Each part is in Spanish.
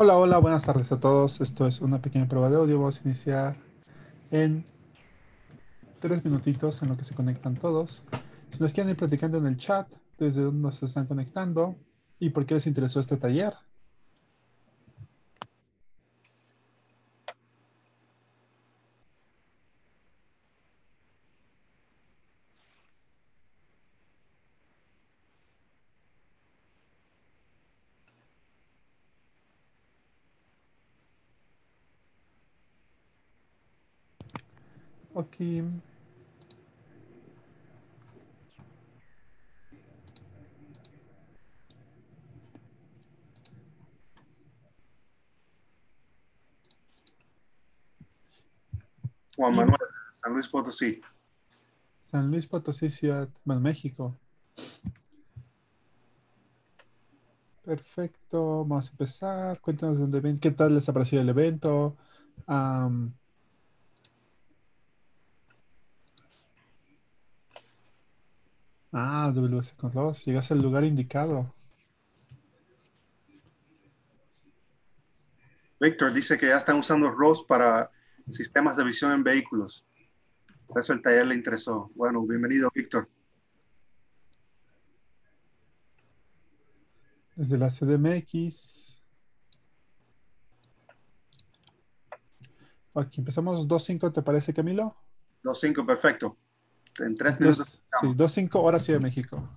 Hola, hola, buenas tardes a todos. Esto es una pequeña prueba de audio. Vamos a iniciar en tres minutitos en lo que se conectan todos. Si nos quieren ir platicando en el chat, desde dónde se están conectando y por qué les interesó este taller, Juan Manuel, San Luis Potosí. San Luis Potosí, Ciudad México. Perfecto, vamos a empezar. Cuéntanos dónde ven, qué tal les ha parecido el evento. Ah, WS Control. Llegas al lugar indicado. Víctor dice que ya están usando ROS para sistemas de visión en vehículos. Por eso el taller le interesó. Bueno, bienvenido, Víctor. Desde la CDMX. Aquí empezamos 2.5, ¿te parece, Camilo? 2.5, perfecto en tres minutos. Dos, sí, dos, cinco horas Ciudad de México.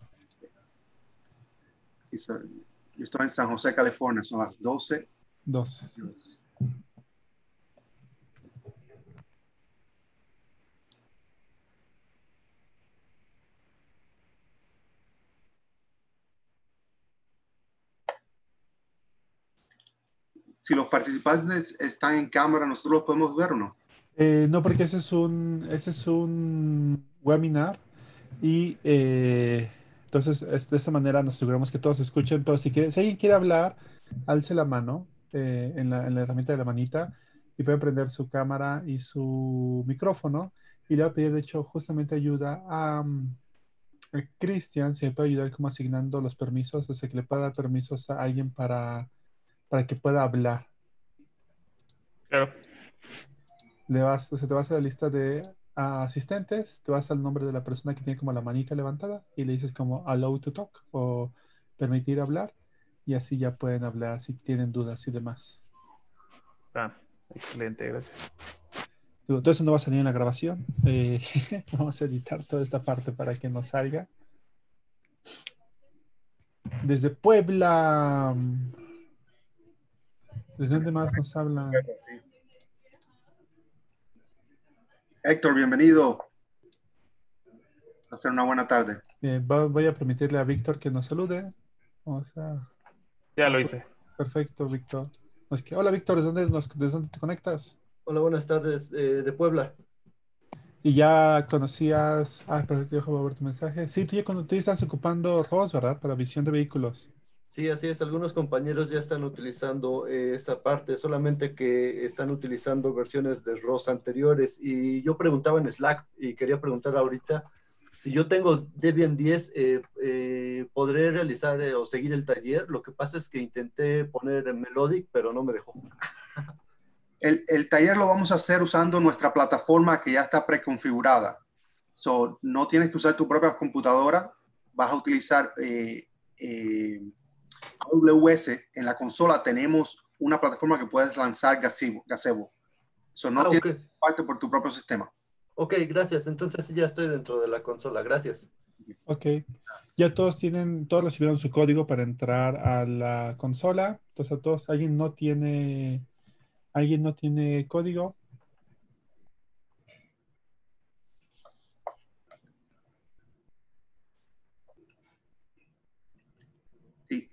yo estoy en San José, California, son las 12. 12. Si los participantes están en cámara, ¿nosotros los podemos ver o no? Eh, no, porque ese es un, ese es un webinar y eh, entonces de esta manera nos aseguramos que todos escuchen, pero si, quiere- si alguien quiere hablar, alce la mano eh, en la, herramienta de la manita y puede prender su cámara y su micrófono y le va a pedir, de hecho, justamente ayuda mm, a, Cristian, si le puede ayudar como asignando los permisos, o sea, que le pueda dar permisos a alguien para, para que pueda hablar. Claro le vas, o te vas a la lista de ah, asistentes, te vas al nombre de la persona que tiene como la manita levantada y le dices como allow to talk o permitir hablar y así ya pueden hablar si tienen dudas y demás. Ah, excelente, gracias. Entonces no va a salir en la grabación. Eh, vamos a editar toda esta parte para que no salga. Desde Puebla. ¿Desde dónde más nos habla Sí. Héctor, bienvenido. Hacer una buena tarde. Bien, voy a permitirle a Víctor que nos salude. ya lo hice. Perfecto, Víctor. Hola, Víctor, ¿desde dónde, te conectas? Hola, buenas tardes, eh, de Puebla. ¿Y ya conocías? Ah, perfecto, dejo ver tu mensaje. Sí, tú ya cuando, tú estás ocupando ROS, ¿verdad? Para visión de vehículos. Sí, así es. Algunos compañeros ya están utilizando eh, esa parte, solamente que están utilizando versiones de ROS anteriores. Y yo preguntaba en Slack y quería preguntar ahorita si yo tengo Debian 10, eh, eh, ¿podré realizar o seguir el taller? Lo que pasa es que intenté poner Melodic, pero no me dejó. El, taller lo vamos a hacer usando nuestra plataforma que ya está preconfigurada. So, no tienes que usar tu propia computadora, vas a utilizar AWS, en la consola tenemos una plataforma que puedes lanzar Gazebo. Gazebo. Eso no ah, parte por tu propio sistema. Ok, gracias. Entonces ya estoy dentro de la consola. Gracias. Ok. Ya todos tienen, todos recibieron su código para entrar a la consola. Entonces a todos, alguien no tiene, alguien no tiene código.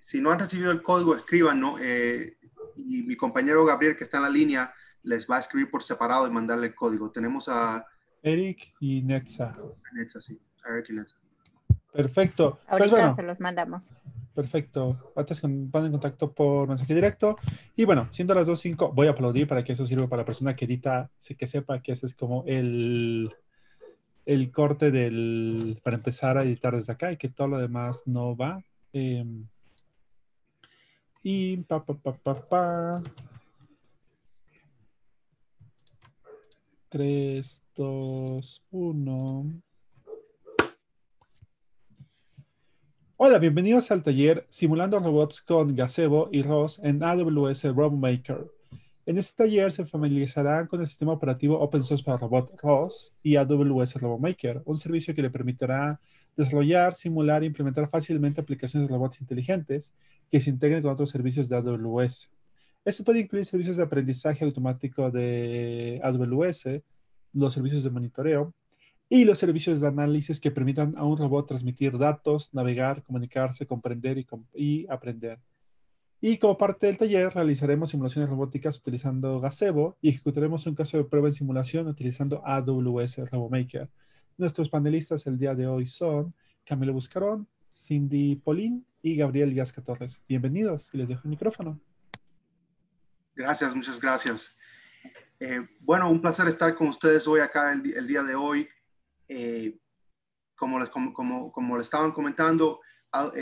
Si, no han recibido el código, escriban, ¿no? Eh, y mi compañero Gabriel, que está en la línea, les va a escribir por separado y mandarle el código. Tenemos a... Eric y Nexa. Nexa, sí. Eric y Nexa. Perfecto. Pues Ahorita se los mandamos. Perfecto. Antes van en contacto por mensaje directo. Y bueno, siendo las 2.05, voy a aplaudir para que eso sirva para la persona que edita, que sepa que ese es como el, el corte del, para empezar a editar desde acá y que todo lo demás no va. Em, y pa pa pa pa pa. 3, 2, 1. Hola, bienvenidos al taller Simulando Robots con Gazebo y ROS en AWS RoboMaker. En este taller se familiarizarán con el sistema operativo open source para robot ROS y AWS RoboMaker, un servicio que le permitirá desarrollar, simular e implementar fácilmente aplicaciones de robots inteligentes que se integren con otros servicios de AWS. Esto puede incluir servicios de aprendizaje automático de AWS, los servicios de monitoreo y los servicios de análisis que permitan a un robot transmitir datos, navegar, comunicarse, comprender y, aprender. Y como parte del taller realizaremos simulaciones robóticas utilizando Gazebo y ejecutaremos un caso de prueba en simulación utilizando AWS RoboMaker. Nuestros panelistas el día de hoy son Camilo Buscarón, Cindy Polín y Gabriel díaz Torres. Bienvenidos y les dejo el micrófono. Gracias, muchas gracias. Eh, bueno, un placer estar con ustedes hoy acá el, día de hoy. Eh, como, les, como, como estaban comentando, AWS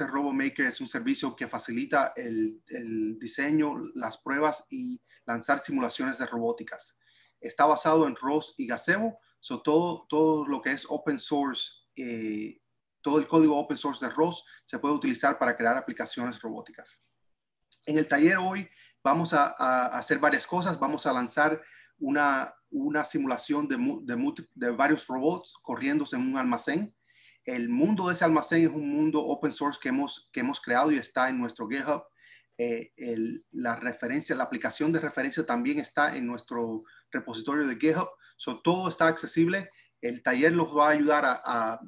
eh, RoboMaker es un servicio que facilita el, el, diseño, las pruebas y lanzar simulaciones de robóticas. Está basado en ROS y Gazebo todo, todo lo que es open source, eh, todo el código open source de ROS se puede utilizar para crear aplicaciones robóticas. En el taller hoy vamos a, hacer varias cosas. Vamos a lanzar una, simulación de, varios robots corriendo en un almacén. El mundo de ese almacén es un mundo open source que hemos, que hemos creado y está en nuestro GitHub. Eh, la referencia, la aplicación de referencia también está en nuestro repositorio de GitHub. todo está accesible. El taller los va a ayudar a,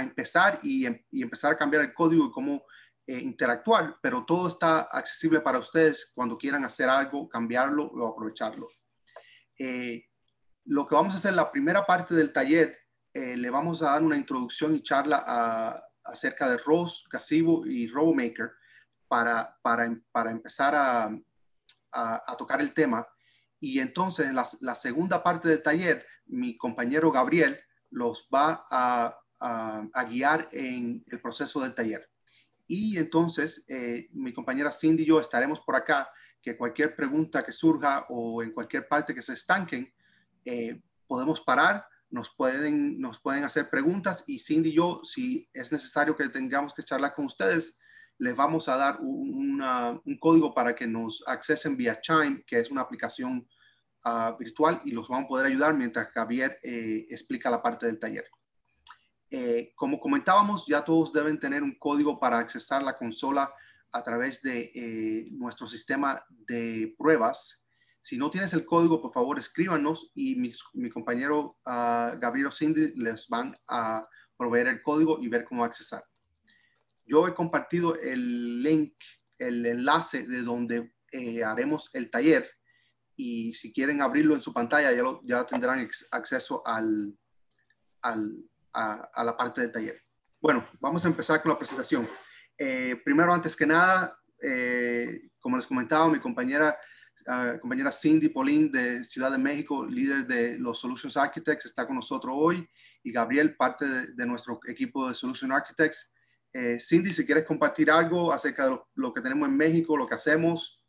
empezar y, empezar a cambiar el código y cómo eh, interactuar, pero todo está accesible para ustedes cuando quieran hacer algo, cambiarlo o aprovecharlo. Eh, lo que vamos a hacer, la primera parte del taller, eh, le vamos a dar una introducción y charla acerca de ROS, Casivo y RoboMaker para, empezar a, tocar el tema. Y entonces en la, segunda parte del taller, mi compañero Gabriel los va a, guiar en el proceso del taller. Y entonces eh, mi compañera Cindy y yo estaremos por acá, que cualquier pregunta que surja o en cualquier parte que se estanquen, eh, podemos parar, nos pueden, nos pueden hacer preguntas y Cindy y yo, si es necesario que tengamos que charlar con ustedes, les vamos a dar un código para que nos accesen vía Chime, que es una aplicación ah, virtual y los van a poder ayudar mientras Javier eh, explica la parte del taller. Eh, como comentábamos, ya todos deben tener un código para accesar la consola a través de eh, nuestro sistema de pruebas. Si no tienes el código, por favor, escríbanos y mi, compañero ah, Gabriel Gabriel Cindy les van a proveer el código y ver cómo accesar. Yo he compartido el link, el enlace de donde eh, haremos el taller y si quieren abrirlo en su pantalla ya, tendrán acceso al, a, la parte del taller. Bueno, vamos a empezar con la presentación. Eh, primero, antes que nada, eh, como les comentaba, mi compañera, ah, compañera Cindy Polín de Ciudad de México, líder de los Solutions Architects, está con nosotros hoy y Gabriel, parte de, nuestro equipo de Solutions Architects. Eh, Cindy, si quieres compartir algo acerca de lo, que tenemos en México, lo que hacemos.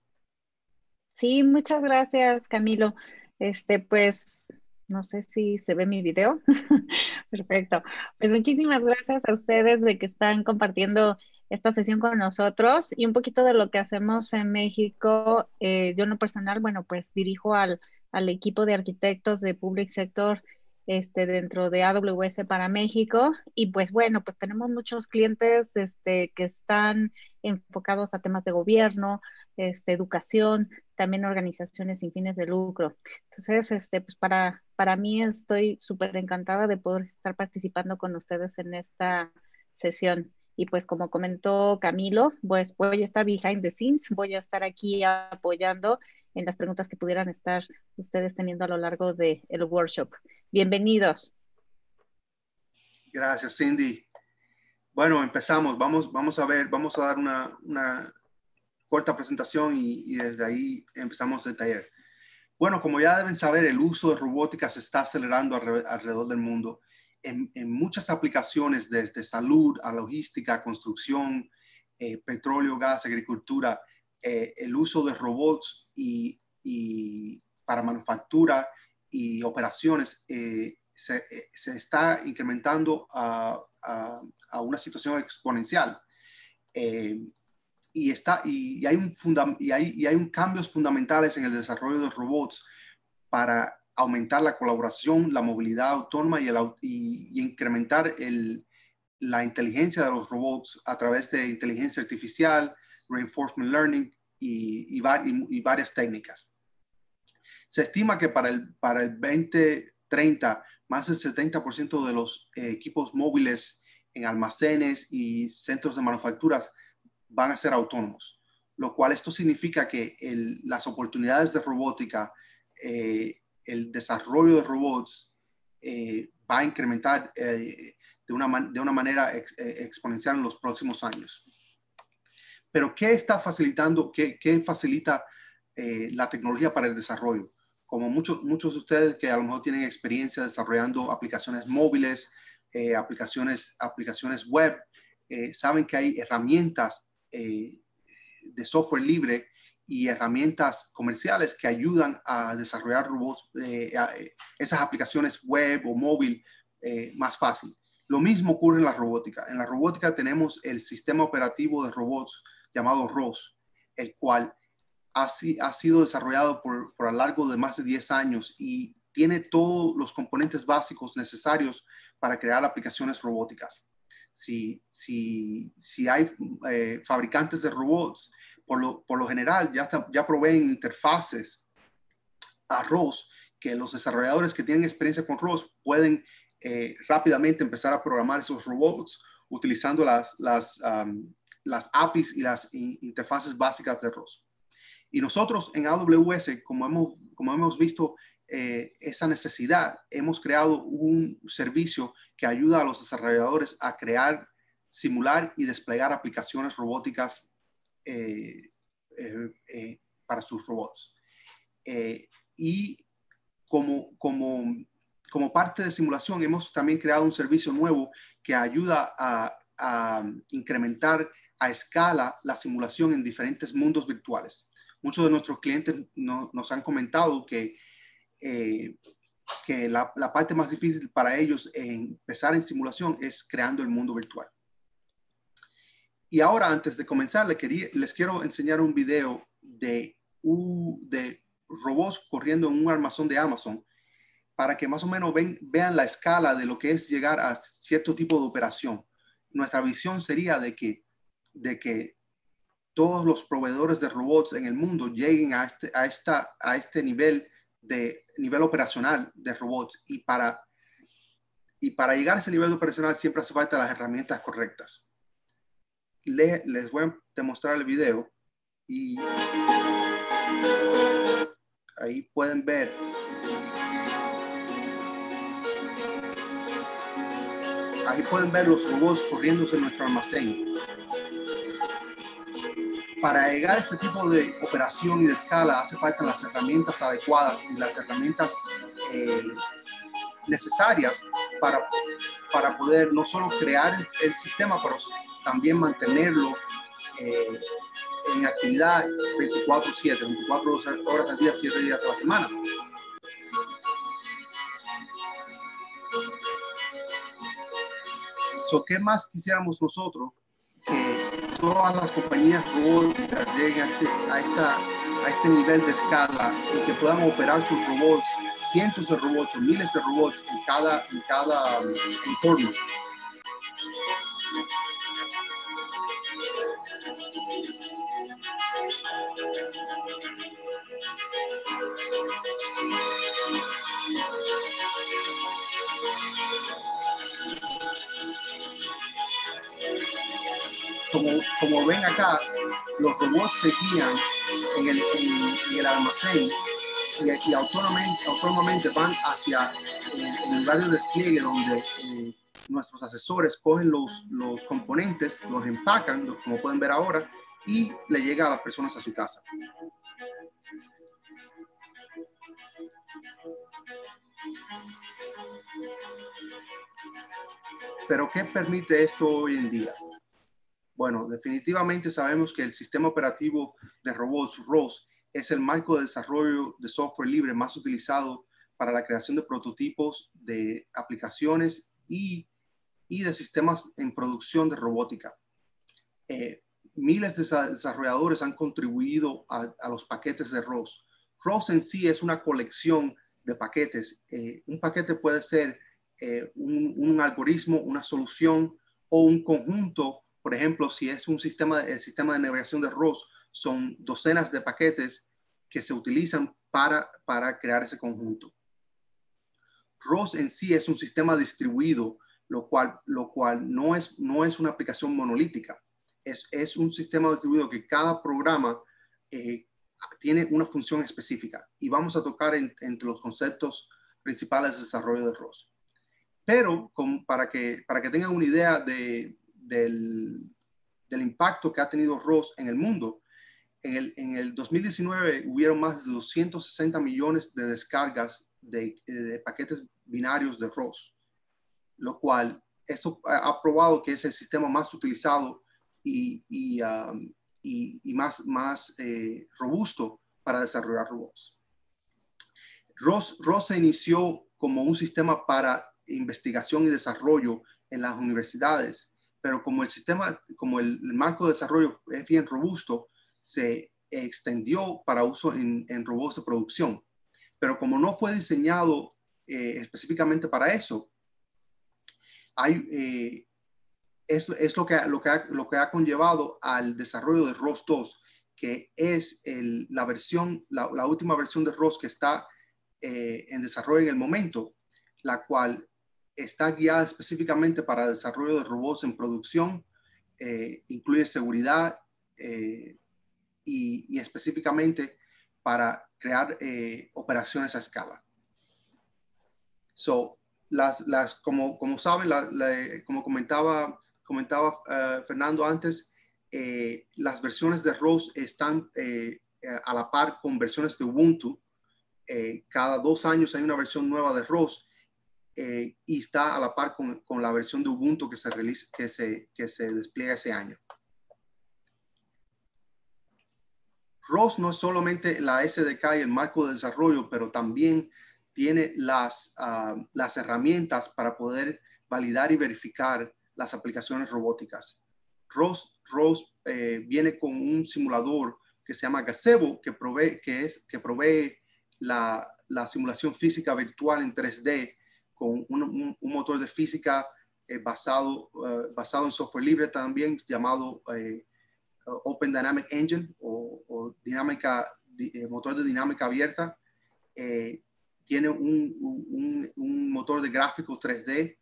Sí, muchas gracias, Camilo. Este, pues, no sé si se ve mi video. Perfecto. Pues muchísimas gracias a ustedes de que están compartiendo esta sesión con nosotros y un poquito de lo que hacemos en México. Eh, yo en lo personal, bueno, pues dirijo al, al equipo de arquitectos de Public Sector este, dentro de AWS para México. Y pues bueno, pues tenemos muchos clientes este, que están enfocados a temas de gobierno, este, educación, también organizaciones sin fines de lucro. Entonces, pues para, para mí estoy súper encantada de poder estar participando con ustedes en esta sesión. Y pues como comentó Camilo, pues voy a estar behind the scenes, voy a estar aquí apoyando en las preguntas que pudieran estar ustedes teniendo a lo largo del workshop. Bienvenidos. Gracias, Cindy. Bueno, empezamos. Vamos, vamos a ver, vamos a dar una, corta presentación y, desde ahí empezamos el taller. Bueno, como ya deben saber, el uso de robótica se está acelerando alrededor del mundo. En, muchas aplicaciones, desde salud a logística, construcción, eh, petróleo, gas, agricultura, eh, el uso de robots y para manufactura y operaciones eh, eh, se, está incrementando a, una situación exponencial. Eh, y, está, y, hay un funda y, hay, hay cambios fundamentales en el desarrollo de robots para aumentar la colaboración, la movilidad autónoma y, el, y, incrementar la inteligencia de los robots a través de inteligencia artificial, reinforcement learning y, y varias técnicas. Se estima que para el, para el 2030, más del 70% de los eh, equipos móviles en almacenes y centros de manufacturas van a ser autónomos, lo cual esto significa que las oportunidades de robótica, eh, el desarrollo de robots eh, va a incrementar de, una de, una manera exponencial en los próximos años. Pero ¿qué está facilitando, qué, qué facilita la tecnología para el desarrollo? como muchos muchos de ustedes que a lo mejor tienen experiencia desarrollando aplicaciones móviles, eh, aplicaciones, aplicaciones web, eh, saben que hay herramientas eh, de software libre y herramientas comerciales que ayudan a desarrollar robots, esas aplicaciones web o móvil más fácil. Lo mismo ocurre en la robótica. En la robótica tenemos el sistema operativo de robots llamado ROS, el cual ha, sido desarrollado por, a lo largo de más de 10 años y tiene todos los componentes básicos necesarios para crear aplicaciones robóticas. Si, si, hay eh, fabricantes de robots, por lo, general ya, ya proveen interfaces a ROS que los desarrolladores que tienen experiencia con ROS pueden eh, rápidamente empezar a programar esos robots utilizando las, las, las APIs y las interfaces básicas de ROS. Y nosotros en AWS, como hemos, visto eh, esa necesidad, hemos creado un servicio que ayuda a los desarrolladores a crear, simular y desplegar aplicaciones robóticas eh, eh, para sus robots. y como, parte de simulación, hemos también creado un servicio nuevo que ayuda a incrementar a escala la simulación en diferentes mundos virtuales muchos de nuestros clientes nos han comentado que, eh, que la, parte más difícil para ellos en empezar en simulación es creando el mundo virtual. Y ahora, antes de comenzar, les, quería, les quiero enseñar un video de, de robots corriendo en un armazón de Amazon para que más o menos vean la escala de lo que es llegar a cierto tipo de operación. Nuestra visión sería de que, de que todos los proveedores de robots en el mundo lleguen a este, a esta, a este nivel de nivel operacional de robots y para, y para llegar a ese nivel operacional siempre hace falta las herramientas correctas. les voy a demostrar el video y ahí pueden ver ahí pueden ver los robots corriéndose en nuestro almacén para llegar a este tipo de operación y de escala hace falta las herramientas adecuadas y las herramientas eh, necesarias para, para poder no solo crear el, sistema, pero también mantenerlo eh, en actividad 24/7, 24 horas al día, 7 días a la semana. ¿Qué más quisiéramos nosotros todas las compañías robóticas lleguen a, este, esta, a este nivel de escala y que puedan operar sus robots, cientos de robots o miles de robots en cada, en cada um, entorno. como, ven acá, los robots se guían en el, almacén y, aquí, autónomamente, van hacia eh, el, el de despliegue donde eh, nuestros asesores cogen los, componentes, los empacan, como pueden ver ahora, y le llega a las personas a su casa. Pero ¿qué permite esto hoy en día? Bueno, definitivamente sabemos que el sistema operativo de robots ROS es el marco de desarrollo de software libre más utilizado para la creación de prototipos de aplicaciones y, de sistemas en producción de robótica. Eh, miles de desarrolladores han contribuido a, los paquetes de ROS. ROS en sí es una colección de paquetes. Eh, un paquete puede ser eh, un, un algoritmo, una solución o un conjunto por ejemplo, si es un sistema, el sistema de navegación de ROS, son docenas de paquetes que se utilizan para, para crear ese conjunto. ROS en sí es un sistema distribuido, lo cual, lo cual no, es, no es una aplicación monolítica. Es, es un sistema distribuido que cada programa eh, tiene una función específica y vamos a tocar entre los conceptos principales de desarrollo de ROS. Pero con, para, que, para que tengan una idea de, del, impacto que ha tenido ROS en el mundo. En el, 2019 hubieron más de 260 millones de descargas de, paquetes binarios de ROS, lo cual esto ha probado que es el sistema más utilizado y, um, más, más eh, robusto para desarrollar robots. ROS, ROS se inició como un sistema para investigación y desarrollo en las universidades pero como el sistema, como el marco de desarrollo es bien robusto, se extendió para uso en, en robots de producción. Pero como no fue diseñado eh, específicamente para eso, hay, eh, es, lo, que, lo, que ha, lo que ha conllevado al desarrollo de ROS 2, que es la versión, la, última versión de ROS que está eh, en desarrollo en el momento, la cual está guiada específicamente para el desarrollo de robots en producción, eh, incluye seguridad eh, y, específicamente para crear eh, operaciones a escala. como, saben, como comentaba, Fernando antes, las versiones de ROS están a la par con versiones de Ubuntu. cada dos años hay una versión nueva de ROS eh, y está a la par con, con, la versión de Ubuntu que se, que se, que se despliega ese año. ROS no es solamente la SDK y el marco de desarrollo, pero también tiene las, ah, las herramientas para poder validar y verificar las aplicaciones robóticas. ROS, ROS eh, viene con un simulador que se llama Gazebo, que provee, que es, que provee la, la simulación física virtual en 3D con un, motor de física eh, basado, eh, basado en software libre también, llamado eh, Open Dynamic Engine o, dinámica, motor de dinámica abierta. tiene un, motor de gráficos 3D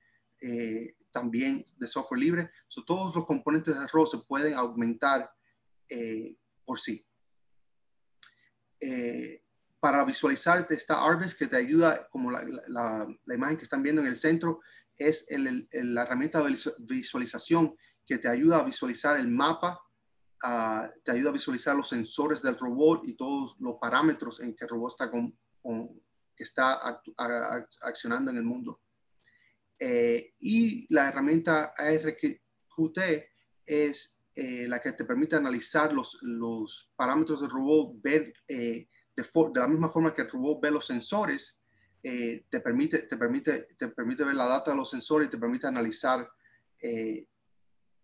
también de software libre. So, todos los componentes de error se pueden aumentar por sí para visualizarte esta Arves que te ayuda, como la, imagen que están viendo en el centro, es la herramienta de visualización que te ayuda a visualizar el mapa, ah, te ayuda a visualizar los sensores del robot y todos los parámetros en que el robot está, con, que está accionando en el mundo. Eh, y la herramienta ARQT es eh, la que te permite analizar los, los parámetros del robot, ver eh, de, la misma forma que el robot ve los sensores, eh, te, permite, te, permite, te permite ver la data de los sensores y te permite analizar eh,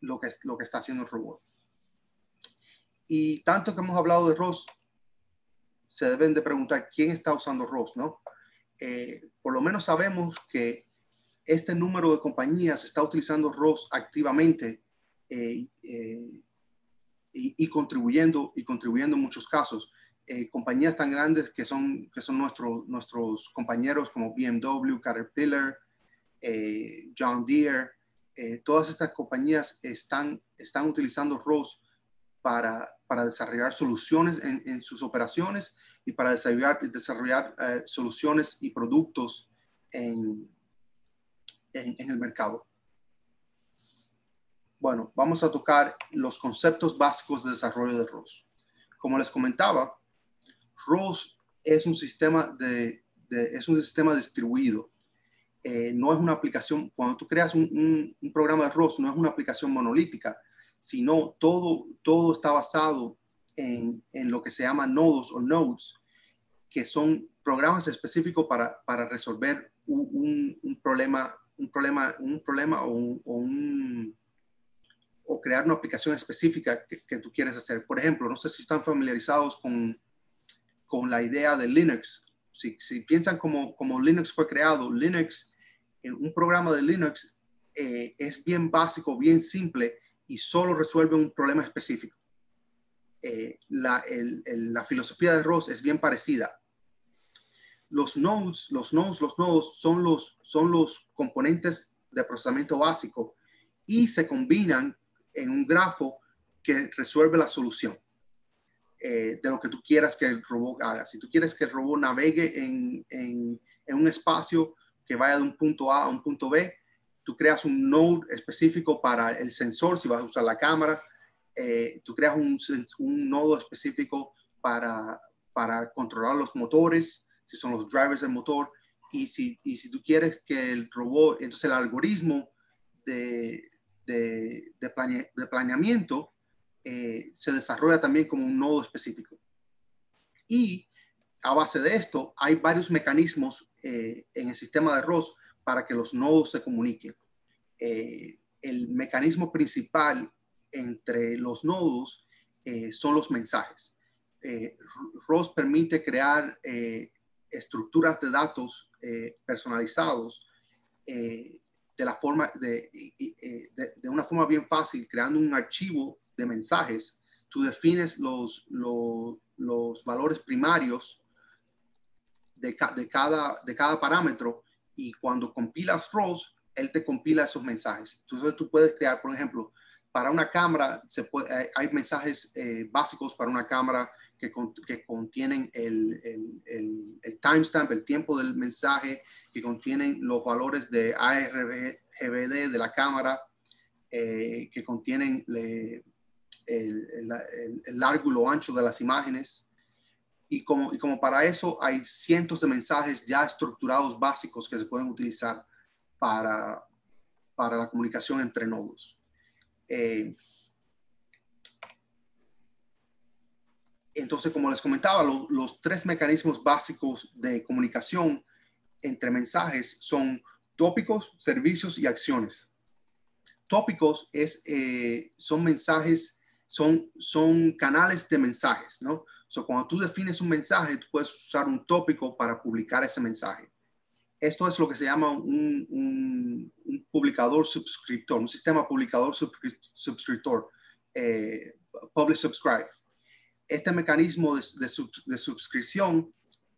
lo, que, lo que está haciendo el robot. Y tanto que hemos hablado de ROS, se deben de preguntar quién está usando ROS, ¿no? Eh, por lo menos sabemos que este número de compañías está utilizando ROS activamente y, y, contribuyendo y contribuyendo en muchos casos. Eh, compañías tan grandes que son, que son nuestros compañeros como BMW, Caterpillar, eh, John Deere, eh, todas estas compañías están, están utilizando ROS para, desarrollar soluciones en, sus operaciones y para desarrollar, desarrollar soluciones y productos en, el mercado. Bueno, vamos a tocar los conceptos básicos de desarrollo de ROS. Como les comentaba, ROS es un sistema, de, es un sistema distribuido. Eh, no es una aplicación, cuando tú creas un, programa de ROS, no es una aplicación monolítica, sino todo, todo está basado en, en lo que se llama nodos o nodes, que son programas específicos para, para resolver un, un, problema, un problema, un problema o, o, o crear una aplicación específica que, que, tú quieres hacer. Por ejemplo, no sé si están familiarizados con, con la idea de Linux. Si, piensan como, Linux fue creado, Linux, eh, un programa de Linux eh, es bien básico, bien simple y solo resuelve un problema específico. Eh, la, filosofía de Ross es bien parecida. Los nodes, los nodes, los nodos son los, son los componentes de procesamiento básico y se combinan en un grafo que resuelve la solución. Eh, de lo que tú quieras que el robot haga. Si tú quieres que el robot navegue en, un espacio que vaya de un punto A a un punto B, tú creas un node específico para el sensor, si vas a usar la cámara, eh, tú creas un, nodo específico para, controlar los motores, si son los drivers del motor, y si, tú quieres que el robot, entonces el algoritmo de, de, de planeamiento eh, se desarrolla también como un nodo específico. Y a base de esto, hay varios mecanismos eh, en el sistema de ROS para que los nodos se comuniquen. Eh, el mecanismo principal entre los nodos son los mensajes. ROS permite crear estructuras de datos personalizados de la forma de, de, una forma bien fácil, creando un archivo de mensajes, tú defines los, los, los valores primarios de, de, cada, de cada parámetro y cuando compilas rows, él te compila esos mensajes. Entonces tú puedes crear, por ejemplo, para una cámara se puede, hay mensajes eh, básicos para una cámara que, que contienen el, el, el, el timestamp, el tiempo del mensaje, que contienen los valores de ARGBD de la cámara, eh, que contienen el, el, largo y lo ancho de las imágenes. Y como, para eso hay cientos de mensajes ya estructurados básicos que se pueden utilizar para, la comunicación entre nodos. Eh, entonces, como les comentaba, los tres mecanismos básicos de comunicación entre mensajes son tópicos, servicios y acciones. Tópicos es, eh, son mensajes son, canales de mensajes, ¿no? So, cuando tú defines un mensaje, tú puedes usar un tópico para publicar ese mensaje. Esto es lo que se llama un, publicador suscriptor, un sistema publicador suscriptor, eh, Public Subscribe. Este mecanismo de, suscripción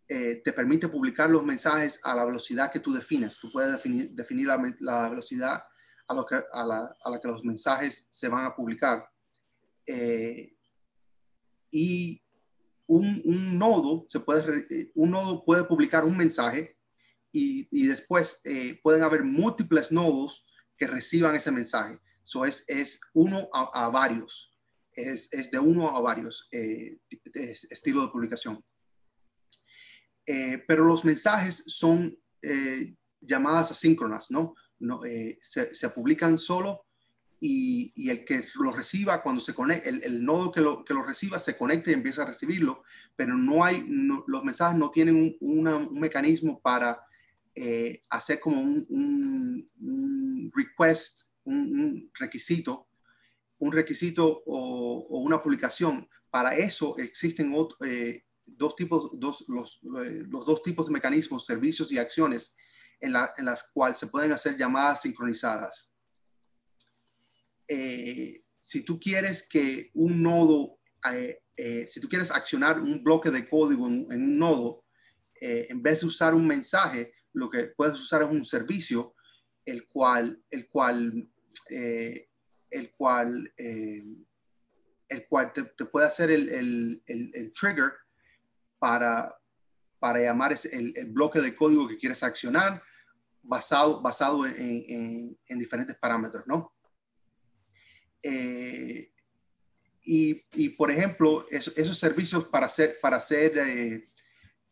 eh, te permite publicar los mensajes a la velocidad que tú defines. Tú puedes definir, la, velocidad a la que los mensajes se van a publicar. Eh, y un, un, nodo se puede, eh, un nodo puede publicar un mensaje y, y después eh, pueden haber múltiples nodos que reciban ese mensaje. Eso es, es uno a, varios. Es, es, de uno a varios eh, estilo de publicación. pero los mensajes son llamadas asíncronas, ¿no? no se, se publican solo y, el que lo reciba, cuando se conecta, el, nodo que lo, reciba se conecta y empieza a recibirlo, pero no hay, los mensajes no tienen un, mecanismo para eh, hacer como un, request, un, requisito, un requisito o, una publicación. Para eso existen eh, dos tipos, eh, los, dos tipos de mecanismos, servicios y acciones en las cuales se pueden hacer llamadas sincronizadas eh, si tú quieres que un nodo, eh, eh, si tú quieres accionar un bloque de código en, un nodo, en vez de usar un mensaje, lo que puedes usar es un servicio, el cual, el cual, el cual, el cual te, puede hacer el, trigger para, para llamar el, bloque de código que quieres accionar basado, basado en, en diferentes parámetros, ¿no? Eh, y, y, por ejemplo, esos servicios para hacer, para hacer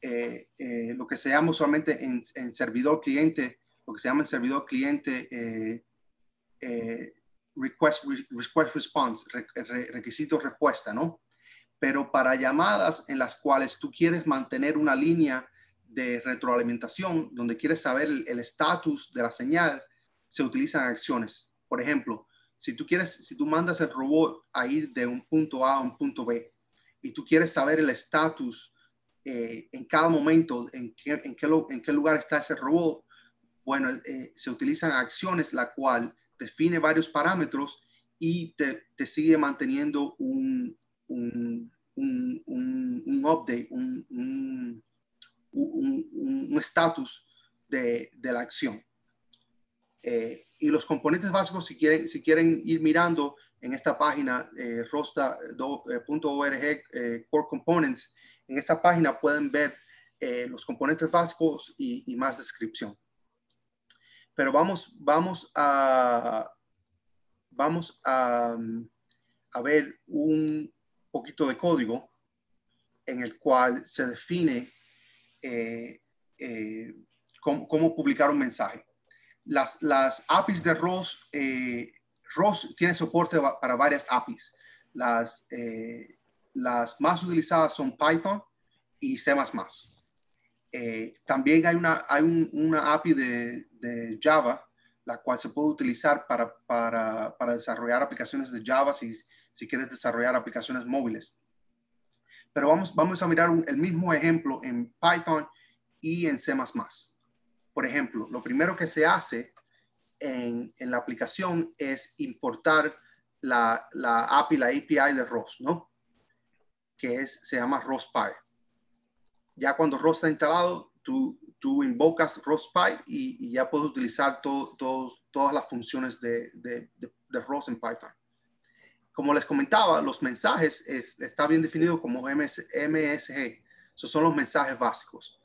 eh, eh, lo que se llama usualmente en, servidor cliente, lo que se llama en servidor cliente request, request response, requisito respuesta, ¿no? Pero para llamadas en las cuales tú quieres mantener una línea de retroalimentación, donde quieres saber el estatus de la señal, se utilizan acciones. Por ejemplo, si tú quieres, si tú mandas el robot a ir de un punto A a un punto B y tú quieres saber el estatus eh, en cada momento, en qué, en, qué lugar está ese robot, bueno, eh, se utilizan acciones la cual define varios parámetros y te, sigue manteniendo un, un, update, un estatus de, la acción. Eh, y los componentes básicos, si quieren, si quieren ir mirando en esta página, eh, rosta.org, eh, eh, Core Components, en esta página pueden ver los componentes básicos y, más descripción. Pero vamos, vamos a, vamos mm, a, ver un poquito de código en el cual se define cómo, publicar un mensaje. Las, APIs de ROS, eh, ROS tiene soporte para varias APIs. Eh, las, más utilizadas son Python y C++. Eh, también hay una, hay una API de, Java, la cual se puede utilizar para, desarrollar aplicaciones de Java si, quieres desarrollar aplicaciones móviles. Pero vamos, vamos a mirar el mismo ejemplo en Python y en C++. Por ejemplo, lo primero que se hace en, en la aplicación es importar la, la, API, la API de ROS, ¿no? Que es, se llama ROSPy. Ya cuando ROS está instalado, tú, tú invocas ROSPy y, y ya puedes utilizar todas las funciones de, de, de, ROS en Python. Como les comentaba, los mensajes es, está bien definido como MSG. Esos son los mensajes básicos.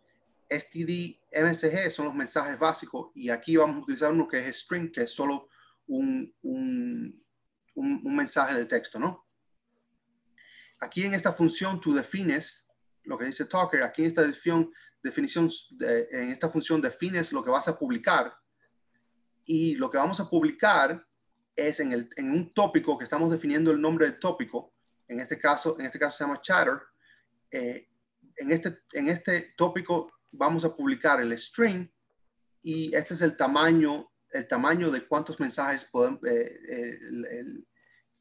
STD, MSG son los mensajes básicos y aquí vamos a utilizar uno que es string, que es solo un, un, un, mensaje de texto, ¿no? Aquí en esta función tú defines lo que dice Talker, aquí en esta definición, definición en esta función defines lo que vas a publicar y lo que vamos a publicar es en, el, en un tópico que estamos definiendo el nombre del tópico, en este caso, en este caso se llama chatter, eh, en este, en este tópico vamos a publicar el string y este es el tamaño, el tamaño de cuántos mensajes podemos, eh,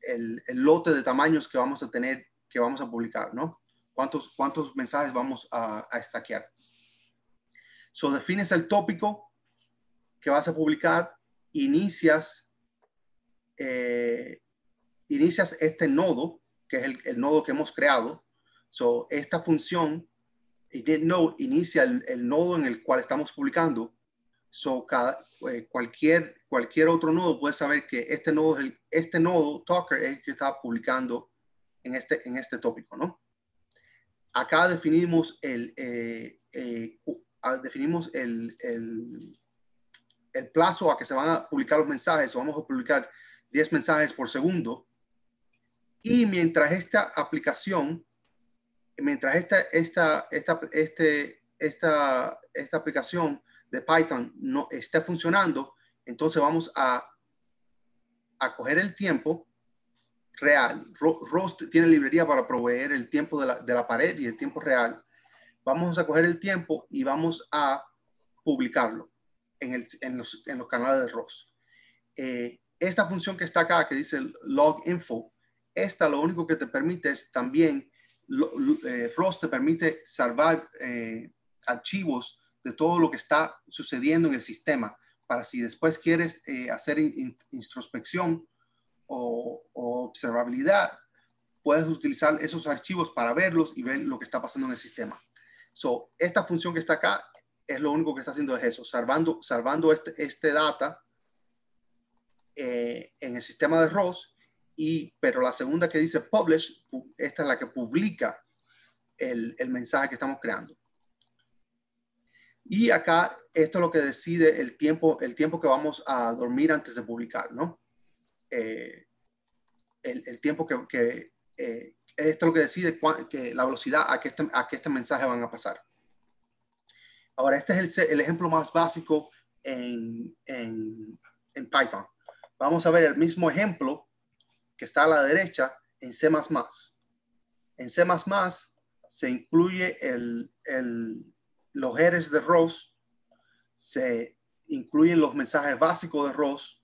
el, el, lote de tamaños que vamos a tener, que vamos a publicar, ¿no? ¿Cuántos, cuántos mensajes vamos a, a stackear? So, defines el tópico que vas a publicar, inicias, eh, inicias este nodo, que es el, el, nodo que hemos creado. So, esta función no inicia el, nodo en el cual estamos publicando. So cada, eh, cualquier, cualquier otro nodo puede saber que este nodo, es el, este nodo talker es el que está publicando en este, en este tópico, ¿no? Acá definimos el, eh, eh, ah, definimos el, el, el, plazo a que se van a publicar los mensajes. Vamos a publicar 10 mensajes por segundo. Y mientras esta aplicación mientras esta, esta, este, esta, esta aplicación de Python no esté funcionando, entonces vamos a, a coger el tiempo real. rost tiene librería para proveer el tiempo de la, pared y el tiempo real. Vamos a coger el tiempo y vamos a publicarlo en, los, en los, canales de rost eh, esta función que está acá, que dice log info, esta lo único que te permite es también eh, ROS te permite salvar eh, archivos de todo lo que está sucediendo en el sistema para si después quieres eh, hacer introspección o, observabilidad, puedes utilizar esos archivos para verlos y ver lo que está pasando en el sistema. So, esta función que está acá es lo único que está haciendo es eso, salvando, salvando este, este data en el sistema de ROS y, pero la segunda que dice publish, esta es la que publica el, mensaje que estamos creando. Y acá, esto es lo que decide el tiempo, el tiempo que vamos a dormir antes de publicar, ¿no? Eh, el, tiempo que, eh, esto es lo que decide que la velocidad a que, este, que este mensaje van a pasar. Ahora, este es el, ejemplo más básico en, en Python. Vamos a ver el mismo ejemplo está a la derecha en C++. En C++ se incluye el, los heres de ROS, se incluyen los mensajes básicos de ROS,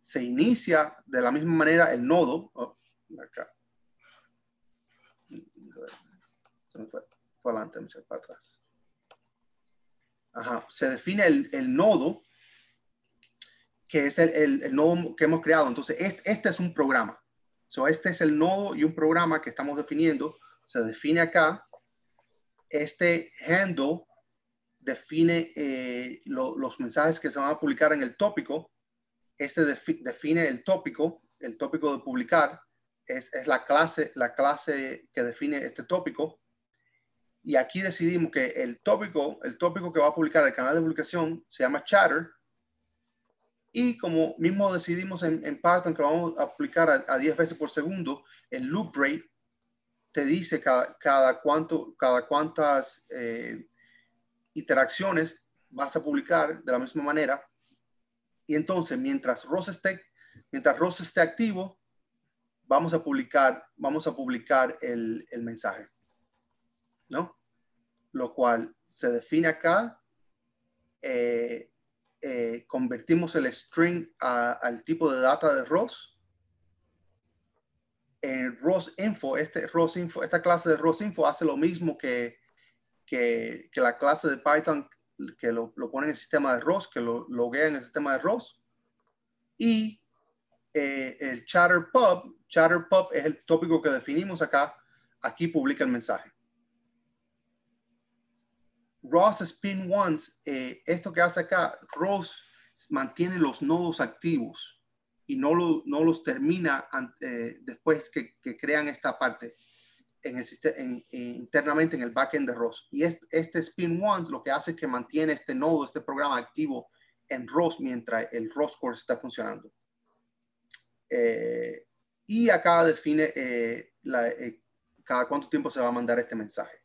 se inicia de la misma manera el nodo. Oh, atrás. Ajá. Se define el, nodo, que es el, el, nodo que hemos creado. Entonces, este, este es un programa este es el nodo y un programa que estamos definiendo. Se define acá. Este handle define eh, los mensajes que se van a publicar en el tópico. Este define el tópico, el tópico de publicar. Es, la, clase, la clase que define este tópico. Y aquí decidimos que el tópico, el tópico que va a publicar el canal de publicación se llama chatter y como mismo decidimos en, Python que vamos a aplicar a, 10 veces por segundo, el loop rate te dice cada, cuánto, cada cuántas eh, interacciones vas a publicar de la misma manera. Y entonces, mientras ROS esté, mientras esté activo, vamos a publicar, vamos a publicar el, el mensaje. ¿No? Lo cual se define acá eh, eh, convertimos el string al tipo de data de ROS. en ROS info, este ROS info, esta clase de ROS info hace lo mismo que, que, la clase de Python que lo, pone en el sistema de ROS, que lo loguea en el sistema de ROS. Y eh, el chatterpub, chatterpub es el tópico que definimos acá, aquí publica el mensaje. ROS Spin Once, eh, esto que hace acá, Ross mantiene los nodos activos y no, no los termina eh, después que, crean esta parte internamente en el backend de ROS. Y este, Spin Once lo que hace es que mantiene este nodo, este programa activo en ROS mientras el ROS Core está funcionando. Eh, y acá define cada cuánto tiempo se va a mandar este mensaje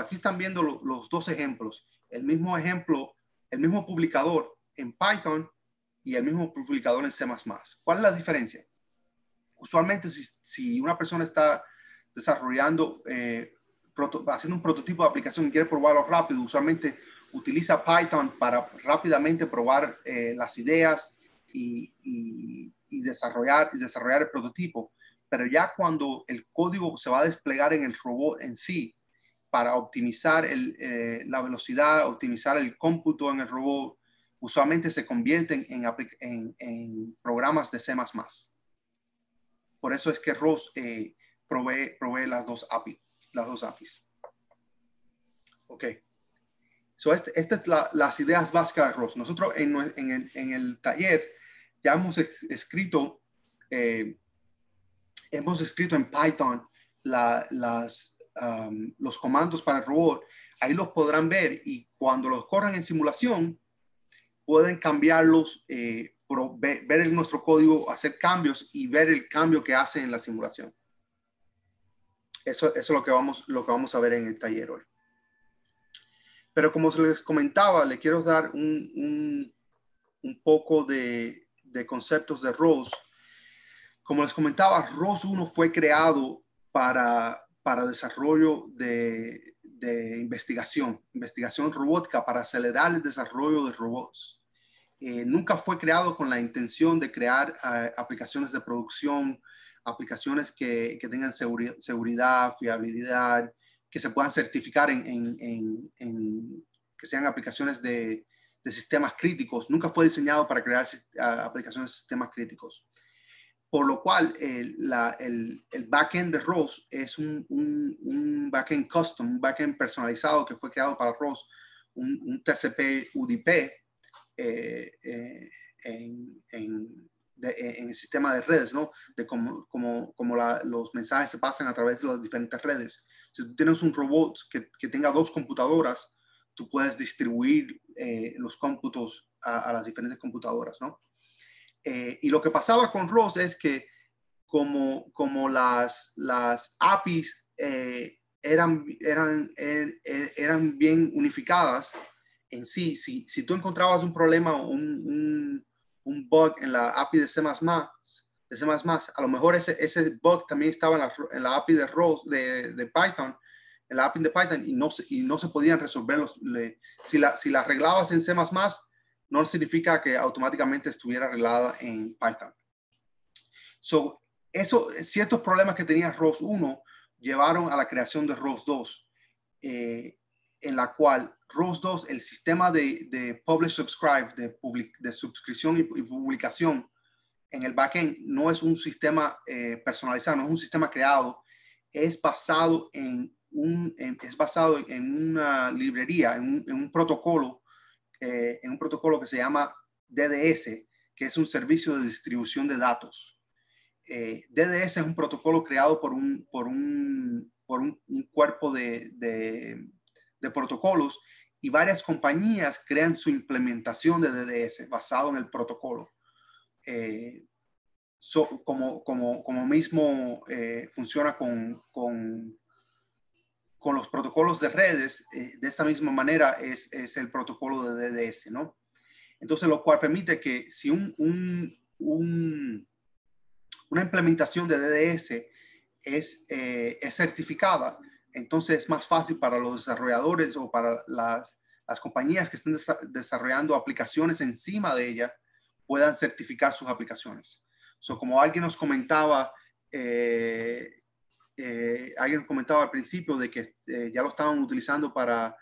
aquí están viendo los dos ejemplos. El mismo ejemplo, el mismo publicador en Python y el mismo publicador en C++. ¿Cuál es la diferencia? Usualmente, si, una persona está desarrollando, eh, haciendo un prototipo de aplicación y quiere probarlo rápido, usualmente utiliza Python para rápidamente probar eh, las ideas y, y, y, desarrollar, y desarrollar el prototipo. Pero ya cuando el código se va a desplegar en el robot en sí, para optimizar eh, la velocidad, optimizar el cómputo en el robot, usualmente se convierten en, en, programas de C++. Por eso es que ROS eh, provee, provee, las dos API, las dos APIs. Ok. Este, Estas son es las ideas básicas de ROS. Nosotros en, el, taller ya hemos escrito, eh, hemos escrito en Python las, los comandos para el robot, ahí los podrán ver y cuando los corran en simulación, pueden cambiarlos, eh, ver, nuestro código, hacer cambios y ver el cambio que hace en la simulación. Eso, eso, es lo que, vamos, lo que vamos a ver en el taller hoy. Pero como se les comentaba, le quiero dar un, un, poco de, de, conceptos de ROS. Como les comentaba, ROS 1 fue creado para para desarrollo de, investigación, investigación robótica para acelerar el desarrollo de robots. Eh, nunca fue creado con la intención de crear eh, aplicaciones de producción, aplicaciones que, tengan seguridad, fiabilidad, que se puedan certificar en, que sean aplicaciones de, sistemas críticos. Nunca fue diseñado para crear aplicaciones de sistemas críticos por lo cual el, backend de ROS es un, un, un, backend custom, un backend personalizado que fue creado para ROS, un, TCP UDP eh, eh, en, el sistema de redes, ¿no? De cómo como, los mensajes se pasan a través de las diferentes redes. Si tú tienes un robot que, tenga dos computadoras, tú puedes distribuir eh, los cómputos a, las diferentes computadoras, ¿no? Eh, y lo que pasaba con ROS es que como, como las, las APIs eh, eran, eran, er, er, eran bien unificadas en sí, si, si tú encontrabas un problema un, un, bug en la API de C++, de a lo mejor ese, ese bug también estaba en la, en la API de ROS, de, de Python, en la API de Python y no, y no se podían resolver los, si, la, si la arreglabas en C++, no significa que automáticamente estuviera arreglada en Python. So, eso, ciertos problemas que tenía ROS 1 llevaron a la creación de ROS 2, eh, en la cual ROS 2, el sistema de, publish subscribe, de, public, de suscripción y, publicación en el backend, no es un sistema eh, personalizado, no es un sistema creado, es basado en, una librería, en un protocolo eh, en un protocolo que se llama DDS, que es un servicio de distribución de datos. Eh, DDS es un protocolo creado por un, por un, por un, cuerpo de, de, protocolos y varias compañías crean su implementación de DDS basado en el protocolo. Eh, como, como, como, mismo funciona con, con, con los protocolos de redes, eh, de esta misma manera es, el protocolo de DDS, ¿no? Entonces, lo cual permite que si un, una implementación de DDS eh, es, certificada, entonces es más fácil para los desarrolladores o para las, compañías que estén desarrollando aplicaciones encima de ella, puedan certificar sus aplicaciones. como alguien nos comentaba, eh, eh, alguien comentaba al principio de que eh, ya lo estaban utilizando para,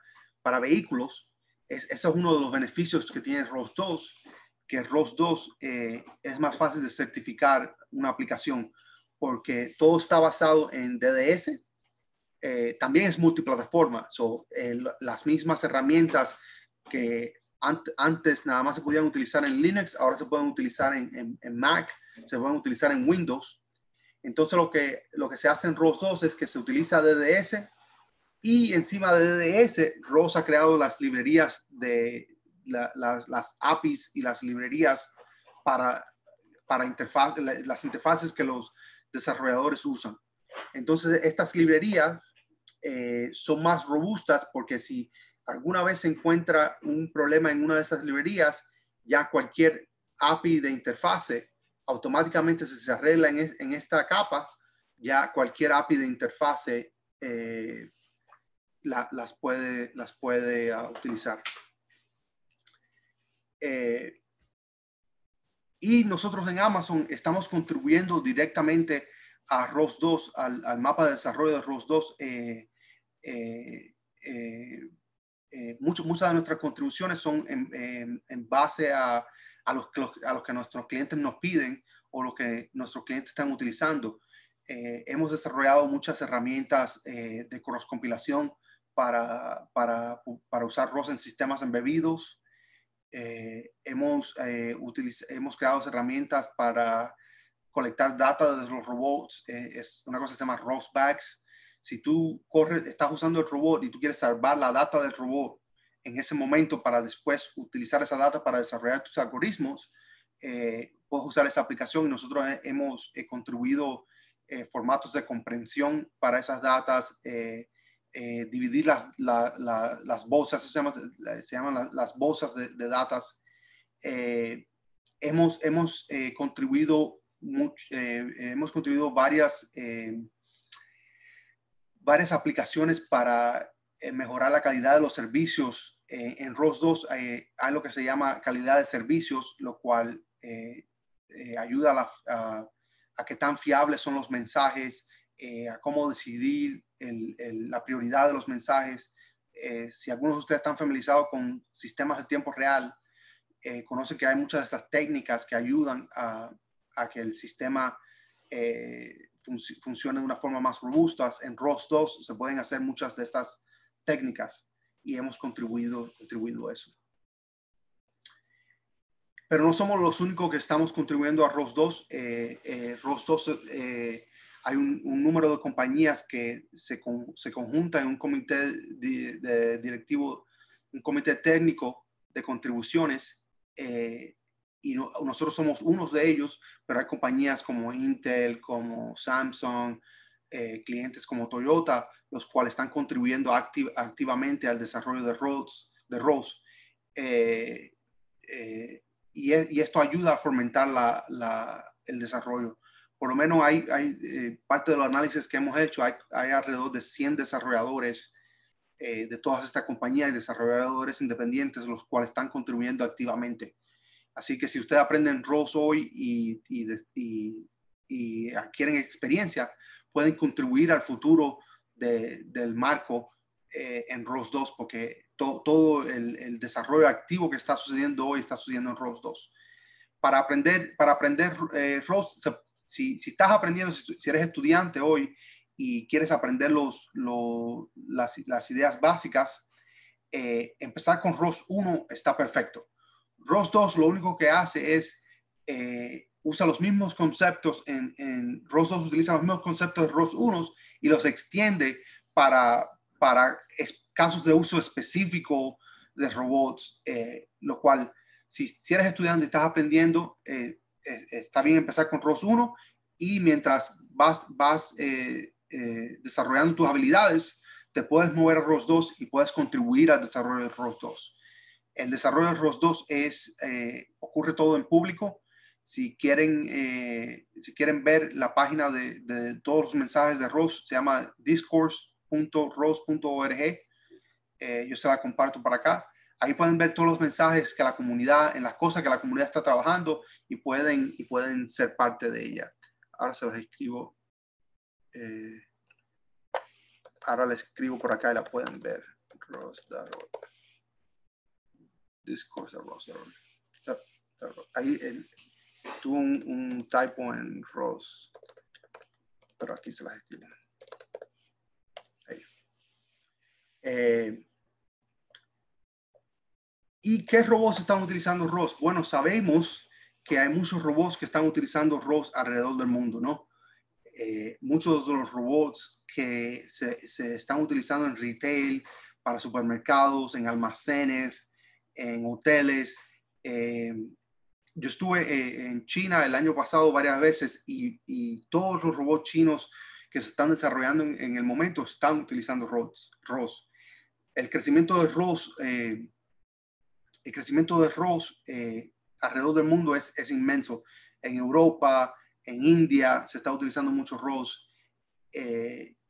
vehículos. Es, ese es uno de los beneficios que tiene ROS 2, que ROS 2 eh, es más fácil de certificar una aplicación porque todo está basado en DDS. también es multiplataforma, so, las mismas herramientas que antes nada más se podían utilizar en Linux, ahora se pueden utilizar en Mac, se pueden utilizar en Windows. Entonces lo que, lo que se hace en ROS 2 es que se utiliza DDS y encima de DDS, ROS ha creado las librerías de las, APIs y las librerías para, para interfaz, las interfaces que los desarrolladores usan. Entonces estas librerías eh, son más robustas porque si alguna vez se encuentra un problema en una de estas librerías, ya cualquier API de interfase automáticamente si se arregla en, esta capa, ya cualquier API de interfase eh, las puede, las puede ah, utilizar. Eh, y nosotros en Amazon estamos contribuyendo directamente a ROS 2, al, mapa de desarrollo de ROS 2. Eh, muchas de nuestras contribuciones son en base a a los, que nuestros clientes nos piden o lo que nuestros clientes están utilizando. Eh, hemos desarrollado muchas herramientas eh, de cross-compilación para, para, usar ROS en sistemas embebidos. Eh, hemos, hemos creado herramientas para colectar data de los robots. es una cosa se llama ROS Bags. Si tú corres, estás usando el robot y tú quieres salvar la data del robot en ese momento para después utilizar esa data para desarrollar tus algoritmos, eh, puedes usar esa aplicación y nosotros eh, hemos eh, contribuido formatos de comprensión para esas datas, dividir las, las bolsas, se, llaman las, bolsas de, de datas. hemos hemos contribuido mucho, hemos contribuido varias varias aplicaciones para eh, mejorar la calidad de los servicios. Eh, en ROS 2 hay lo que se llama calidad de servicios, lo cual eh, ayuda a, que qué tan fiables son los mensajes, a cómo decidir la prioridad de los mensajes. si algunos de ustedes están familiarizados con sistemas de tiempo real, conocen que hay muchas de estas técnicas que ayudan a, que el sistema funcione de una forma más robusta. En ROS 2 se pueden hacer muchas de estas técnicas y hemos contribuido, contribuido a eso. Pero no somos los únicos que estamos contribuyendo a ROS2. Eh, eh, ROS2 eh, hay un, número de compañías que se, se conjuntan en un comité de, directivo, un comité técnico de contribuciones y nosotros somos unos de ellos, pero hay compañías como Intel, como Samsung, eh, clientes como Toyota, los cuales están contribuyendo activamente al desarrollo de roads, de eh, eh, e, y, esto ayuda a fomentar el desarrollo. Por lo menos hay, parte de los análisis que hemos hecho, hay, alrededor de 100 desarrolladores de todas estas compañías y desarrolladores independientes, los cuales están contribuyendo activamente. Así que si ustedes aprenden ROS hoy y, y adquieren experiencia, pueden contribuir al futuro de, del marco eh, en ROS 2, porque todo el, el, desarrollo activo que está sucediendo hoy está sucediendo en ROS 2. Para aprender, para aprender eh, ROS, si, si, estás aprendiendo, si, eres estudiante hoy y quieres aprender los, las, ideas básicas, eh, empezar con ROS 1 está perfecto. ROS 2 lo único que hace es usa los mismos conceptos en, en ROS 2, utiliza los mismos conceptos de ROS 1 y los extiende para, casos de uso específico de robots, eh, lo cual, si, eres estudiante y estás aprendiendo, eh, eh, está bien empezar con ROS 1 y mientras vas, desarrollando tus habilidades, te puedes mover a ROS 2 y puedes contribuir al desarrollo de ROS 2. El desarrollo de ROS 2 ocurre todo en público, si quieren, eh, si quieren ver la página de, de, todos los mensajes de Rose, se llama discourse.rose.org eh, yo se la comparto para acá. Ahí pueden ver todos los mensajes que la comunidad, en las cosas que la comunidad está trabajando y pueden, y pueden ser parte de ella. Ahora se los escribo. Eh, ahora les escribo por acá y la pueden ver. discourse.rose.org Ahí el, tuvo un, typo en ROS, pero aquí se las escribo. Ahí. Eh, ¿Y qué robots están utilizando ROS? Bueno, sabemos que hay muchos robots que están utilizando ROS alrededor del mundo, ¿no? Eh, muchos de los robots que se, están utilizando en retail, para supermercados, en almacenes, en hoteles, eh, yo estuve eh, en China el año pasado varias veces y, todos los robots chinos que se están desarrollando en, el momento están utilizando ROS. ROS. El crecimiento de ROS, eh, el crecimiento de ROS eh, alrededor del mundo es, es, inmenso. En Europa, en India se está utilizando mucho ROS.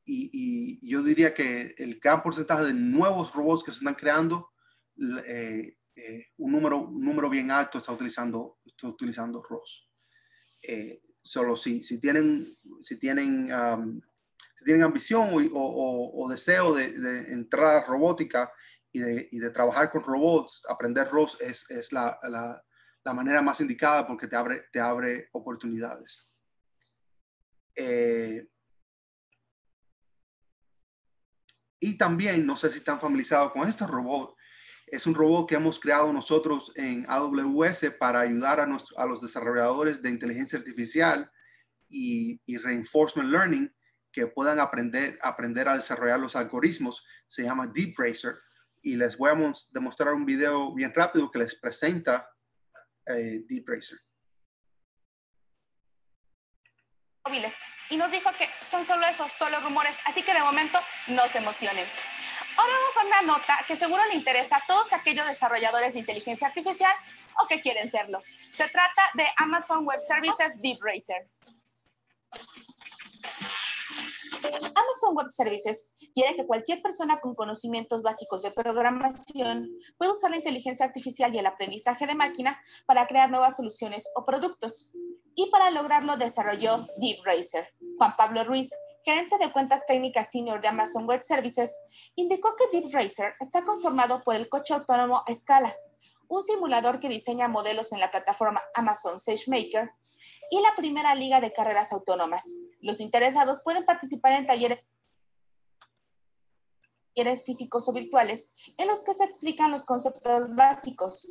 Y, yo diría que el gran porcentaje de nuevos robots que se están creando un, número, un número bien alto está utilizando utilizando ROS. Eh, solo si, si tienen, si tienen, tienen ambición o, o, o deseo de, de, entrar a robótica y de, y de, trabajar con robots, aprender ROS es, es la, la, la, manera más indicada porque te abre, te abre oportunidades. Eh, y también, no sé si están familiarizados con estos robots, es un robot que hemos creado nosotros en AWS para ayudar a, los desarrolladores de inteligencia artificial y, reinforcement learning que puedan aprender, a desarrollar los algoritmos. Se llama DeepRacer y les voy a demostrar un video bien rápido que les presenta eh, DeepRacer. Y nos dijo que son solo esos, solo rumores, así que de momento no se emocionen. Ahora vamos a una nota que seguro le interesa a todos aquellos desarrolladores de inteligencia artificial o que quieren serlo. Se trata de Amazon Web Services DeepRacer. Amazon Web Services quiere que cualquier persona con conocimientos básicos de programación pueda usar la inteligencia artificial y el aprendizaje de máquina para crear nuevas soluciones o productos. Y para lograrlo desarrolló DeepRacer. Juan Pablo Ruiz, gerente de cuentas técnicas senior de Amazon Web Services, indicó que DeepRacer está conformado por el coche autónomo a escala, un simulador que diseña modelos en la plataforma Amazon SageMaker y la primera liga de carreras autónomas. Los interesados pueden participar en talleres físicos o virtuales en los que se explican los conceptos básicos,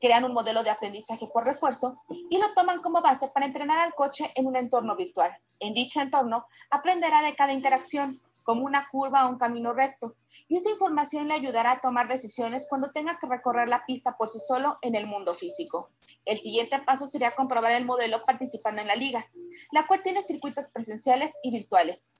crean un modelo de aprendizaje por refuerzo y lo toman como base para entrenar al coche en un entorno virtual. En dicho entorno, aprenderá de cada interacción, como una curva o un camino recto, y esa información le ayudará a tomar decisiones cuando tenga que recorrer la pista por sí solo en el mundo físico. El siguiente paso sería comprobar el modelo participando en la liga, la cual tiene circuitos presenciales y virtuales.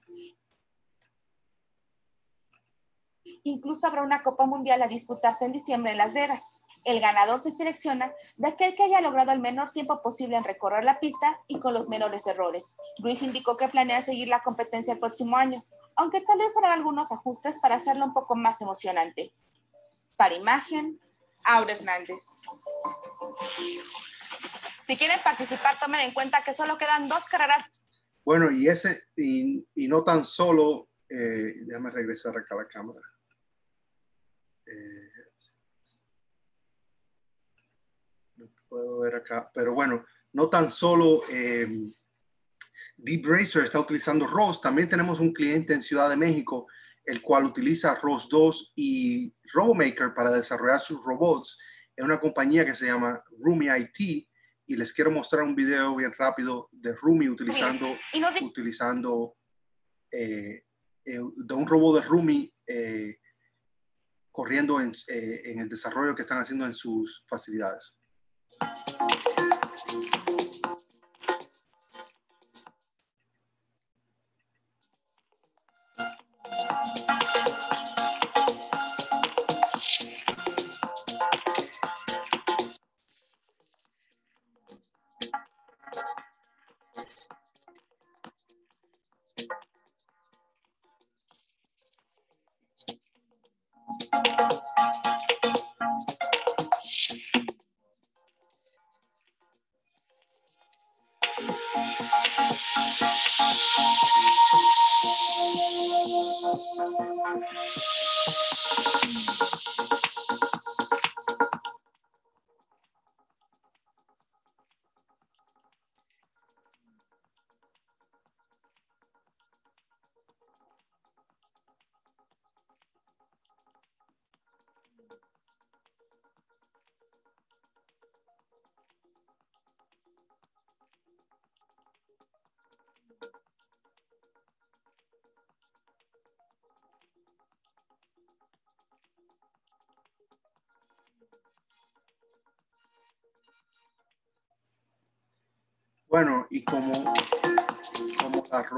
Incluso habrá una Copa Mundial a disputarse en diciembre en Las Vegas. El ganador se selecciona de aquel que haya logrado el menor tiempo posible en recorrer la pista y con los menores errores. Luis indicó que planea seguir la competencia el próximo año, aunque tal vez hará algunos ajustes para hacerlo un poco más emocionante. Para imagen, Aura Hernández. Si quieren participar, tomen en cuenta que solo quedan dos carreras. Bueno, y ese, y, no tan solo, eh, déjame regresar acá a la cámara no eh, puedo ver acá, pero bueno, no tan solo DeepRacer eh, Deep está utilizando ROS, también tenemos un cliente en Ciudad de México, el cual utiliza ROS 2 y RoboMaker para desarrollar sus robots. en una compañía que se llama Rumi IT y les quiero mostrar un video bien rápido de Rumi utilizando, pues, utilizando eh, de un robot de Rumi corriendo eh, en, el desarrollo que están haciendo en sus facilidades.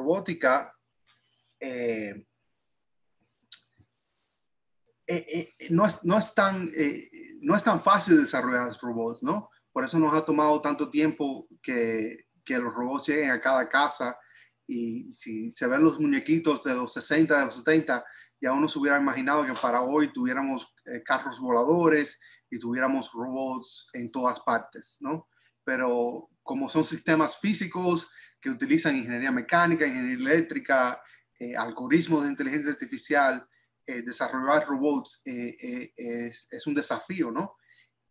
robótica eh, eh, eh, no, es, no, es tan, fácil desarrollar robots, ¿no? Por eso nos ha tomado tanto tiempo que, que los robots lleguen a cada casa y si se ven los muñequitos de los 60, de los 70, ya uno se hubiera imaginado que para hoy tuviéramos carros voladores y tuviéramos robots en todas partes, ¿no? Pero como son sistemas físicos que utilizan ingeniería mecánica, ingeniería eléctrica, eh, algoritmos de inteligencia artificial, eh, desarrollar robots eh, es, un desafío, ¿no?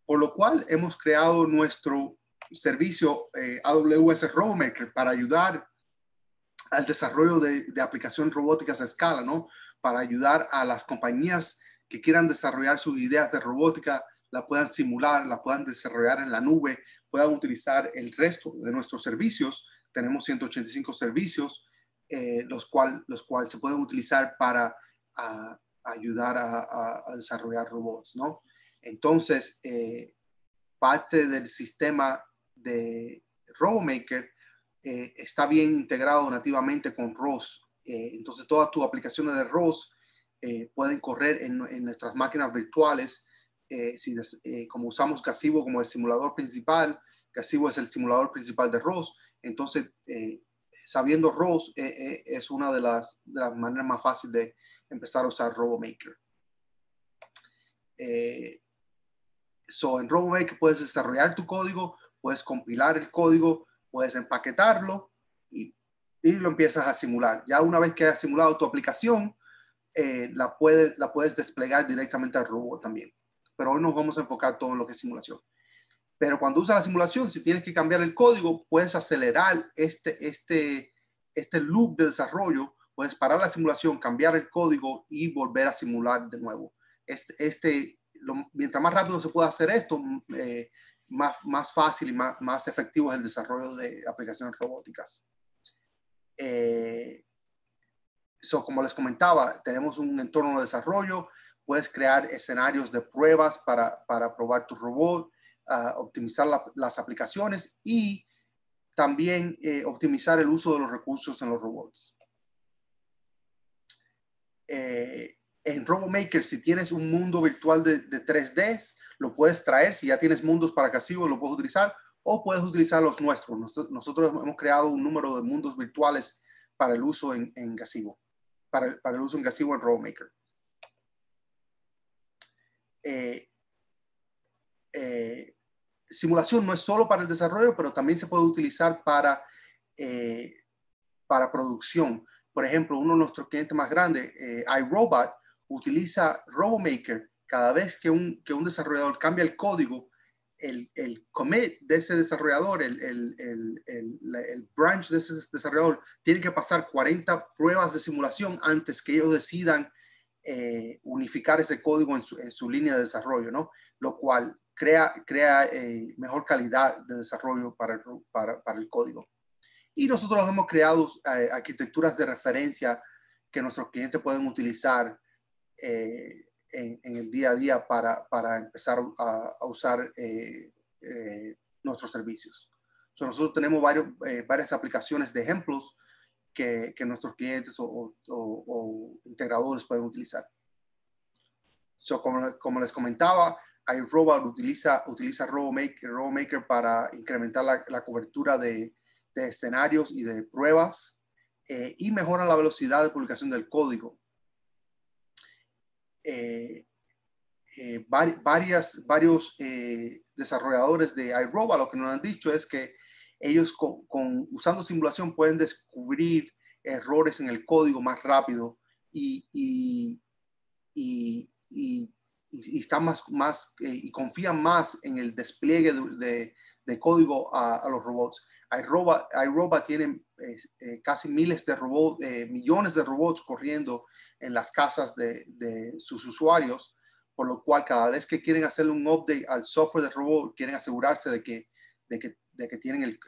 Por lo cual hemos creado nuestro servicio AWS Robomaker para ayudar al desarrollo de, de aplicaciones robóticas a escala, ¿no? Para ayudar a las compañías que quieran desarrollar sus ideas de robótica, la puedan simular, la puedan desarrollar en la nube puedan utilizar el resto de nuestros servicios. Tenemos 185 servicios, eh, los cuales los cuales se pueden utilizar para ah, ayudar a, desarrollar robots, ¿no? Entonces, eh, parte del sistema de RoboMaker eh, está bien integrado nativamente con ROS. entonces, todas tus aplicaciones de ROS pueden correr en, en nuestras máquinas virtuales eh, si eh, como usamos Casivo como el simulador principal, Casivo es el simulador principal de ROS, entonces eh, sabiendo ROS es una de las, maneras más fáciles de empezar a usar RoboMaker. so, en RoboMaker puedes desarrollar tu código, puedes compilar el código, puedes empaquetarlo y, lo empiezas a simular. Ya una vez que has simulado tu aplicación, la, puedes, la puedes desplegar directamente al robot también pero hoy nos vamos a enfocar todo en lo que es simulación. Pero cuando usas la simulación, si tienes que cambiar el código, puedes acelerar este, este, este loop de desarrollo, puedes parar la simulación, cambiar el código y volver a simular de nuevo. Este, este mientras más rápido se pueda hacer esto, eh, más, más fácil y más, más efectivo es el desarrollo de aplicaciones robóticas. Eh, como les comentaba, tenemos un entorno de desarrollo, puedes crear escenarios de pruebas para, probar tu robot, ah, optimizar las aplicaciones y también eh, optimizar el uso de los recursos en los robots. Eh, en RoboMaker, si tienes un mundo virtual de, 3D, lo puedes traer. Si ya tienes mundos para Casivo, lo puedes utilizar o puedes utilizar los nuestros. Nosotros, hemos creado un número de mundos virtuales para el uso en, en para, el uso en Casivo en RoboMaker. Eh, eh, simulación no es solo para el desarrollo, pero también se puede utilizar para, eh, para producción. Por ejemplo, uno de nuestros clientes más grandes, iRobot, utiliza RoboMaker. Cada vez que un, desarrollador cambia el código, el, el commit de ese desarrollador, el, el, el, branch de ese desarrollador, tiene que pasar 40 pruebas de simulación antes que ellos decidan eh, unificar ese código en su, línea de desarrollo, ¿no? Lo cual crea, crea eh, mejor calidad de desarrollo para el, código. Y nosotros hemos creado eh, arquitecturas de referencia que nuestros clientes pueden utilizar en, el día a día para, empezar a, usar nuestros servicios. nosotros tenemos varias aplicaciones de ejemplos que, nuestros clientes o, integradores pueden utilizar. como, les comentaba, iRobot utiliza, utiliza RoboMaker, RoboMaker para incrementar la, cobertura de, escenarios y de pruebas eh, y mejora la velocidad de publicación del código. Eh, eh, varias, varios desarrolladores de iRobot lo que nos han dicho es que ellos con, usando simulación pueden descubrir errores en el código más rápido y, y, y, más, más eh, y confían más en el despliegue de, código a, los robots. iRobot, tiene eh, casi miles de robots, eh, millones de robots corriendo en las casas de, sus usuarios, por lo cual cada vez que quieren hacer un update al software de robot, quieren asegurarse de que, de que de que tienen el,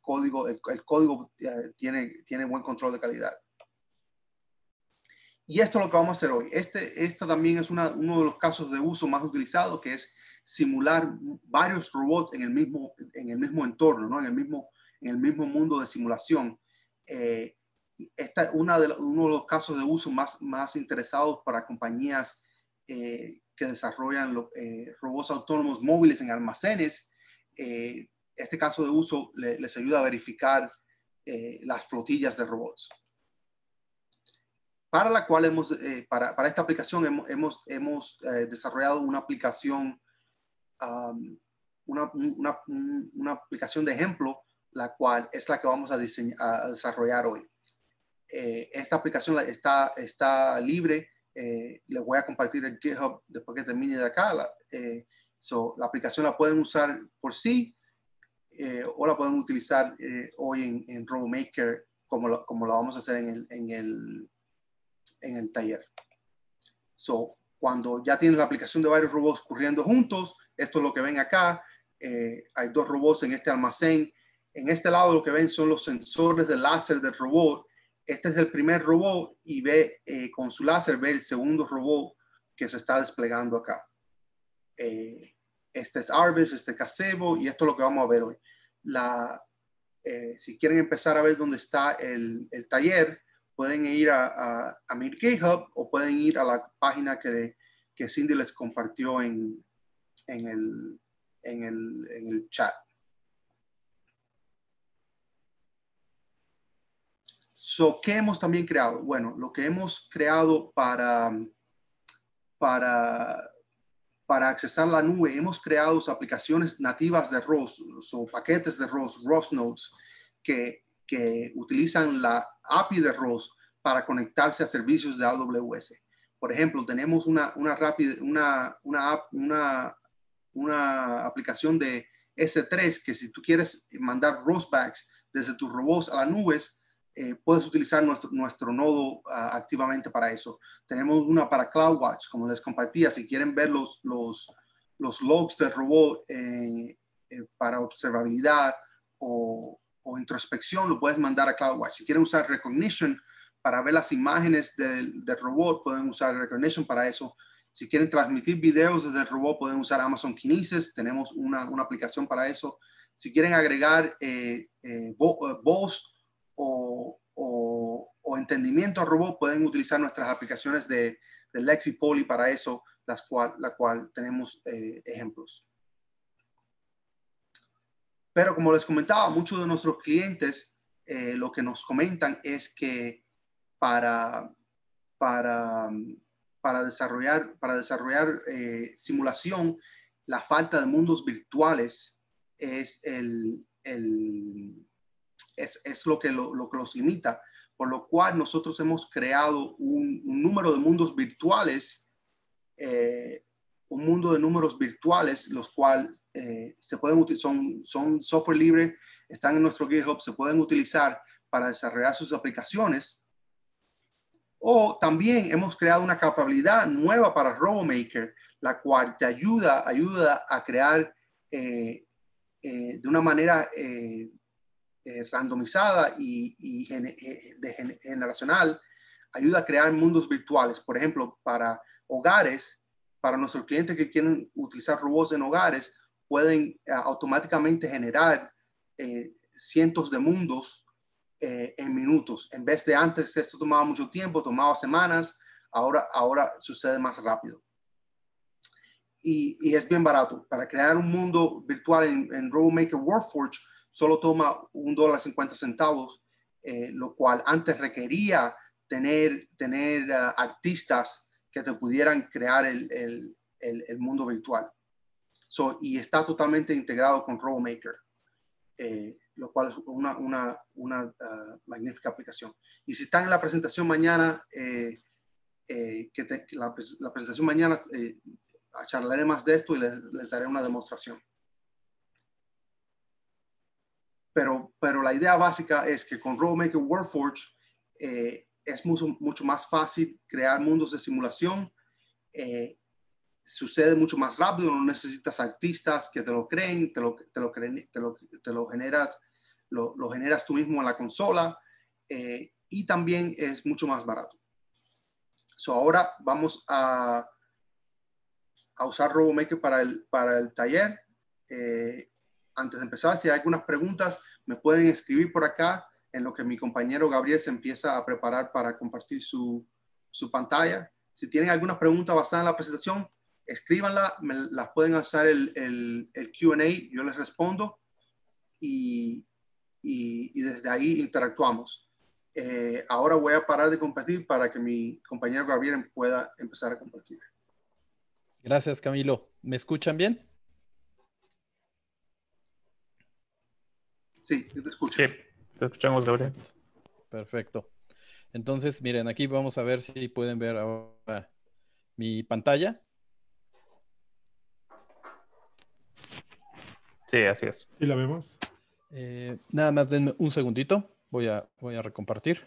código, el, código eh, tiene, tiene buen control de calidad. Y esto es lo que vamos a hacer hoy. Este, también es uno de los casos de uso más utilizado, que es simular varios robots en el mismo, en el mismo entorno, ¿no? en, el mismo, en el mismo mundo de simulación. Eh, es una de, uno de los casos de uso más, más interesados para compañías eh, que desarrollan eh, robots autónomos móviles en almacenes, este caso de uso les ayuda a verificar eh, las flotillas de robots. Para la cual hemos, eh, para, para, esta aplicación hemos, hemos, eh, desarrollado una aplicación, una, una, una, aplicación de ejemplo, la cual es la que vamos a, diseñar, a desarrollar hoy. esta aplicación está, está libre, les voy a compartir el GitHub después que termine de acá. la aplicación la pueden usar por sí eh, o la podemos utilizar eh, hoy en, RoboMaker como lo, como lo vamos a hacer en el, en el, en el taller. So, cuando ya tienes la aplicación de varios robots corriendo juntos, esto es lo que ven acá. Eh, hay dos robots en este almacén. En este lado lo que ven son los sensores de láser del robot. Este es el primer robot y ve eh, con su láser ve el segundo robot que se está desplegando acá este es Arvis, este es Casebo y esto es lo que vamos a ver hoy. La, eh, si quieren empezar a ver dónde está el, taller, pueden ir a, a, a mi o pueden ir a la página que, Cindy les compartió en, el, chat. So, ¿Qué hemos también creado? Bueno, lo que hemos creado para, para para accesar la nube, hemos creado aplicaciones nativas de ROS o paquetes de ROS, ROS Nodes, que, utilizan la API de ROS para conectarse a servicios de AWS. Por ejemplo, tenemos una, una, una, una, una, aplicación de S3 que si tú quieres mandar ROS backs desde tus robots a las nubes, eh, puedes utilizar nuestro, nuestro nodo ah, activamente para eso. Tenemos una para CloudWatch, como les compartía, si quieren ver los, los, los logs del robot eh, eh, para observabilidad o, o, introspección, lo puedes mandar a CloudWatch. Si quieren usar Recognition para ver las imágenes del, del robot, pueden usar Recognition para eso. Si quieren transmitir videos desde el robot, pueden usar Amazon Kinesis. Tenemos una, una aplicación para eso. Si quieren agregar voz o, entendimiento a robot, pueden utilizar nuestras aplicaciones de, de lexi para eso, las cual, la cual tenemos eh, ejemplos. Pero como les comentaba, muchos de nuestros clientes eh, lo que nos comentan es que para, para, para desarrollar, para desarrollar eh, simulación, la falta de mundos virtuales es el, es, lo, que lo, los imita, por lo cual nosotros hemos creado un, número de mundos virtuales, eh, un mundo de números virtuales, los cuales eh, se pueden son, software libre, están en nuestro GitHub, se pueden utilizar para desarrollar sus aplicaciones. O también hemos creado una capacidad nueva para RoboMaker, la cual te ayuda, ayuda a crear eh, de una manera eh, randomizada y, eh, generacional ayuda a crear mundos virtuales. Por ejemplo, para hogares, para nuestros clientes que quieren utilizar robots en hogares, pueden eh, automáticamente generar cientos de mundos en minutos. En vez de antes, esto tomaba mucho tiempo, tomaba semanas, ahora, ahora sucede más rápido. Y, es bien barato. Para crear un mundo virtual en, RoboMaker Warforge, solo toma un dólar 50 centavos, eh, lo cual antes requería tener, tener ah, artistas que te pudieran crear el, mundo virtual. So, y está totalmente integrado con RoboMaker, eh, lo cual es una, ah, magnífica aplicación. Y si están en la presentación mañana, eh, que, la, presentación mañana charlaré más de esto y les daré una demostración pero, pero la idea básica es que con RoboMaker WorldForge eh, es mucho, mucho más fácil crear mundos de simulación. Eh, sucede mucho más rápido, no necesitas artistas que te lo creen, te lo, te lo, generas, lo, generas tú mismo en la consola eh, y también es mucho más barato. ahora vamos a, a usar RoboMaker para el, para el taller antes de empezar, si hay algunas preguntas, me pueden escribir por acá en lo que mi compañero Gabriel se empieza a preparar para compartir su, pantalla. Si tienen alguna pregunta basada en la presentación, escríbanla, me, las pueden hacer el, el, QA, yo les respondo y, desde ahí interactuamos. Eh, ahora voy a parar de compartir para que mi compañero Gabriel pueda empezar a compartir. Gracias, Camilo. ¿Me escuchan bien? Sí, te escucho. Sí, te escuchamos, Gabriel. Perfecto. Entonces, miren, aquí vamos a ver si pueden ver ahora mi pantalla. Sí, así es. ¿Y la vemos? Eh, nada más denme un segundito. Voy a, voy a recompartir.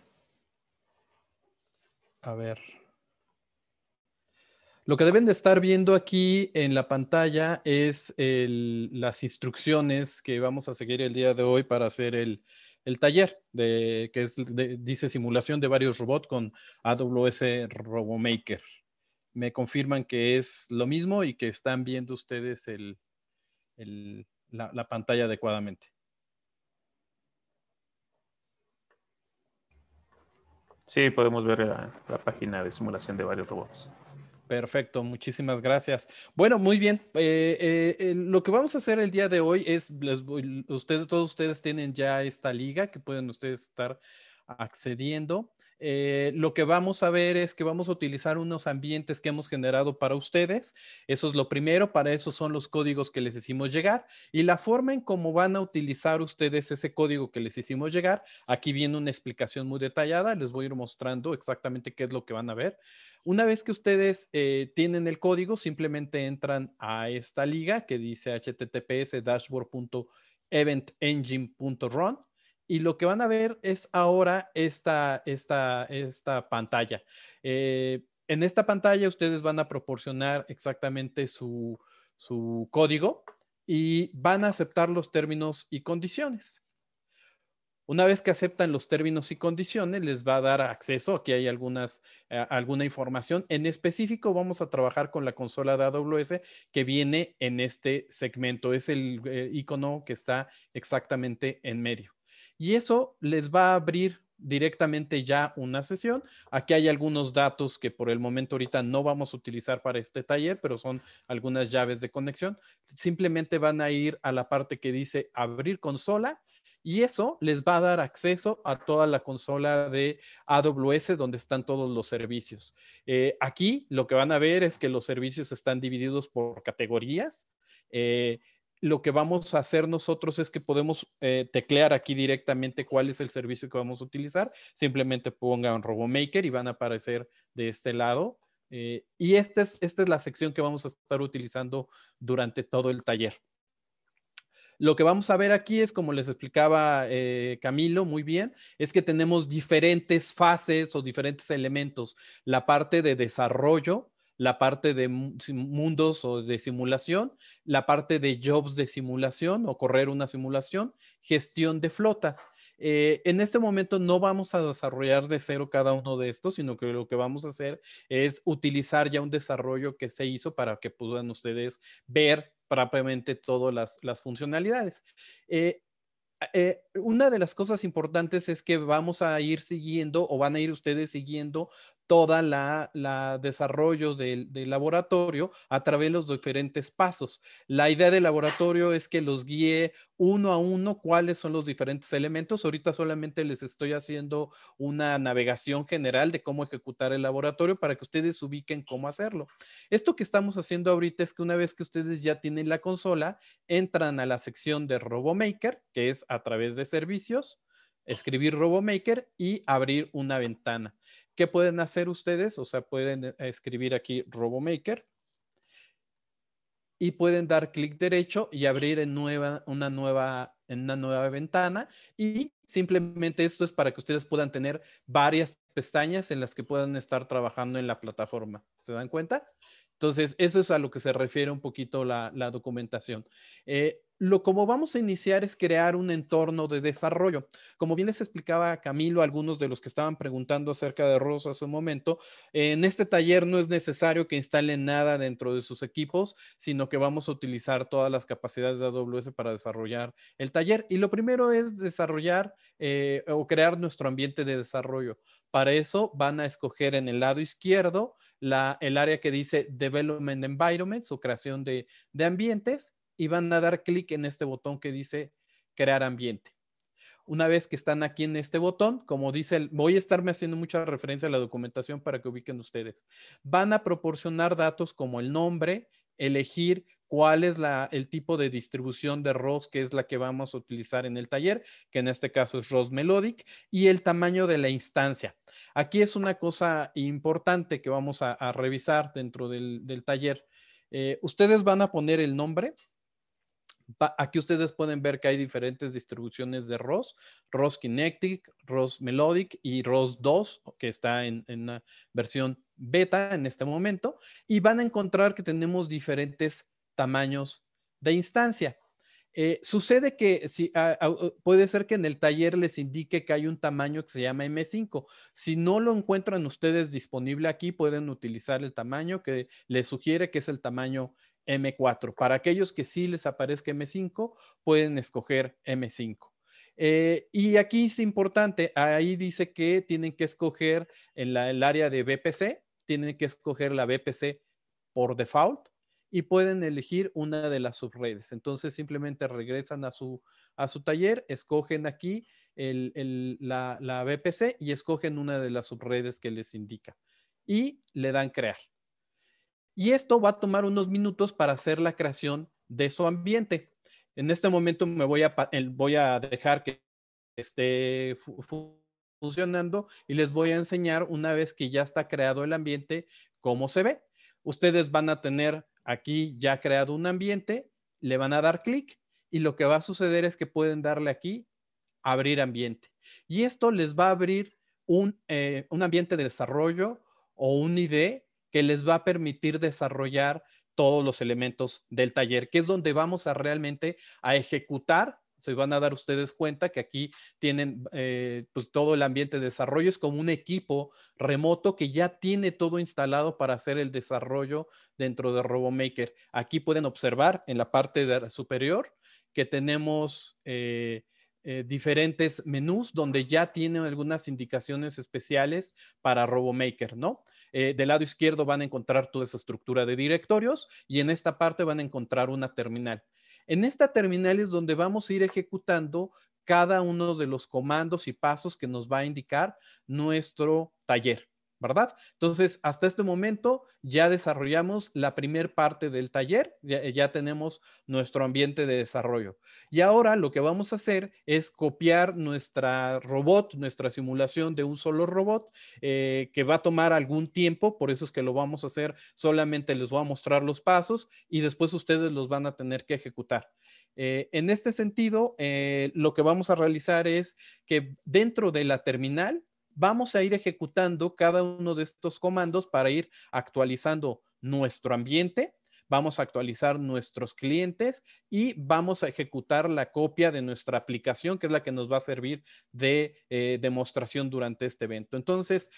A ver. Lo que deben de estar viendo aquí en la pantalla es las instrucciones que vamos a seguir el día de hoy para hacer el, taller, de, que dice simulación de varios robots con AWS RoboMaker. Me confirman que es lo mismo y que están viendo ustedes la, pantalla adecuadamente. Sí, podemos ver la, página de simulación de varios robots. Perfecto, muchísimas gracias. Bueno, muy bien. Eh, eh, lo que vamos a hacer el día de hoy es, les ustedes, todos ustedes tienen ya esta liga que pueden ustedes estar accediendo. Eh, lo que vamos a ver es que vamos a utilizar unos ambientes que hemos generado para ustedes. Eso es lo primero, para eso son los códigos que les hicimos llegar y la forma en cómo van a utilizar ustedes ese código que les hicimos llegar. Aquí viene una explicación muy detallada, les voy a ir mostrando exactamente qué es lo que van a ver. Una vez que ustedes eh, tienen el código, simplemente entran a esta liga que dice https dashboard.eventengine.run y lo que van a ver es ahora esta, pantalla. Eh, en esta pantalla ustedes van a proporcionar exactamente su, código y van a aceptar los términos y condiciones. Una vez que aceptan los términos y condiciones, les va a dar acceso. Aquí hay algunas, eh, alguna información. En específico, vamos a trabajar con la consola de AWS que viene en este segmento. Es el eh, icono que está exactamente en medio y eso les va a abrir directamente ya una sesión. Aquí hay algunos datos que por el momento ahorita no vamos a utilizar para este taller, pero son algunas llaves de conexión. Simplemente van a ir a la parte que dice abrir consola y eso les va a dar acceso a toda la consola de AWS donde están todos los servicios. Eh, aquí lo que van a ver es que los servicios están divididos por categorías. Eh, lo que vamos a hacer nosotros es que podemos eh, teclear aquí directamente cuál es el servicio que vamos a utilizar. Simplemente pongan RoboMaker y van a aparecer de este lado. Eh, y esta es, esta es la sección que vamos a estar utilizando durante todo el taller. Lo que vamos a ver aquí es, como les explicaba eh, Camilo muy bien, es que tenemos diferentes fases o diferentes elementos. La parte de desarrollo, la parte de mundos o de simulación, la parte de jobs de simulación o correr una simulación, gestión de flotas. Eh, en este momento no vamos a desarrollar de cero cada uno de estos, sino que lo que vamos a hacer es utilizar ya un desarrollo que se hizo para que puedan ustedes ver propiamente todas las, funcionalidades. Eh, eh, una de las cosas importantes es que vamos a ir siguiendo o van a ir ustedes siguiendo toda la, desarrollo del, del, laboratorio a través de los diferentes pasos. La idea del laboratorio es que los guíe uno a uno cuáles son los diferentes elementos. Ahorita solamente les estoy haciendo una navegación general de cómo ejecutar el laboratorio para que ustedes ubiquen cómo hacerlo. Esto que estamos haciendo ahorita es que una vez que ustedes ya tienen la consola, entran a la sección de RoboMaker, que es a través de servicios, escribir RoboMaker y abrir una ventana. ¿Qué pueden hacer ustedes? O sea, pueden eh, escribir aquí RoboMaker y pueden dar clic derecho y abrir en nueva, una, nueva, en una nueva ventana. Y simplemente esto es para que ustedes puedan tener varias pestañas en las que puedan estar trabajando en la plataforma. ¿Se dan cuenta? Entonces, eso es a lo que se refiere un poquito la, documentación. Eh, lo como vamos a iniciar es crear un entorno de desarrollo. Como bien les explicaba Camilo, algunos de los que estaban preguntando acerca de ROS hace un momento, en este taller no es necesario que instalen nada dentro de sus equipos, sino que vamos a utilizar todas las capacidades de AWS para desarrollar el taller. Y lo primero es desarrollar eh, o crear nuestro ambiente de desarrollo. Para eso van a escoger en el lado izquierdo el área que dice Development Environment o creación de, de ambientes y van a dar clic en este botón que dice crear ambiente. Una vez que están aquí en este botón, como dice, voy a estarme haciendo mucha referencia a la documentación para que ubiquen ustedes. Van a proporcionar datos como el nombre, elegir cuál es el tipo de distribución de ROS que es la que vamos a utilizar en el taller, que en este caso es ROS Melodic, y el tamaño de la instancia. Aquí es una cosa importante que vamos a, revisar dentro del, taller. Eh, ustedes van a poner el nombre, aquí ustedes pueden ver que hay diferentes distribuciones de ROS, ROS Kinetic, ROS Melodic y ROS 2, que está en, en, una versión beta en este momento, y van a encontrar que tenemos diferentes tamaños de instancia. Eh, sucede que si, puede ser que en el taller les indique que hay un tamaño que se llama M5. Si no lo encuentran ustedes disponible aquí, pueden utilizar el tamaño que les sugiere que es el tamaño M4. Para aquellos que sí les aparezca M5, pueden escoger M5. Eh, y aquí es importante, ahí dice que tienen que escoger en el área de BPC, tienen que escoger la BPC por default y pueden elegir una de las subredes. Entonces simplemente regresan a su, a su taller, escogen aquí la, la BPC y escogen una de las subredes que les indica y le dan crear. Y esto va a tomar unos minutos para hacer la creación de su ambiente. En este momento me voy a, voy a dejar que esté funcionando y les voy a enseñar una vez que ya está creado el ambiente cómo se ve. Ustedes van a tener aquí ya ha creado un ambiente, le van a dar clic y lo que va a suceder es que pueden darle aquí abrir ambiente. Y esto les va a abrir un, eh, ambiente de desarrollo o un ID que les va a permitir desarrollar todos los elementos del taller, que es donde vamos a realmente a ejecutar se van a dar ustedes cuenta que aquí tienen eh, pues, todo el ambiente de desarrollo, es como un equipo remoto que ya tiene todo instalado para hacer el desarrollo dentro de RoboMaker. Aquí pueden observar en la parte superior que tenemos eh, eh, diferentes menús donde ya tienen algunas indicaciones especiales para RoboMaker, ¿no? del lado izquierdo van a encontrar toda esa estructura de directorios y en esta parte van a encontrar una terminal. En esta terminal es donde vamos a ir ejecutando cada uno de los comandos y pasos que nos va a indicar nuestro taller. ¿verdad? Entonces, hasta este momento ya desarrollamos la primer parte del taller, ya, tenemos nuestro ambiente de desarrollo. Y ahora lo que vamos a hacer es copiar nuestra robot, nuestra simulación de un solo robot, eh, que va a tomar algún tiempo, por eso es que lo vamos a hacer, solamente les voy a mostrar los pasos y después ustedes los van a tener que ejecutar. Eh, en este sentido, eh, lo que vamos a realizar es que dentro de la terminal, vamos a ir ejecutando cada uno de estos comandos para ir actualizando nuestro ambiente, vamos a actualizar nuestros clientes y vamos a ejecutar la copia de nuestra aplicación, que es la que nos va a servir de eh, demostración durante este evento. Entonces,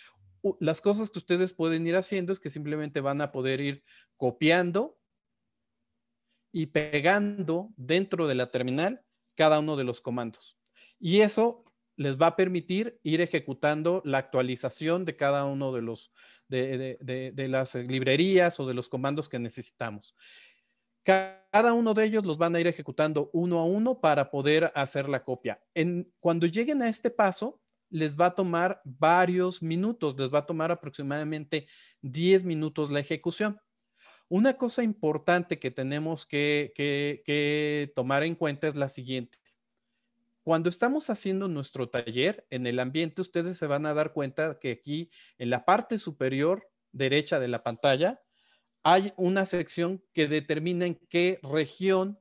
las cosas que ustedes pueden ir haciendo es que simplemente van a poder ir copiando y pegando dentro de la terminal cada uno de los comandos. Y eso les va a permitir ir ejecutando la actualización de cada uno de, los, de, las eh, librerías o de los comandos que necesitamos. Cada uno de ellos los van a ir ejecutando uno a uno para poder hacer la copia. En, cuando lleguen a este paso, les va a tomar varios minutos, les va a tomar aproximadamente 10 minutos la ejecución. Una cosa importante que tenemos que tomar en cuenta es la siguiente. Cuando estamos haciendo nuestro taller en el ambiente, ustedes se van a dar cuenta que aquí en la parte superior derecha de la pantalla hay una sección que determina en qué región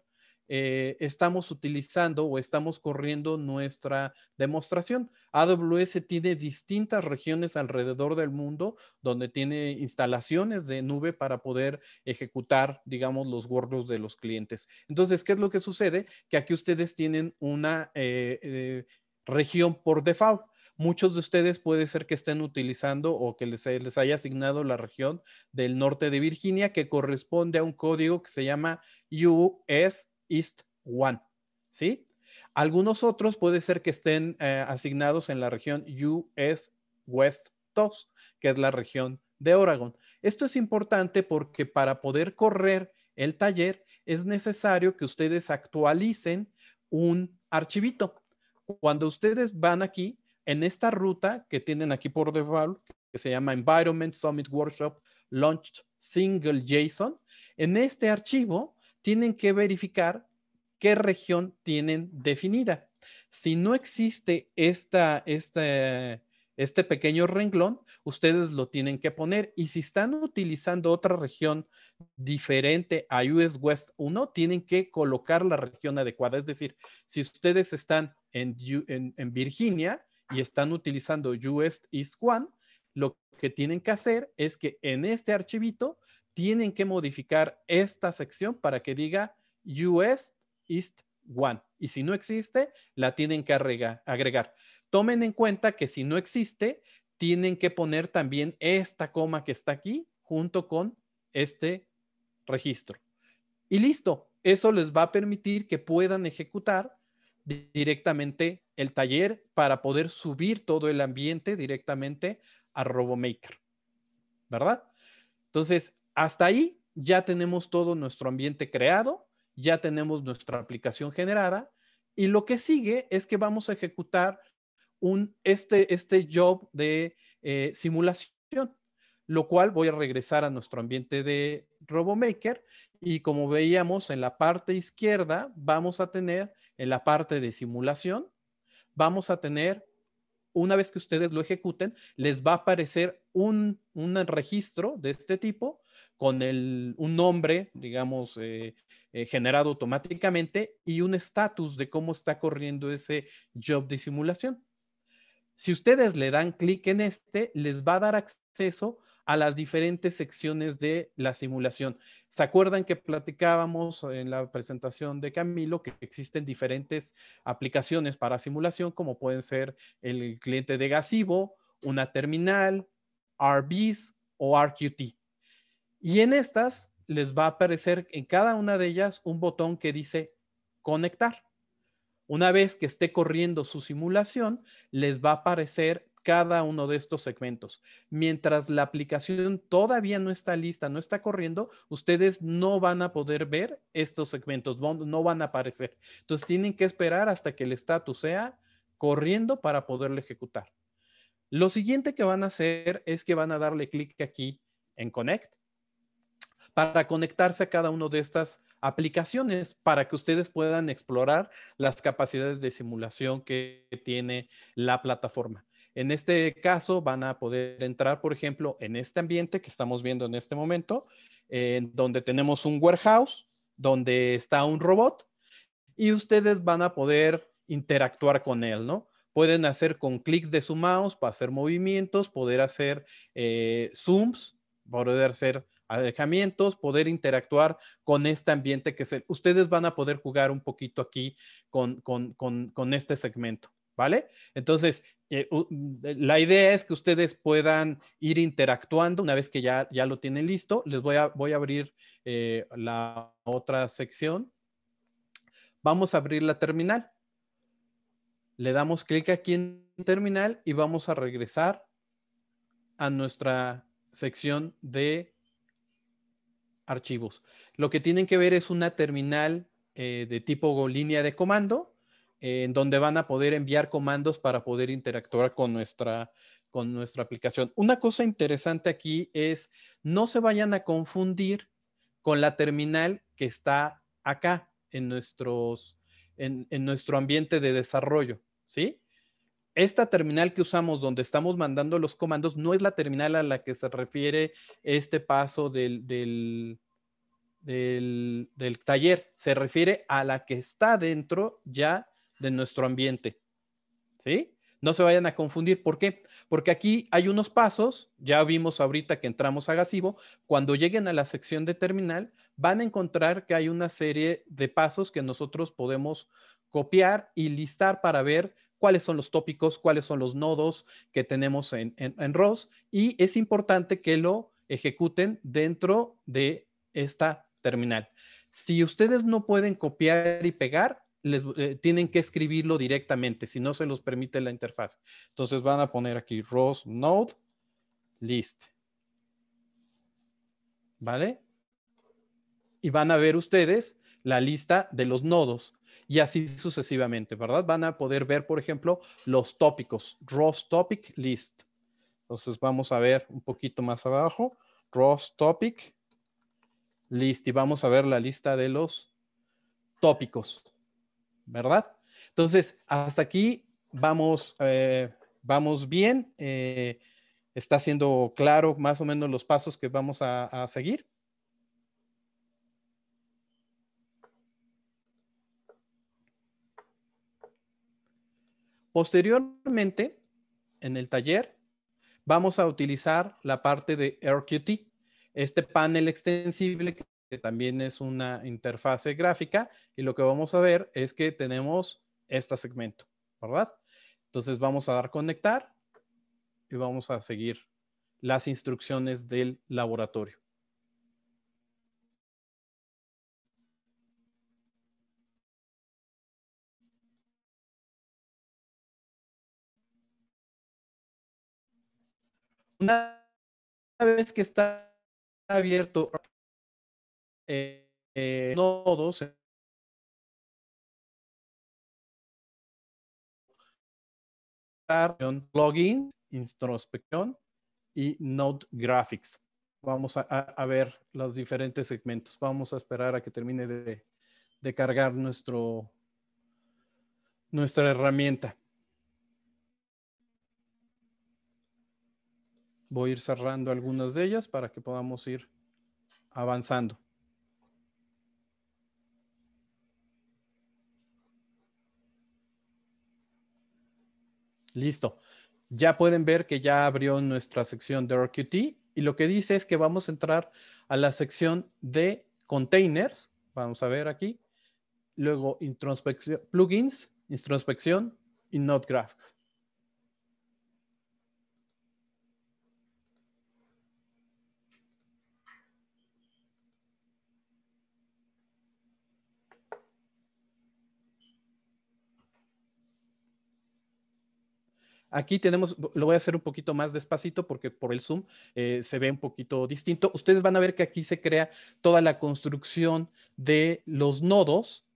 eh, estamos utilizando o estamos corriendo nuestra demostración. AWS tiene distintas regiones alrededor del mundo donde tiene instalaciones de nube para poder ejecutar, digamos, los workloads de los clientes. Entonces, ¿qué es lo que sucede? Que aquí ustedes tienen una eh, eh, región por default muchos de ustedes puede ser que estén utilizando o que les, les, haya asignado la región del norte de Virginia que corresponde a un código que se llama US East one ¿sí? Algunos otros puede ser que estén eh, asignados en la región US West 2, que es la región de Oregon. Esto es importante porque para poder correr el taller es necesario que ustedes actualicen un archivito. Cuando ustedes van aquí, en esta ruta que tienen aquí por default, que se llama Environment Summit Workshop Launched Single JSON, en este archivo tienen que verificar qué región tienen definida. Si no existe este, este pequeño renglón, ustedes lo tienen que poner. Y si están utilizando otra región diferente a US West 1, tienen que colocar la región adecuada. Es decir, si ustedes están en, en Virginia y están utilizando US East 1, lo que tienen que hacer es que en este archivito tienen que modificar esta sección para que diga US East One. Y si no existe, la tienen que agregar. Tomen en cuenta que si no existe, tienen que poner también esta coma que está aquí junto con este registro. Y listo, eso les va a permitir que puedan ejecutar directamente el taller para poder subir todo el ambiente directamente a RoboMaker, ¿verdad? Entonces, hasta ahí ya tenemos todo nuestro ambiente creado, ya tenemos nuestra aplicación generada y lo que sigue es que vamos a ejecutar un, este, este job de eh, simulación, lo cual voy a regresar a nuestro ambiente de RoboMaker y como veíamos en la parte izquierda vamos a tener en la parte de simulación, vamos a tener una vez que ustedes lo ejecuten, les va a aparecer un, registro de este tipo con un nombre, digamos, eh, eh, generado automáticamente y un estatus de cómo está corriendo ese job de simulación. Si ustedes le dan clic en este, les va a dar acceso a las diferentes secciones de la simulación. ¿Se acuerdan que platicábamos en la presentación de Camilo que existen diferentes aplicaciones para simulación, como pueden ser el cliente de Gasivo, una terminal, RBs o RQT? Y en estas les va a aparecer en cada una de ellas un botón que dice conectar. Una vez que esté corriendo su simulación, les va a aparecer cada uno de estos segmentos. Mientras la aplicación todavía no está lista, no está corriendo, ustedes no van a poder ver estos segmentos, no van a aparecer. Entonces tienen que esperar hasta que el estatus sea corriendo para poderlo ejecutar. Lo siguiente que van a hacer es que van a darle clic aquí en Connect para conectarse a cada una de estas aplicaciones para que ustedes puedan explorar las capacidades de simulación que tiene la plataforma. En este caso van a poder entrar, por ejemplo, en este ambiente que estamos viendo en este momento, donde tenemos un warehouse, donde está un robot y ustedes van a poder interactuar con él, ¿no? Pueden hacer con clics de su mouse para hacer movimientos, poder hacer eh, zooms, poder hacer alejamientos, poder interactuar con este ambiente que se, ustedes van a poder jugar un poquito aquí con este segmento. ¿vale? Entonces, eh, la idea es que ustedes puedan ir interactuando una vez que ya, lo tienen listo. Les voy a, voy a abrir eh, la otra sección. Vamos a abrir la terminal. Le damos clic aquí en terminal y vamos a regresar a nuestra sección de archivos. Lo que tienen que ver es una terminal eh, de tipo línea de comando en donde van a poder enviar comandos para poder interactuar con nuestra, con nuestra aplicación. Una cosa interesante aquí es no se vayan a confundir con la terminal que está acá en, nuestros, en, nuestro ambiente de desarrollo, ¿sí? Esta terminal que usamos donde estamos mandando los comandos no es la terminal a la que se refiere este paso del, del, del, del taller, se refiere a la que está dentro ya de nuestro ambiente. ¿Sí? No se vayan a confundir. ¿Por qué? Porque aquí hay unos pasos, ya vimos ahorita que entramos a Gasivo, cuando lleguen a la sección de terminal van a encontrar que hay una serie de pasos que nosotros podemos copiar y listar para ver cuáles son los tópicos, cuáles son los nodos que tenemos en, en, ROS y es importante que lo ejecuten dentro de esta terminal. Si ustedes no pueden copiar y pegar, eh, tienen que escribirlo directamente, si no se los permite la interfaz. Entonces van a poner aquí ROS node list. ¿Vale? Y van a ver ustedes la lista de los nodos y así sucesivamente, ¿verdad? Van a poder ver, por ejemplo, los tópicos, ROS topic list. Entonces vamos a ver un poquito más abajo, ROS topic list y vamos a ver la lista de los tópicos. ¿verdad? Entonces, hasta aquí vamos, eh, vamos bien. Eh, está siendo claro más o menos los pasos que vamos a, seguir. Posteriormente, en el taller, vamos a utilizar la parte de RQT, este panel extensible que que también es una interfase gráfica y lo que vamos a ver es que tenemos este segmento, ¿verdad? Entonces vamos a dar conectar y vamos a seguir las instrucciones del laboratorio. Una vez que está abierto eh, eh, nodos. Login introspección y Node Graphics. Vamos a, ver los diferentes segmentos. Vamos a esperar a que termine de, de cargar nuestro, nuestra herramienta. Voy a ir cerrando algunas de ellas para que podamos ir avanzando. Listo. Ya pueden ver que ya abrió nuestra sección de RQT y lo que dice es que vamos a entrar a la sección de containers. Vamos a ver aquí. Luego, introspección, plugins, introspección y not graphs. Aquí tenemos, lo voy a hacer un poquito más despacito porque por el zoom eh, se ve un poquito distinto. Ustedes van a ver que aquí se crea toda la construcción de los nodos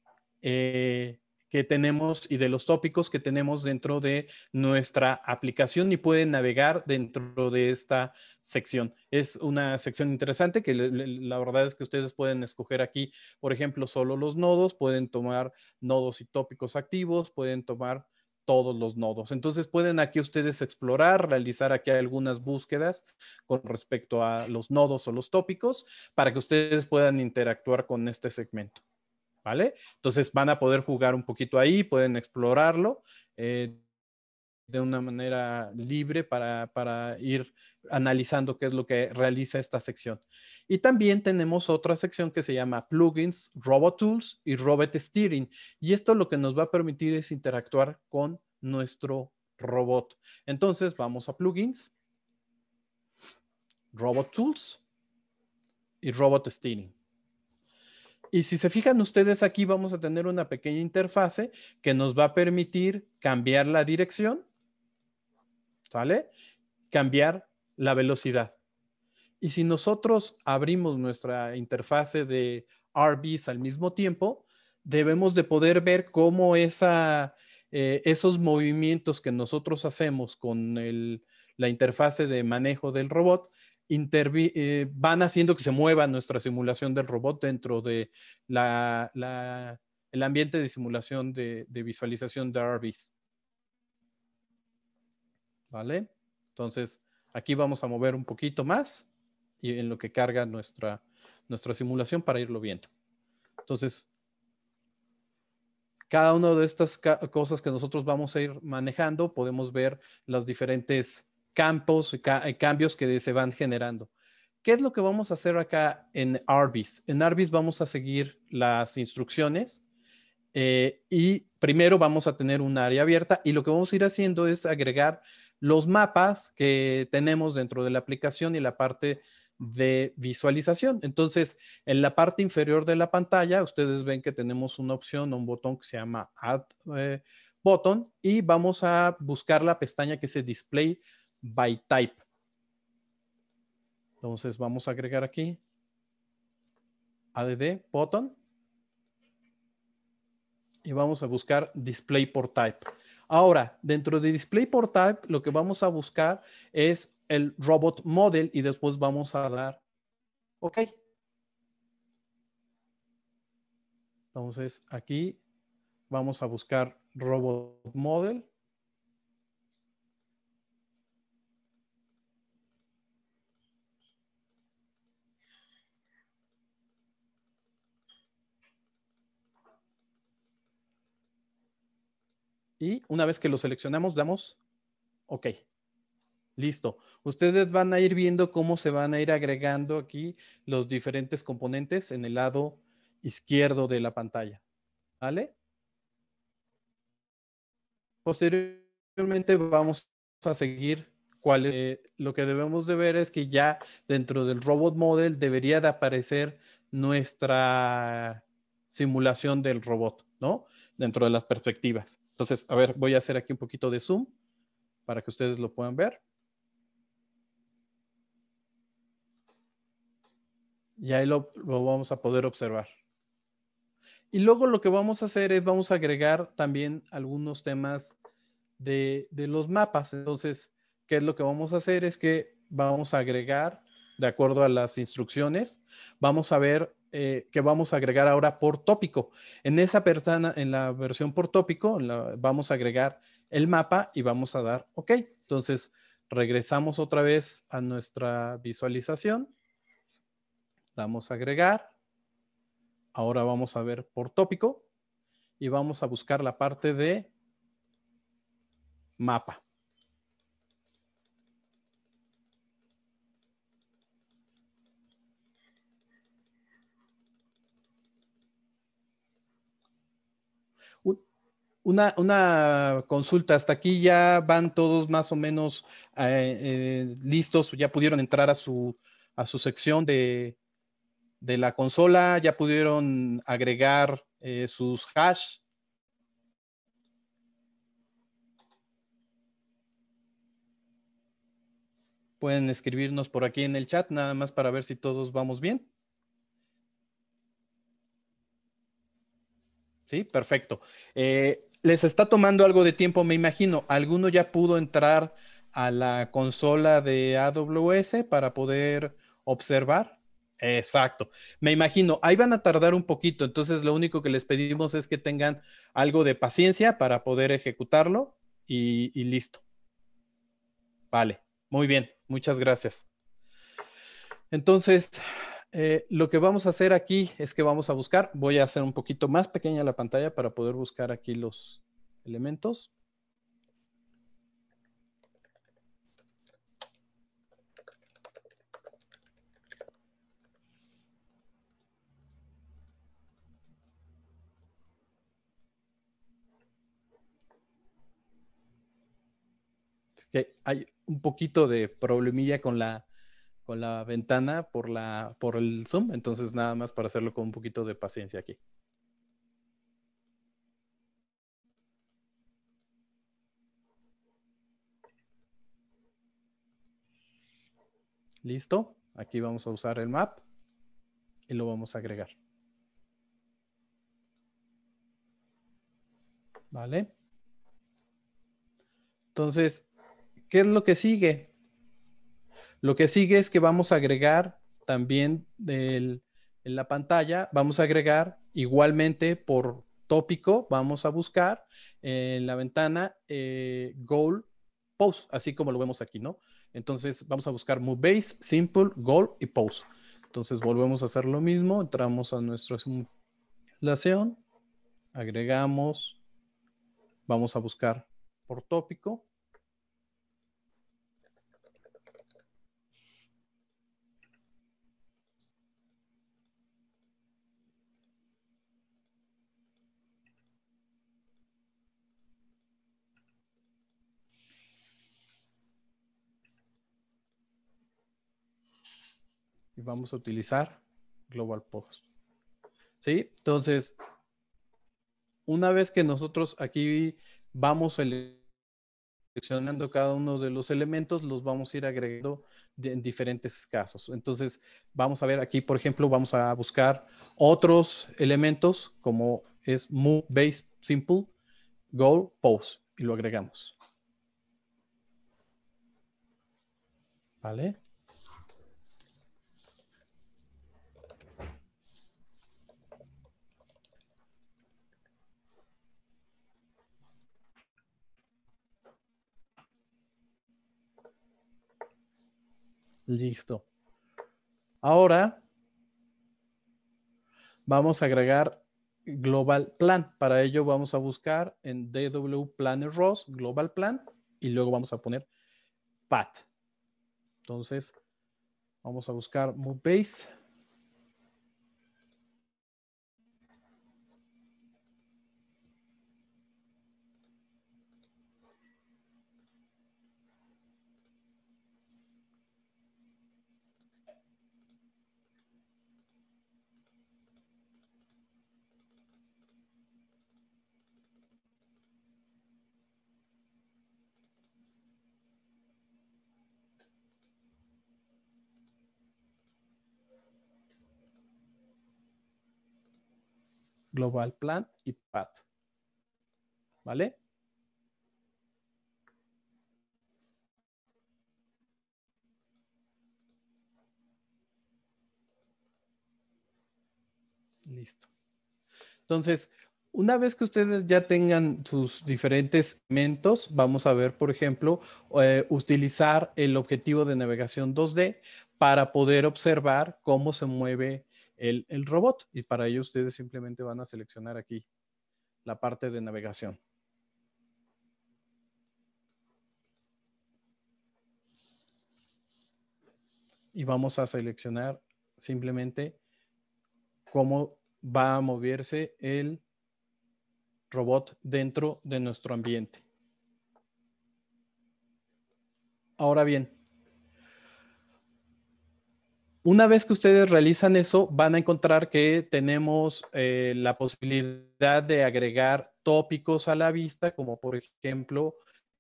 eh, que tenemos y de los tópicos que tenemos dentro de nuestra aplicación y pueden navegar dentro de esta sección. Es una sección interesante que la verdad es que ustedes pueden escoger aquí, por ejemplo, solo los nodos, pueden tomar nodos y tópicos activos, pueden tomar todos los nodos. Entonces pueden aquí ustedes explorar, realizar aquí algunas búsquedas con respecto a los nodos o los tópicos para que ustedes puedan interactuar con este segmento. ¿Vale? Entonces van a poder jugar un poquito ahí, pueden explorarlo. Eh, de una manera libre para, ir analizando qué es lo que realiza esta sección. Y también tenemos otra sección que se llama Plugins, Robot Tools y Robot Steering. Y esto lo que nos va a permitir es interactuar con nuestro robot. Entonces vamos a Plugins, Robot Tools y Robot Steering. Y si se fijan ustedes aquí vamos a tener una pequeña interfase que nos va a permitir cambiar la dirección ¿sale? Cambiar la velocidad. Y si nosotros abrimos nuestra interfase de RBs al mismo tiempo, debemos de poder ver cómo eh, esos movimientos que nosotros hacemos con la interfase de manejo del robot eh, van haciendo que se mueva nuestra simulación del robot dentro de el ambiente de simulación de, de visualización de RBs. ¿vale? Entonces, aquí vamos a mover un poquito más y en lo que carga nuestra, nuestra simulación para irlo viendo. Entonces, cada una de estas cosas que nosotros vamos a ir manejando, podemos ver los diferentes campos y eh, cambios que se van generando. ¿Qué es lo que vamos a hacer acá en Arbis? En Arbis vamos a seguir las instrucciones eh, y primero vamos a tener un área abierta y lo que vamos a ir haciendo es agregar los mapas que tenemos dentro de la aplicación y la parte de visualización. Entonces, en la parte inferior de la pantalla, ustedes ven que tenemos una opción, un botón que se llama Add eh, Button y vamos a buscar la pestaña que se Display by Type. Entonces, vamos a agregar aquí ADD Button y vamos a buscar Display por Type. Ahora, dentro de DisplayPort Type, lo que vamos a buscar es el robot model y después vamos a dar OK. Entonces, aquí vamos a buscar robot model. Y una vez que lo seleccionamos, damos OK. Listo. Ustedes van a ir viendo cómo se van a ir agregando aquí los diferentes componentes en el lado izquierdo de la pantalla. ¿Vale? Posteriormente vamos a seguir cuál eh, lo que debemos de ver es que ya dentro del robot model debería de aparecer nuestra simulación del robot, ¿no? dentro de las perspectivas. Entonces, a ver, voy a hacer aquí un poquito de zoom para que ustedes lo puedan ver. Y ahí lo, vamos a poder observar. Y luego lo que vamos a hacer es, vamos a agregar también algunos temas de, de los mapas. Entonces, ¿qué es lo que vamos a hacer? Es que vamos a agregar de acuerdo a las instrucciones, vamos a ver eh, que vamos a agregar ahora por tópico. En esa persona, en la versión por tópico, vamos a agregar el mapa y vamos a dar OK. Entonces, regresamos otra vez a nuestra visualización. Damos a agregar. Ahora vamos a ver por tópico y vamos a buscar la parte de mapa. una, consulta, hasta aquí ya van todos más o menos eh, eh, listos, ya pudieron entrar a su, sección de, la consola, ya pudieron agregar eh, sus hash. Pueden escribirnos por aquí en el chat, nada más para ver si todos vamos bien. Sí, perfecto les está tomando algo de tiempo, me imagino. ¿Alguno ya pudo entrar a la consola de AWS para poder observar? Exacto. Me imagino, ahí van a tardar un poquito, entonces lo único que les pedimos es que tengan algo de paciencia para poder ejecutarlo y, listo. Vale, muy bien, muchas gracias. Entonces, eh, lo que vamos a hacer aquí es que vamos a buscar, voy a hacer un poquito más pequeña la pantalla para poder buscar aquí los elementos. hay un poquito de problemilla con la con la ventana por, la, por el Zoom, entonces nada más para hacerlo con un poquito de paciencia aquí. Listo, aquí vamos a usar el map y lo vamos a agregar. Vale. Entonces, ¿qué es lo que sigue? Lo que sigue es que vamos a agregar también en la pantalla, vamos a agregar igualmente por tópico, vamos a buscar en la ventana eh, Goal Post, así como lo vemos aquí, ¿no? Entonces vamos a buscar Move Base, Simple, Goal y Post. Entonces volvemos a hacer lo mismo, entramos a nuestra simulación, agregamos, vamos a buscar por tópico, vamos a utilizar global post. ¿Sí? Entonces, una vez que nosotros aquí vamos seleccionando cada uno de los elementos, los vamos a ir agregando en diferentes casos. Entonces, vamos a ver aquí, por ejemplo, vamos a buscar otros elementos como es move base simple, goal post y lo agregamos. ¿Vale? Listo. Ahora vamos a agregar Global Plan. Para ello vamos a buscar en DW plan ROS Global Plan y luego vamos a poner path. Entonces vamos a buscar Move Base. global Plan y path. ¿Vale? Listo. Entonces, una vez que ustedes ya tengan sus diferentes elementos, vamos a ver, por ejemplo, eh, utilizar el objetivo de navegación 2D para poder observar cómo se mueve el, robot. Y para ello ustedes simplemente van a seleccionar aquí la parte de navegación. Y vamos a seleccionar simplemente cómo va a moverse el robot dentro de nuestro ambiente. Ahora bien, una vez que ustedes realizan eso, van a encontrar que tenemos eh, la posibilidad de agregar tópicos a la vista, como por ejemplo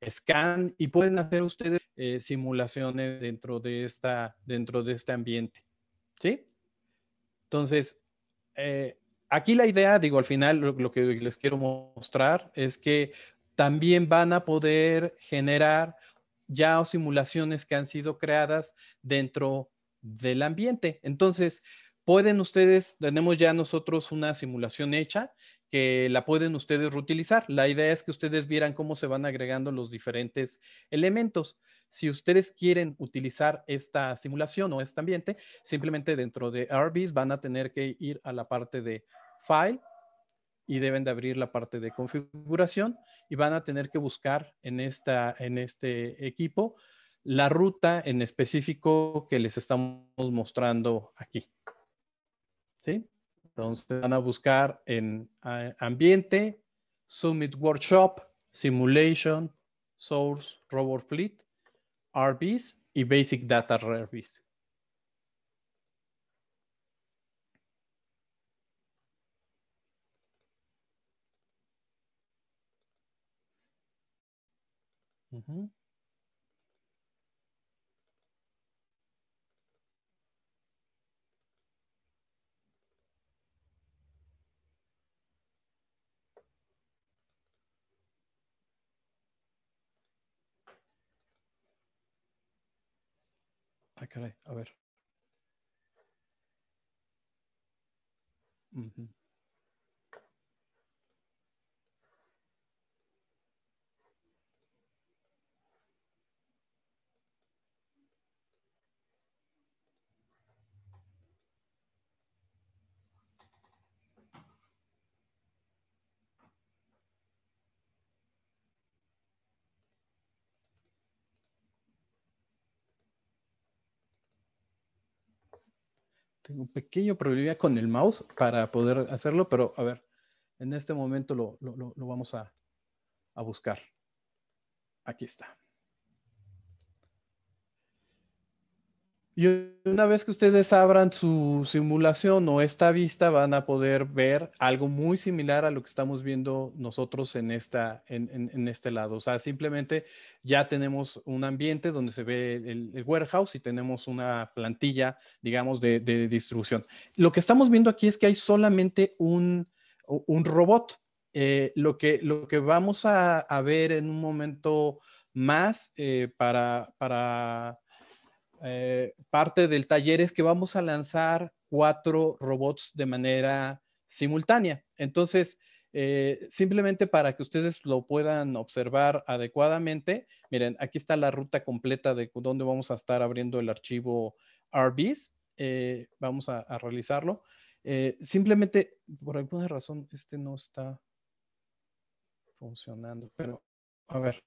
scan, y pueden hacer ustedes eh, simulaciones dentro de, esta, dentro de este ambiente. ¿Sí? Entonces, eh, aquí la idea, digo, al final lo, que les quiero mostrar es que también van a poder generar ya simulaciones que han sido creadas dentro del ambiente. Entonces, pueden ustedes, tenemos ya nosotros una simulación hecha que la pueden ustedes reutilizar. La idea es que ustedes vieran cómo se van agregando los diferentes elementos. Si ustedes quieren utilizar esta simulación o este ambiente, simplemente dentro de Arbis van a tener que ir a la parte de File y deben de abrir la parte de configuración y van a tener que buscar en este equipo la ruta en específico que les estamos mostrando aquí. ¿Sí? Entonces van a buscar en eh, ambiente, Summit Workshop, Simulation, Source, Robot Fleet, RBs y Basic Data RBs. a ver. Tengo un pequeño problema con el mouse para poder hacerlo, pero a ver, en este momento lo, vamos a buscar. Aquí está. Y una vez que ustedes abran su simulación o esta vista, van a poder ver algo muy similar a lo que estamos viendo nosotros en, esta, en, este lado. O sea, simplemente ya tenemos un ambiente donde se ve el, warehouse y tenemos una plantilla, digamos, de, distribución. Lo que estamos viendo aquí es que hay solamente un, robot. Eh, lo, que, lo que vamos a, ver en un momento más eh, para... para eh, parte del taller es que vamos a lanzar cuatro robots de manera simultánea. Entonces, eh, simplemente para que ustedes lo puedan observar adecuadamente, miren, aquí está la ruta completa de dónde vamos a estar abriendo el archivo RBs. Eh, vamos a, realizarlo. simplemente, por alguna razón, este no está funcionando, pero a ver.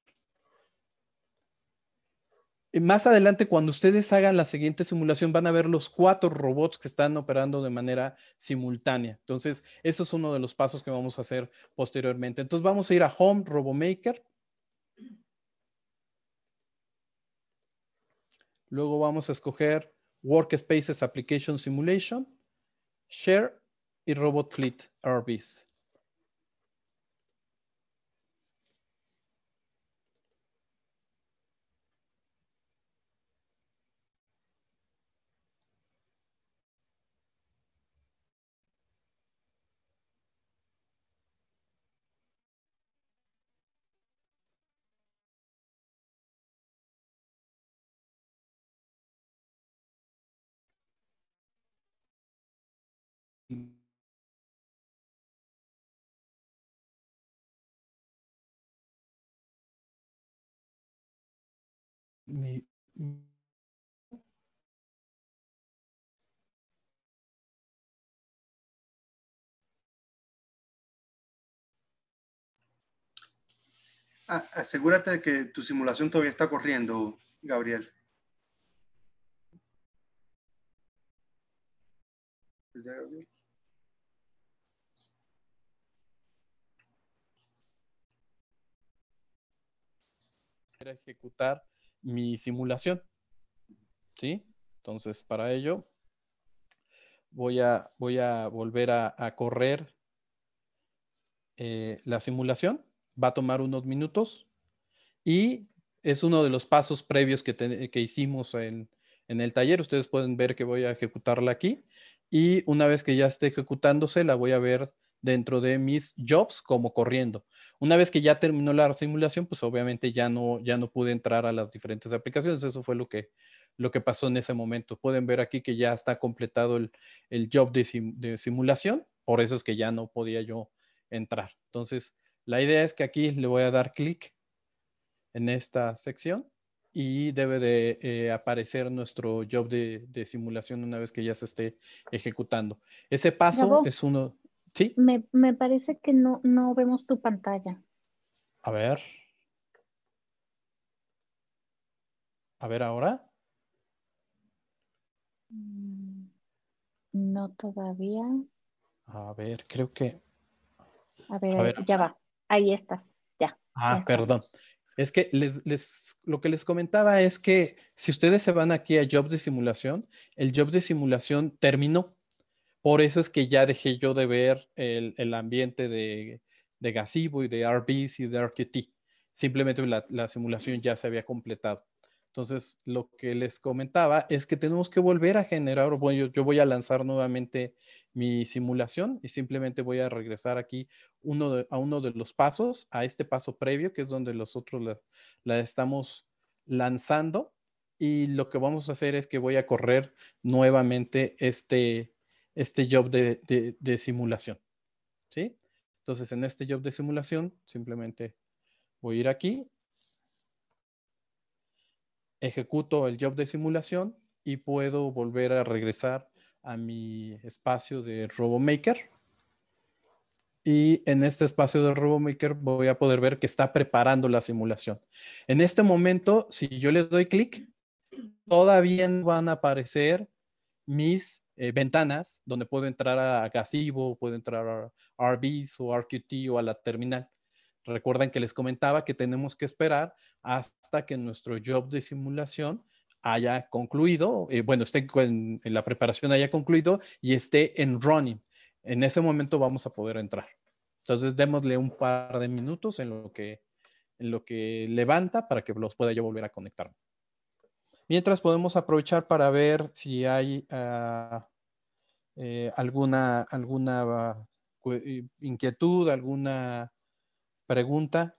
Eh, más adelante, cuando ustedes hagan la siguiente simulación, van a ver los cuatro robots que están operando de manera simultánea. Entonces, eso es uno de los pasos que vamos a hacer posteriormente. Entonces, vamos a ir a Home RoboMaker. Luego vamos a escoger Workspaces Application Simulation, Share y Robot Fleet RBs. Ah, asegúrate de que tu simulación todavía está corriendo, Gabriel. Ejecutar mi simulación. ¿Sí? Entonces, para ello, voy a, voy a volver a, correr eh, la simulación. Va a tomar unos minutos y es uno de los pasos previos que, hicimos en el taller. Ustedes pueden ver que voy a ejecutarla aquí y una vez que ya esté ejecutándose, la voy a ver dentro de mis jobs como corriendo. Una vez que ya terminó la simulación, pues obviamente ya no, ya no pude entrar a las diferentes aplicaciones. Eso fue lo que, lo que pasó en ese momento. Pueden ver aquí que ya está completado el, job de, simulación. Por eso es que ya no podía yo entrar. Entonces, la idea es que aquí le voy a dar clic en esta sección y debe de eh, aparecer nuestro job de, de, simulación una vez que ya se esté ejecutando. Ese paso es uno... Sí. Me, parece que no, no vemos tu pantalla. A ver. A ver ahora. Mm, no todavía. A ver, creo que. A ver, ya va. Ahí estás, ya. Ah, perdón. Es que les, les, lo que les comentaba es que si ustedes se van aquí a Job de Simulación, el Job de Simulación terminó. Por eso es que ya dejé yo de ver el, ambiente de, de y de RBs y de RQT. Simplemente la, simulación ya se había completado. Entonces, lo que les comentaba es que tenemos que volver a generar, bueno, yo, voy a lanzar nuevamente mi simulación y simplemente voy a regresar aquí uno a uno de los pasos, a este paso previo, que es donde nosotros la, estamos lanzando. Y lo que vamos a hacer es que voy a correr nuevamente este, este job de, simulación. ¿Sí? Entonces, en este job de simulación, simplemente voy a ir aquí, ejecuto el job de simulación y puedo volver a regresar a mi espacio de RoboMaker. Y en este espacio de RoboMaker voy a poder ver que está preparando la simulación. En este momento, si yo le doy clic, todavía van a aparecer mis eh, ventanas donde puedo entrar a Gasivo, puedo entrar a RBs o RQT o a la terminal. Recuerden que les comentaba que tenemos que esperar hasta que nuestro job de simulación haya concluido, eh, bueno, esté en, la preparación haya concluido y esté en running. En ese momento vamos a poder entrar. Entonces, démosle un par de minutos en lo que, en lo que levanta para que los pueda yo volver a conectar. Mientras podemos aprovechar para ver si hay ah, eh, alguna, alguna ah, eh, inquietud, alguna pregunta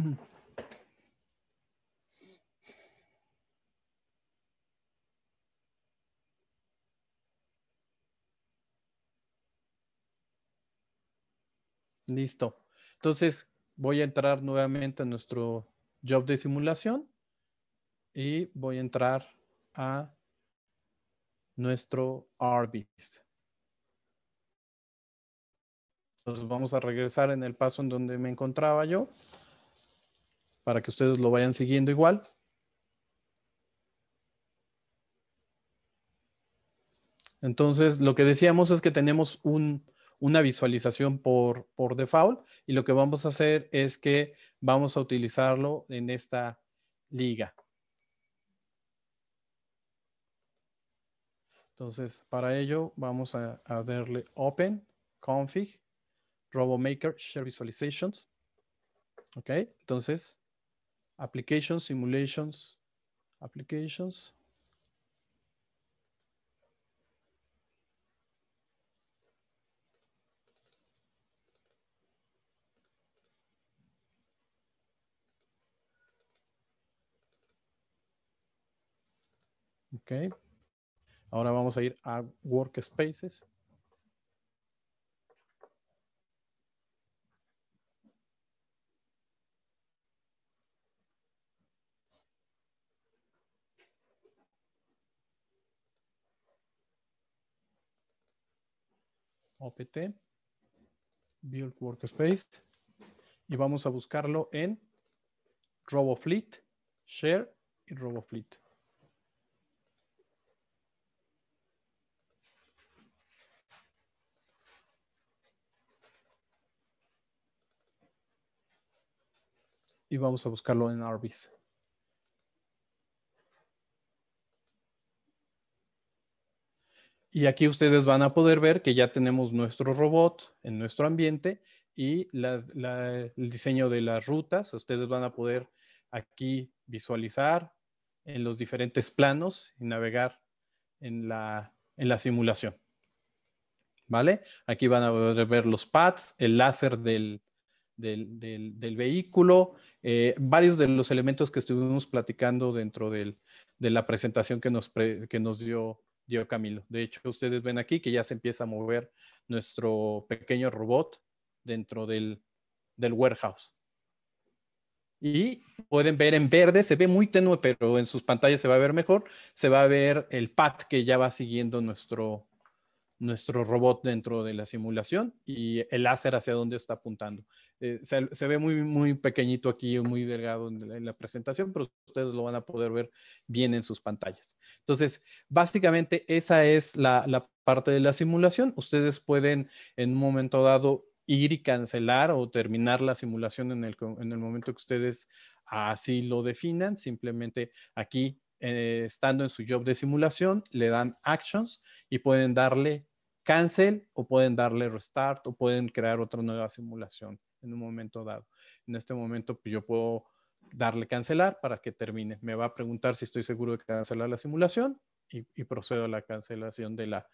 Listo. Entonces voy a entrar nuevamente a nuestro job de simulación y voy a entrar a nuestro Arbis. Entonces vamos a regresar en el paso en donde me encontraba yo para que ustedes lo vayan siguiendo igual. Entonces, lo que decíamos es que tenemos una visualización por, default y lo que vamos a hacer es que vamos a utilizarlo en esta liga. Entonces, para ello vamos a, a darle Open, Config, RoboMaker, Share Visualizations. ¿Ok? Entonces, applications, simulations, applications. Okay. Ahora vamos a ir a Workspaces. OPT, Build Workspace, y vamos a buscarlo en RoboFleet, Share y RoboFleet. Y vamos a buscarlo en Arbis. Y aquí ustedes van a poder ver que ya tenemos nuestro robot en nuestro ambiente y el diseño de las rutas. Ustedes van a poder aquí visualizar en los diferentes planos y navegar en la, simulación. ¿Vale? Aquí van a poder ver los pads, el láser del, vehículo, eh, varios de los elementos que estuvimos platicando dentro de la presentación que nos, que nos dio dio Camilo. De hecho, ustedes ven aquí que ya se empieza a mover nuestro pequeño robot dentro del, del warehouse. Y pueden ver en verde, se ve muy tenue, pero en sus pantallas se va a ver mejor. Se va a ver el pad que ya va siguiendo nuestro, nuestro robot dentro de la simulación y el láser hacia dónde está apuntando. Eh, se, ve muy, muy pequeñito aquí, muy delgado en la, presentación, pero ustedes lo van a poder ver bien en sus pantallas. Entonces, básicamente esa es la, parte de la simulación. Ustedes pueden en un momento dado ir y cancelar o terminar la simulación en el, momento que ustedes así lo definan. Simplemente aquí eh, estando en su job de simulación, le dan actions y pueden darle cancel o pueden darle restart o pueden crear otra nueva simulación en un momento dado. En este momento pues, yo puedo darle cancelar para que termine. Me va a preguntar si estoy seguro de cancelar la simulación y, procedo a la cancelación de la,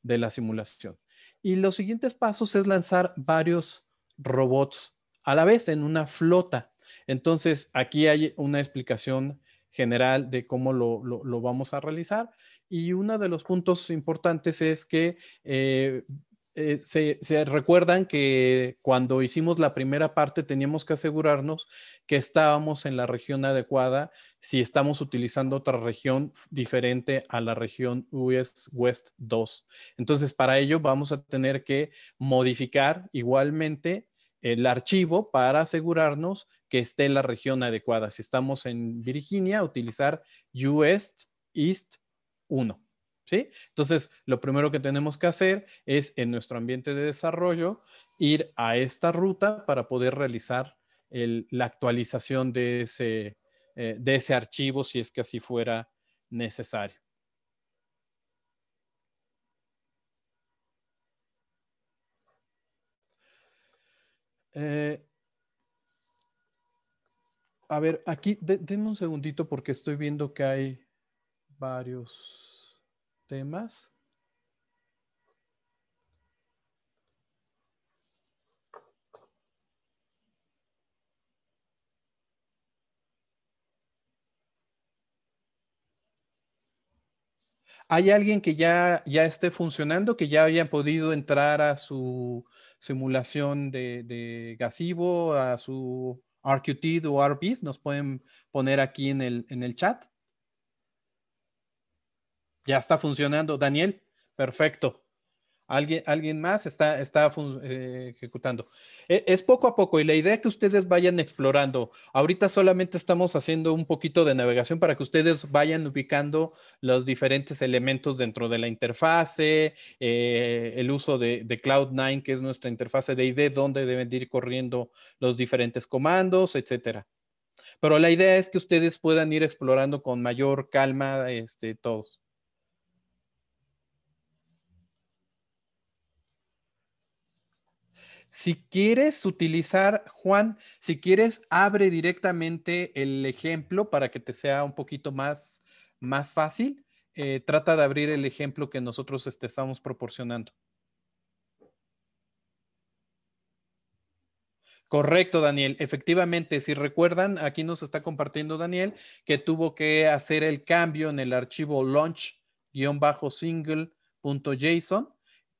de la simulación. Y los siguientes pasos es lanzar varios robots a la vez en una flota. Entonces, aquí hay una explicación general de cómo lo vamos a realizar. Y uno de los puntos importantes es que eh, eh, se, se, recuerdan que cuando hicimos la primera parte teníamos que asegurarnos que estábamos en la región adecuada si estamos utilizando otra región diferente a la región US West 2. Entonces, para ello vamos a tener que modificar igualmente el archivo para asegurarnos que esté en la región adecuada. Si estamos en Virginia, utilizar US East uno. ¿Sí? Entonces, lo primero que tenemos que hacer es en nuestro ambiente de desarrollo ir a esta ruta para poder realizar la actualización de ese, eh, de ese archivo si es que así fuera necesario. Eh, a ver, aquí, denme un segundito porque estoy viendo que hay varios temas. ¿Hay alguien que ya, ya esté funcionando, que ya hayan podido entrar a su simulación de, Gasivo, a su RQT o RBIS? Nos pueden poner aquí en el, en el chat. Ya está funcionando. Daniel, perfecto. Alguien, alguien más está, está eh, ejecutando. E, es poco a poco y la idea es que ustedes vayan explorando. Ahorita solamente estamos haciendo un poquito de navegación para que ustedes vayan ubicando los diferentes elementos dentro de la interfase, eh, el uso de, Cloud9, que es nuestra interfase de ID, donde deben ir corriendo los diferentes comandos, etcétera. Pero la idea es que ustedes puedan ir explorando con mayor calma este, todos. Si quieres utilizar, Juan, si quieres, abre directamente el ejemplo para que te sea un poquito más, más fácil. Eh, trata de abrir el ejemplo que nosotros te este, estamos proporcionando. Correcto, Daniel. Efectivamente, si recuerdan, aquí nos está compartiendo Daniel que tuvo que hacer el cambio en el archivo launch-single.json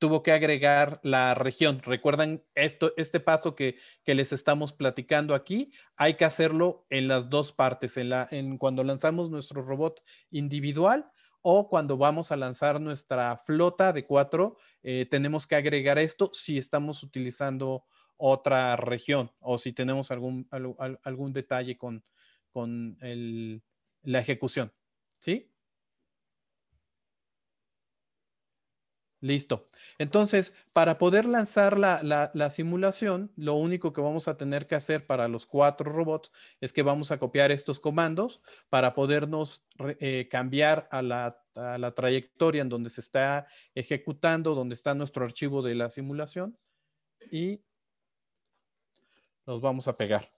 tuvo que agregar la región. Recuerdan esto, este paso que, les estamos platicando aquí, hay que hacerlo en las dos partes, en, cuando lanzamos nuestro robot individual o cuando vamos a lanzar nuestra flota de cuatro, eh, tenemos que agregar esto si estamos utilizando otra región o si tenemos algún, algún detalle con, con el, la ejecución. ¿Sí? Listo. Entonces, para poder lanzar la, simulación, lo único que vamos a tener que hacer para los cuatro robots es que vamos a copiar estos comandos para podernos eh, cambiar a la, a la, trayectoria en donde se está ejecutando, donde está nuestro archivo de la simulación y nos vamos a pegar.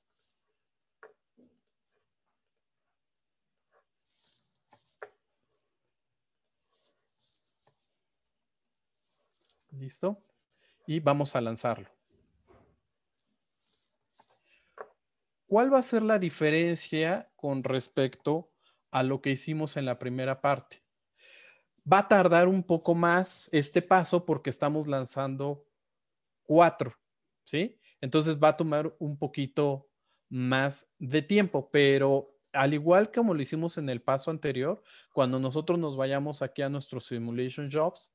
¿Listo? Y vamos a lanzarlo. ¿Cuál va a ser la diferencia con respecto a lo que hicimos en la primera parte? Va a tardar un poco más este paso porque estamos lanzando cuatro, ¿sí? Entonces va a tomar un poquito más de tiempo, pero al igual como lo hicimos en el paso anterior, cuando nosotros nos vayamos aquí a nuestro simulation jobs,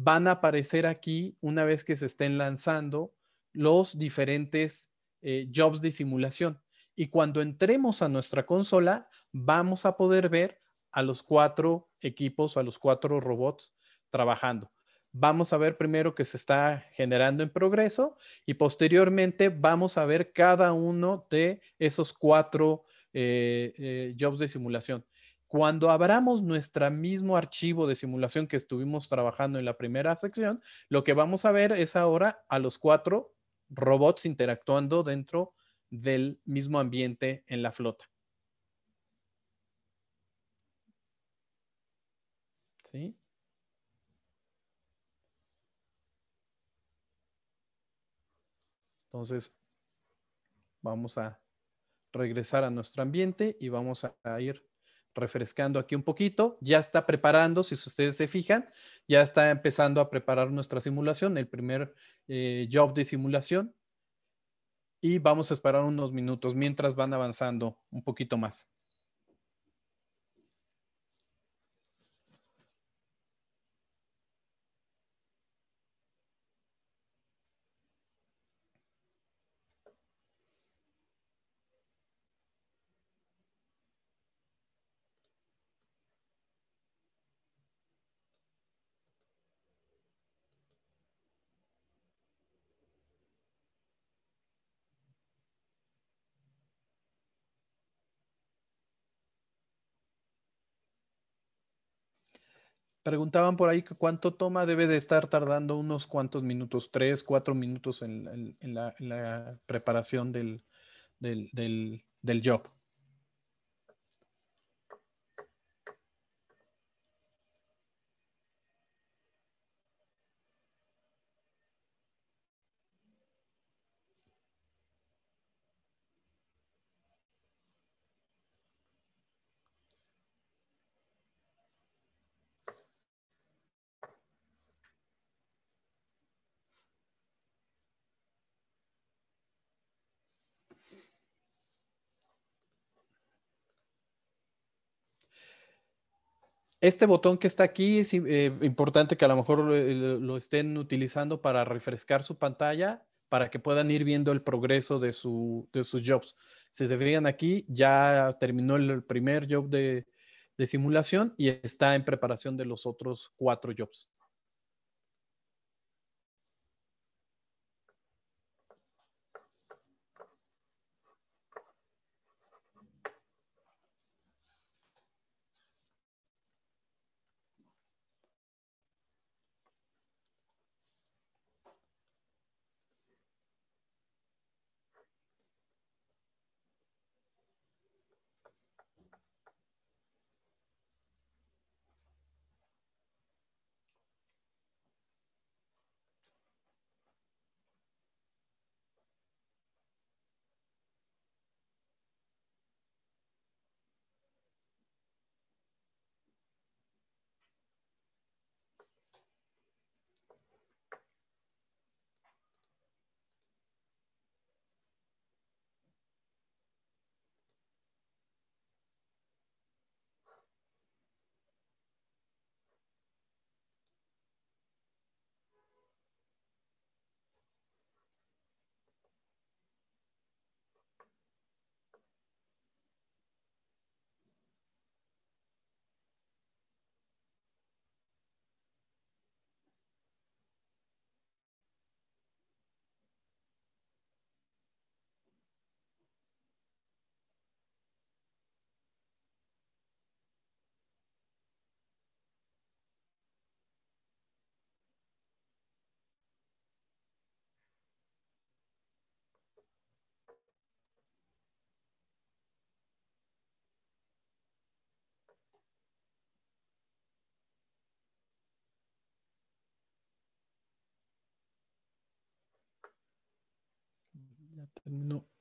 van a aparecer aquí una vez que se estén lanzando los diferentes eh, jobs de simulación. Y cuando entremos a nuestra consola, vamos a poder ver a los cuatro equipos, a los cuatro robots trabajando. Vamos a ver primero que se está generando en progreso y posteriormente vamos a ver cada uno de esos cuatro eh, eh, jobs de simulación. Cuando abramos nuestro mismo archivo de simulación que estuvimos trabajando en la primera sección, lo que vamos a ver es ahora a los cuatro robots interactuando dentro del mismo ambiente en la flota. ¿Sí? Entonces, vamos a regresar a nuestro ambiente y vamos a ir refrescando aquí un poquito. Ya está preparando, si ustedes se fijan, ya está empezando a preparar nuestra simulación, el primer eh, job de simulación. Y vamos a esperar unos minutos mientras van avanzando un poquito más. Preguntaban por ahí que cuánto toma, debe de estar tardando unos cuantos minutos, tres, cuatro minutos en, la, preparación del, del, del, del job. este botón que está aquí es eh, importante que a lo mejor eh, lo, estén utilizando para refrescar su pantalla para que puedan ir viendo el progreso de, sus jobs. Si se fijan aquí, ya terminó el primer job de simulación y está en preparación de los otros cuatro jobs.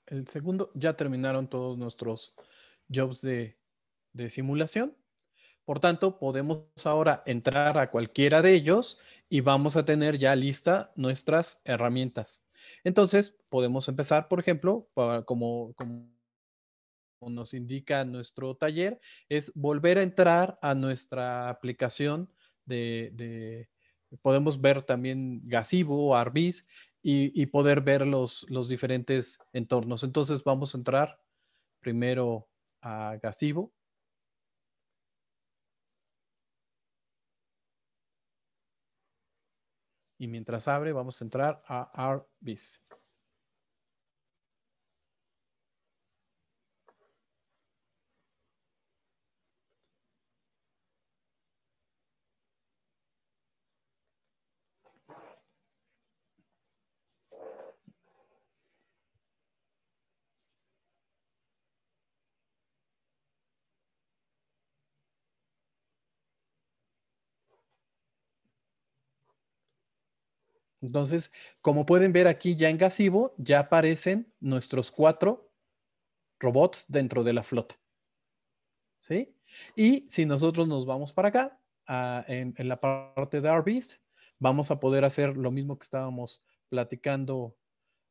el segundo. Ya terminaron todos nuestros jobs de, simulación. Por tanto, podemos ahora entrar a cualquiera de ellos y vamos a tener ya lista nuestras herramientas. Entonces, podemos empezar, por ejemplo, como, nos indica nuestro taller, es volver a entrar a nuestra aplicación de, podemos ver también Gasivo, Arbis, y, poder ver los, los diferentes entornos. Entonces vamos a entrar primero a Gasivo. Y mientras abre, vamos a entrar a RBIS. Entonces, como pueden ver aquí ya en Gasivo, ya aparecen nuestros cuatro robots dentro de la flota. ¿Sí? Y si nosotros nos vamos para acá, ah, en, la parte de Arby's, vamos a poder hacer lo mismo que estábamos platicando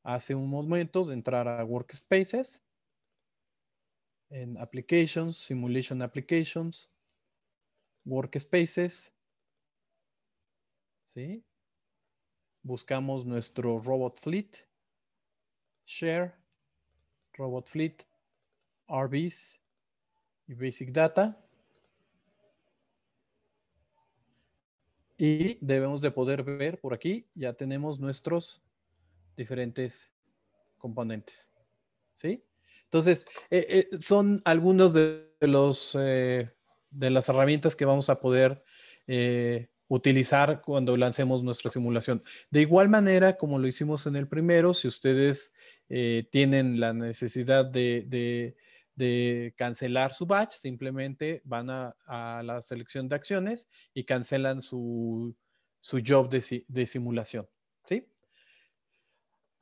hace un momento, de entrar a Workspaces, en Applications, Simulation Applications, Workspaces, ¿sí? buscamos nuestro robot fleet, share, robot fleet, RBs y basic data. Y debemos de poder ver por aquí, ya tenemos nuestros diferentes componentes. ¿Sí? Entonces, eh, eh, son algunos de, los, eh, de las herramientas que vamos a poder utilizar cuando lancemos nuestra simulación. De igual manera, como lo hicimos en el primero, si ustedes eh, tienen la necesidad de, cancelar su batch, simplemente van a, la selección de acciones y cancelan su, job de, simulación. ¿sí?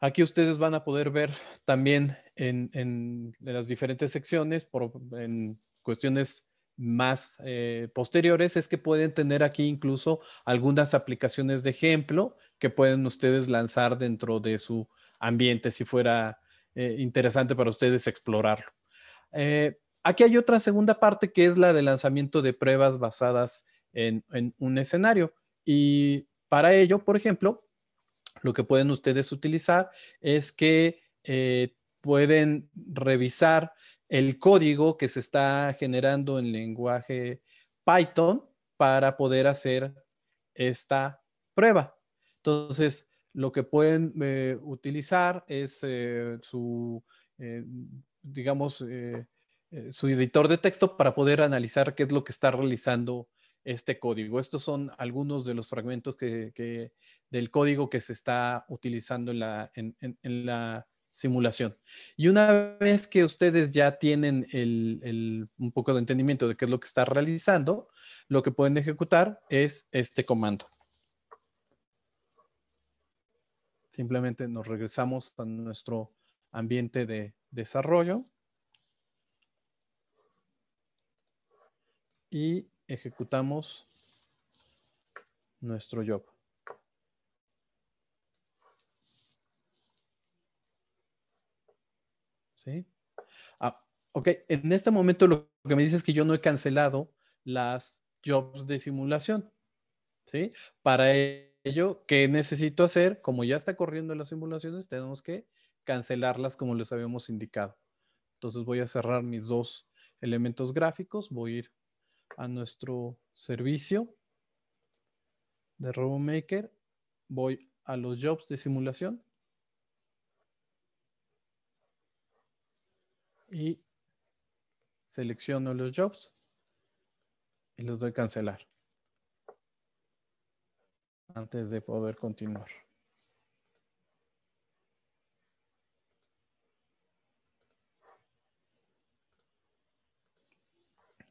Aquí ustedes van a poder ver también en, las diferentes secciones, en cuestiones más eh, posteriores es que pueden tener aquí incluso algunas aplicaciones de ejemplo que pueden ustedes lanzar dentro de su ambiente si fuera eh, interesante para ustedes explorarlo. Eh, aquí hay otra segunda parte que es la de lanzamiento de pruebas basadas en un escenario y para ello, por ejemplo, lo que pueden ustedes utilizar es que pueden revisar el código que se está generando en lenguaje Python para poder hacer esta prueba. Entonces, lo que pueden eh, utilizar es eh, su, eh, digamos, su editor de texto para poder analizar qué es lo que está realizando este código. Estos son algunos de los fragmentos que, del código que se está utilizando la, en la simulación. Y una vez que ustedes ya tienen un poco de entendimiento de qué es lo que está realizando, lo que pueden ejecutar es este comando. Simplemente nos regresamos a nuestro ambiente de desarrollo y ejecutamos nuestro job. Ah, ok, en este momento lo que me dice es que yo no he cancelado las jobs de simulación, ¿sí? Para ello, ¿qué necesito hacer? Como ya está corriendo las simulaciones, tenemos que cancelarlas como les habíamos indicado. Entonces voy a cerrar mis dos elementos gráficos, voy a ir a nuestro servicio de RoboMaker, voy a los jobs de simulación y selecciono los jobs y los doy cancelar antes de poder continuar.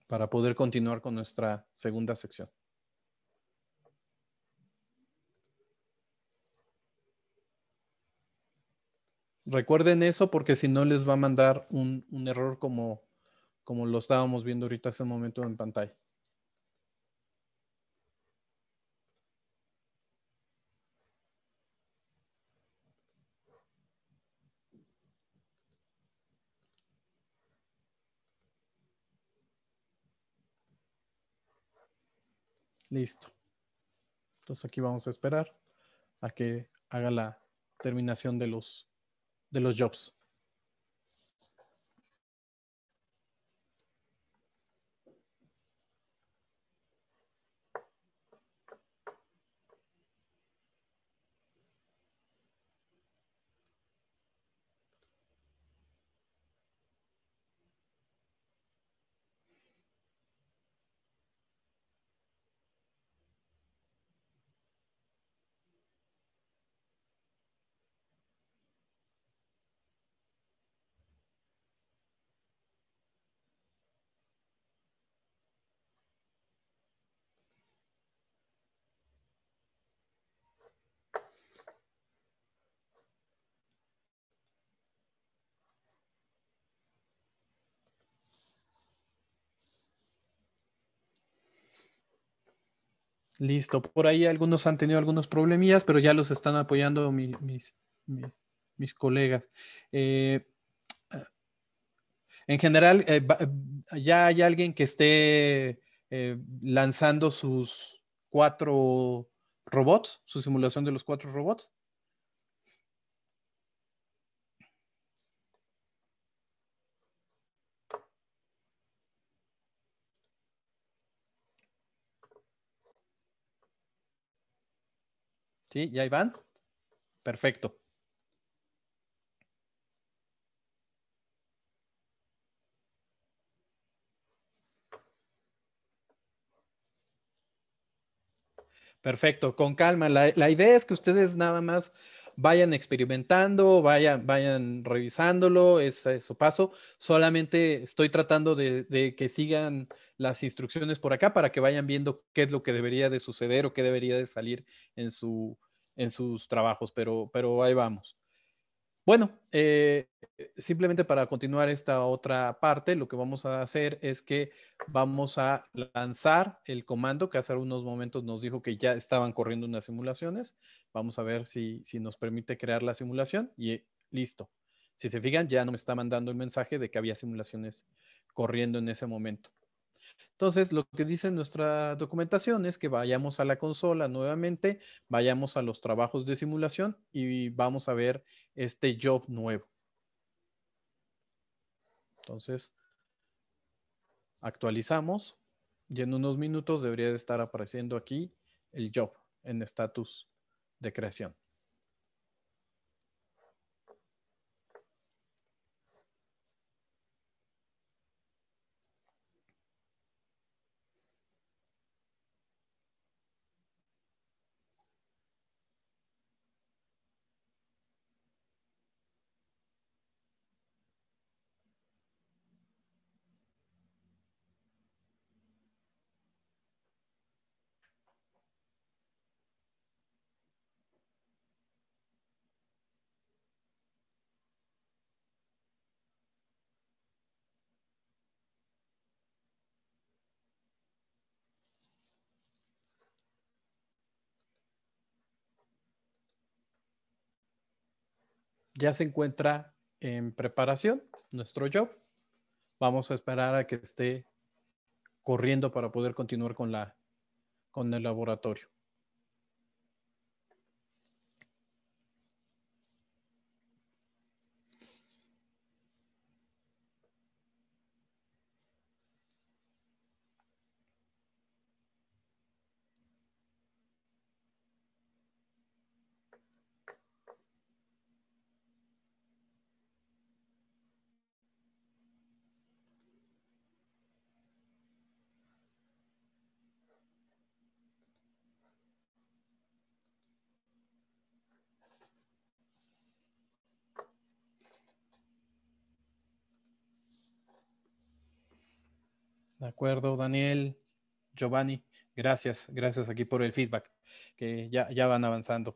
Para poder continuar con nuestra segunda sección. Recuerden eso porque si no les va a mandar un, error como, como lo estábamos viendo ahorita hace un momento en pantalla. Listo. Entonces aquí vamos a esperar a que haga la terminación de los de los jobs. Listo. Por ahí algunos han tenido algunos problemillas, pero ya los están apoyando mis, colegas. Eh, en general, eh, ya hay alguien que esté eh, lanzando sus cuatro robots, su simulación de los cuatro robots. ¿Sí? ¿Ya iban? Perfecto. Perfecto, con calma. la idea es que ustedes nada más vayan experimentando, vayan, vayan revisándolo, es, su paso. Solamente estoy tratando de, que sigan las instrucciones por acá para que vayan viendo qué es lo que debería de suceder o qué debería de salir en, su, en sus trabajos, pero, pero ahí vamos. Bueno, eh, simplemente para continuar esta otra parte, lo que vamos a hacer es que vamos a lanzar el comando que hace unos momentos nos dijo que ya estaban corriendo unas simulaciones. Vamos a ver si, si nos permite crear la simulación y eh, listo. Si se fijan, ya no me está mandando el mensaje de que había simulaciones corriendo en ese momento. Entonces, lo que dice nuestra documentación es que vayamos a la consola nuevamente, vayamos a los trabajos de simulación y vamos a ver este job nuevo. Entonces, actualizamos y en unos minutos debería de estar apareciendo aquí el job en estatus de creación. ya se encuentra en preparación nuestro job. Vamos a esperar a que esté corriendo para poder continuar con, la, con el laboratorio. acuerdo, Daniel, Giovanni. Gracias, gracias aquí por el feedback, que ya, ya van avanzando.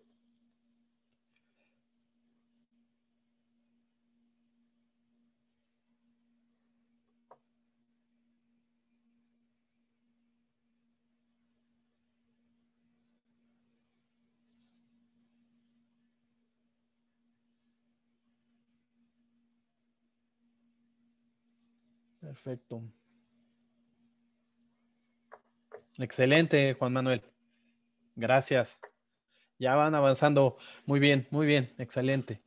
Perfecto. Excelente, Juan Manuel. Gracias. Ya van avanzando. Muy bien, muy bien, excelente.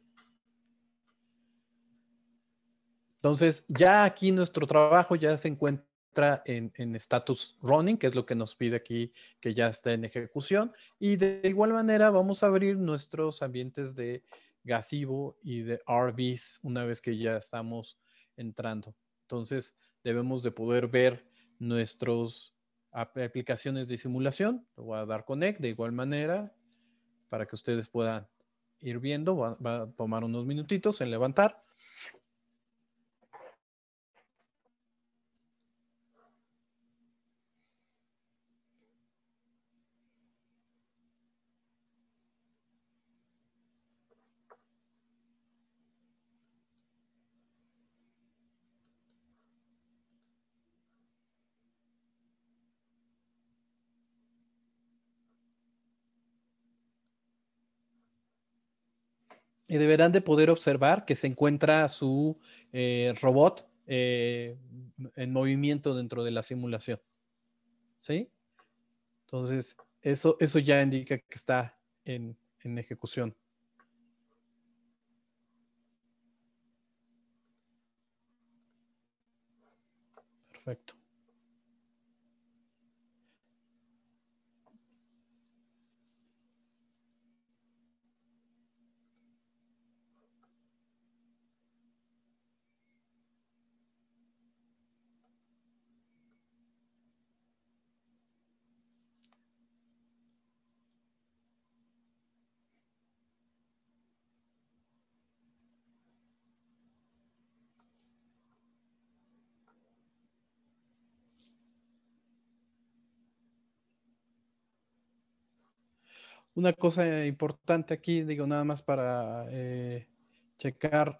Entonces, ya aquí nuestro trabajo ya se encuentra en status running, que es lo que nos pide aquí que ya está en ejecución. Y de igual manera vamos a abrir nuestros ambientes de gasivo y de Arbis una vez que ya estamos entrando. Entonces, debemos de poder ver nuestros aplicaciones de simulación. Lo voy a dar connect de igual manera para que ustedes puedan ir viendo. va a tomar unos minutitos en levantar. y deberán de poder observar que se encuentra su eh, robot eh, en movimiento dentro de la simulación. ¿Sí? Entonces, eso, eso ya indica que está en ejecución. Perfecto. Una cosa importante aquí, digo nada más para eh, checar,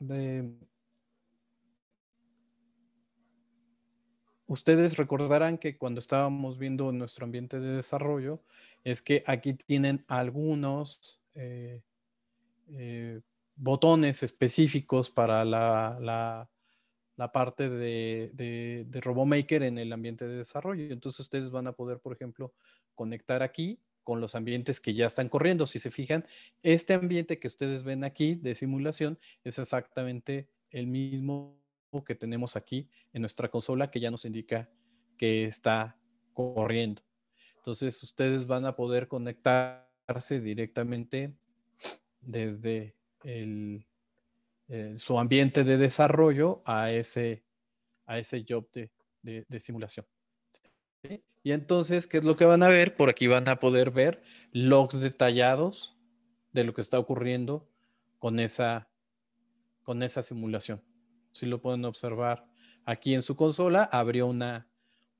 ustedes recordarán que cuando estábamos viendo nuestro ambiente de desarrollo, es que aquí tienen algunos eh, eh, botones específicos para la, parte de, RoboMaker en el ambiente de desarrollo. Entonces ustedes van a poder, por ejemplo, conectar aquí con los ambientes que ya están corriendo. Si se fijan, este ambiente que ustedes ven aquí de simulación es exactamente el mismo que tenemos aquí en nuestra consola que ya nos indica que está corriendo. Entonces ustedes van a poder conectarse directamente desde eh, su ambiente de desarrollo a ese, a ese job de, simulación. Y entonces, ¿qué es lo que van a ver? Por aquí van a poder ver logs detallados de lo que está ocurriendo con esa, con esa simulación. Si lo pueden observar aquí en su consola, abrió una,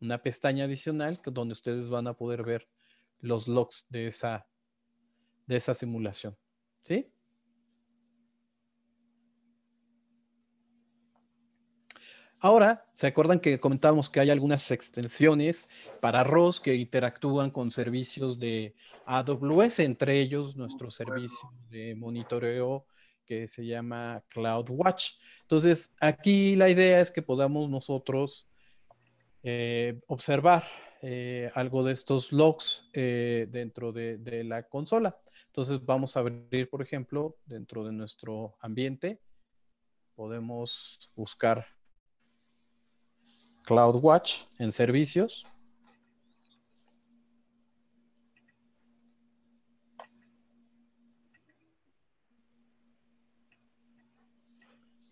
una pestaña adicional donde ustedes van a poder ver los logs de esa, de esa simulación. ¿Sí? Ahora, ¿se acuerdan que comentábamos que hay algunas extensiones para ROS que interactúan con servicios de AWS, entre ellos nuestro servicio de monitoreo que se llama CloudWatch? Entonces, aquí la idea es que podamos nosotros eh, observar eh, algo de estos logs eh, dentro de, de la consola. Entonces, vamos a abrir, por ejemplo, dentro de nuestro ambiente, podemos buscar CloudWatch en servicios.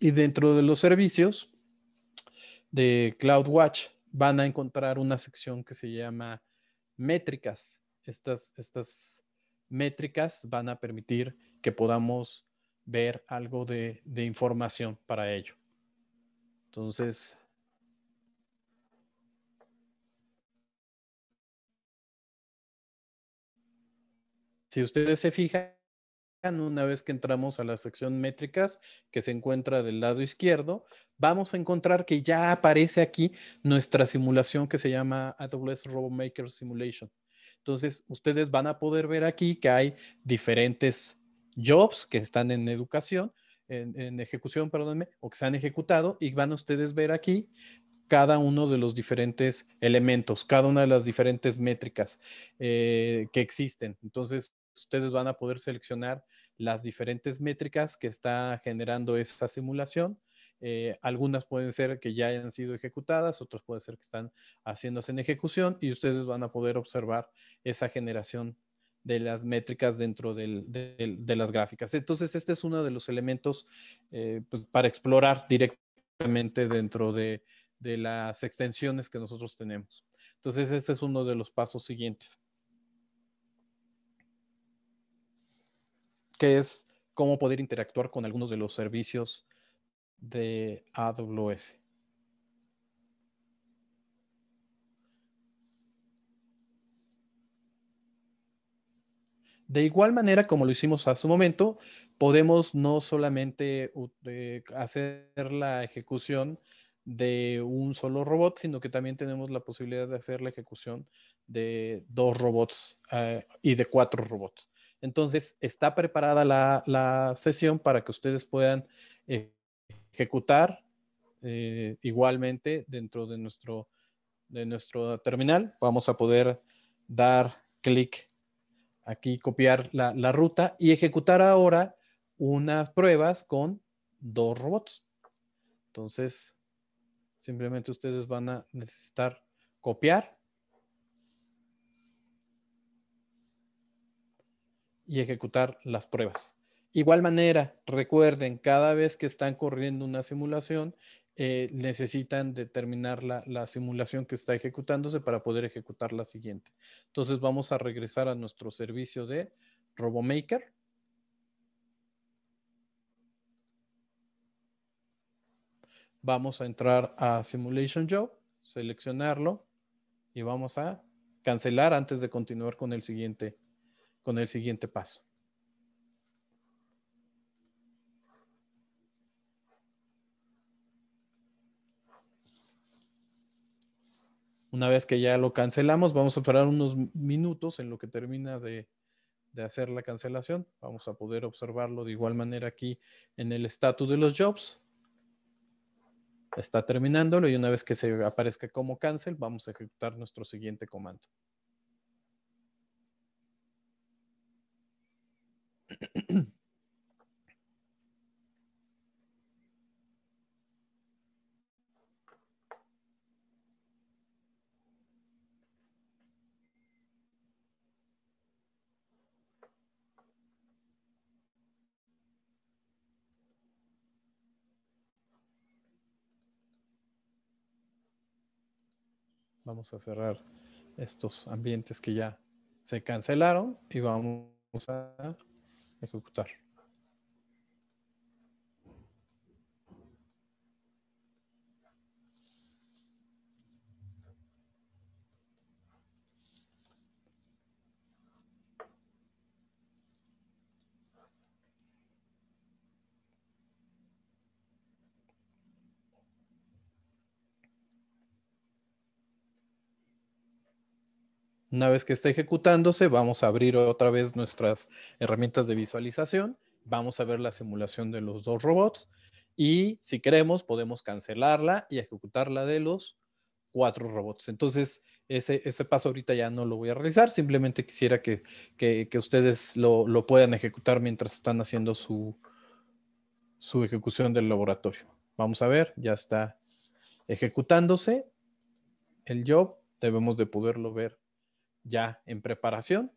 Y dentro de los servicios de CloudWatch van a encontrar una sección que se llama métricas. Estas, estas métricas van a permitir que podamos ver algo de, de información para ello. Entonces, Si ustedes se fijan, una vez que entramos a la sección métricas que se encuentra del lado izquierdo, vamos a encontrar que ya aparece aquí nuestra simulación que se llama AWS RoboMaker Simulation. Entonces, ustedes van a poder ver aquí que hay diferentes jobs que están en educación, en, ejecución, perdónenme, o que se han ejecutado y van a ustedes ver aquí cada uno de los diferentes elementos, cada una de las diferentes métricas eh, que existen. Entonces, ustedes van a poder seleccionar las diferentes métricas que está generando esa simulación. Eh, algunas pueden ser que ya hayan sido ejecutadas, otras pueden ser que están haciéndose en ejecución y ustedes van a poder observar esa generación de las métricas dentro de, las gráficas. Entonces, este es uno de los elementos eh, pues, para explorar directamente dentro de, de las extensiones que nosotros tenemos. Entonces, ese es uno de los pasos siguientes. que es cómo poder interactuar con algunos de los servicios de AWS. De igual manera como lo hicimos hace un momento, podemos no solamente eh, hacer la ejecución de un solo robot, sino que también tenemos la posibilidad de hacer la ejecución de dos robots eh, y de cuatro robots. Entonces, está preparada la, sesión para que ustedes puedan eh, ejecutar eh, igualmente dentro de nuestro, de nuestro terminal. Vamos a poder dar clic aquí, copiar la ruta y ejecutar ahora unas pruebas con dos robots. Entonces, simplemente ustedes van a necesitar copiar y ejecutar las pruebas. Igual manera, recuerden, cada vez que están corriendo una simulación, eh, necesitan determinar la, la, simulación que está ejecutándose para poder ejecutar la siguiente. Entonces vamos a regresar a nuestro servicio de RoboMaker. Vamos a entrar a Simulation Job, seleccionarlo y vamos a cancelar antes de continuar con el siguiente con el siguiente paso. Una vez que ya lo cancelamos, vamos a esperar unos minutos en lo que termina de, hacer la cancelación. Vamos a poder observarlo de igual manera aquí en el estatus de los jobs. Está terminándolo y una vez que se aparezca como cancel, vamos a ejecutar nuestro siguiente comando. Vamos a cerrar estos ambientes que ya se cancelaron y vamos a executar. Una vez que esté ejecutándose, vamos a abrir otra vez nuestras herramientas de visualización. Vamos a ver la simulación de los dos robots. Y si queremos, podemos cancelarla y ejecutarla de los cuatro robots. Entonces, ese, ese, paso ahorita ya no lo voy a realizar, simplemente quisiera que, ustedes lo, puedan ejecutar mientras están haciendo su, su, ejecución del laboratorio. Vamos a ver, ya está ejecutándose el job, debemos de poderlo ver ya en preparación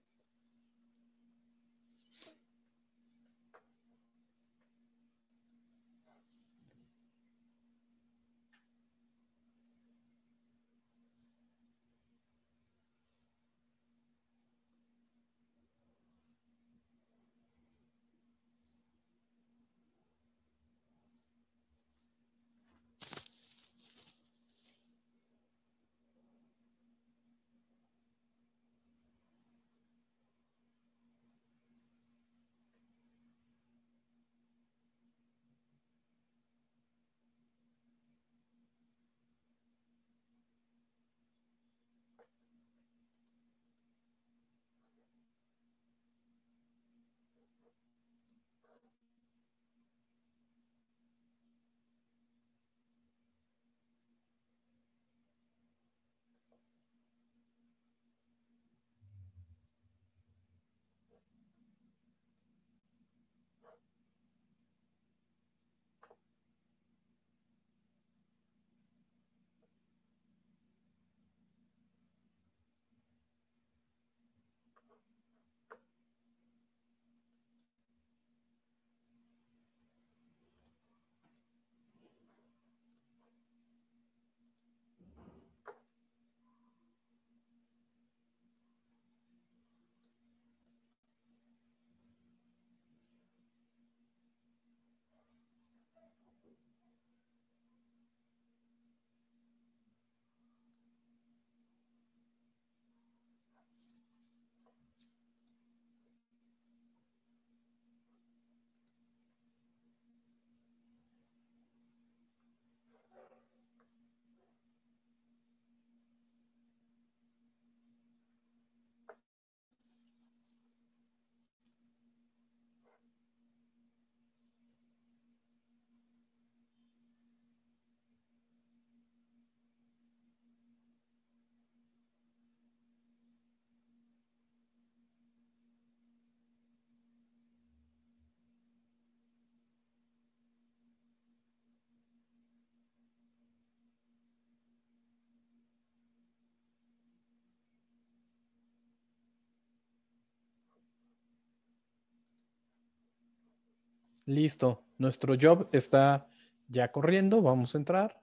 Listo, nuestro job está ya corriendo, vamos a entrar.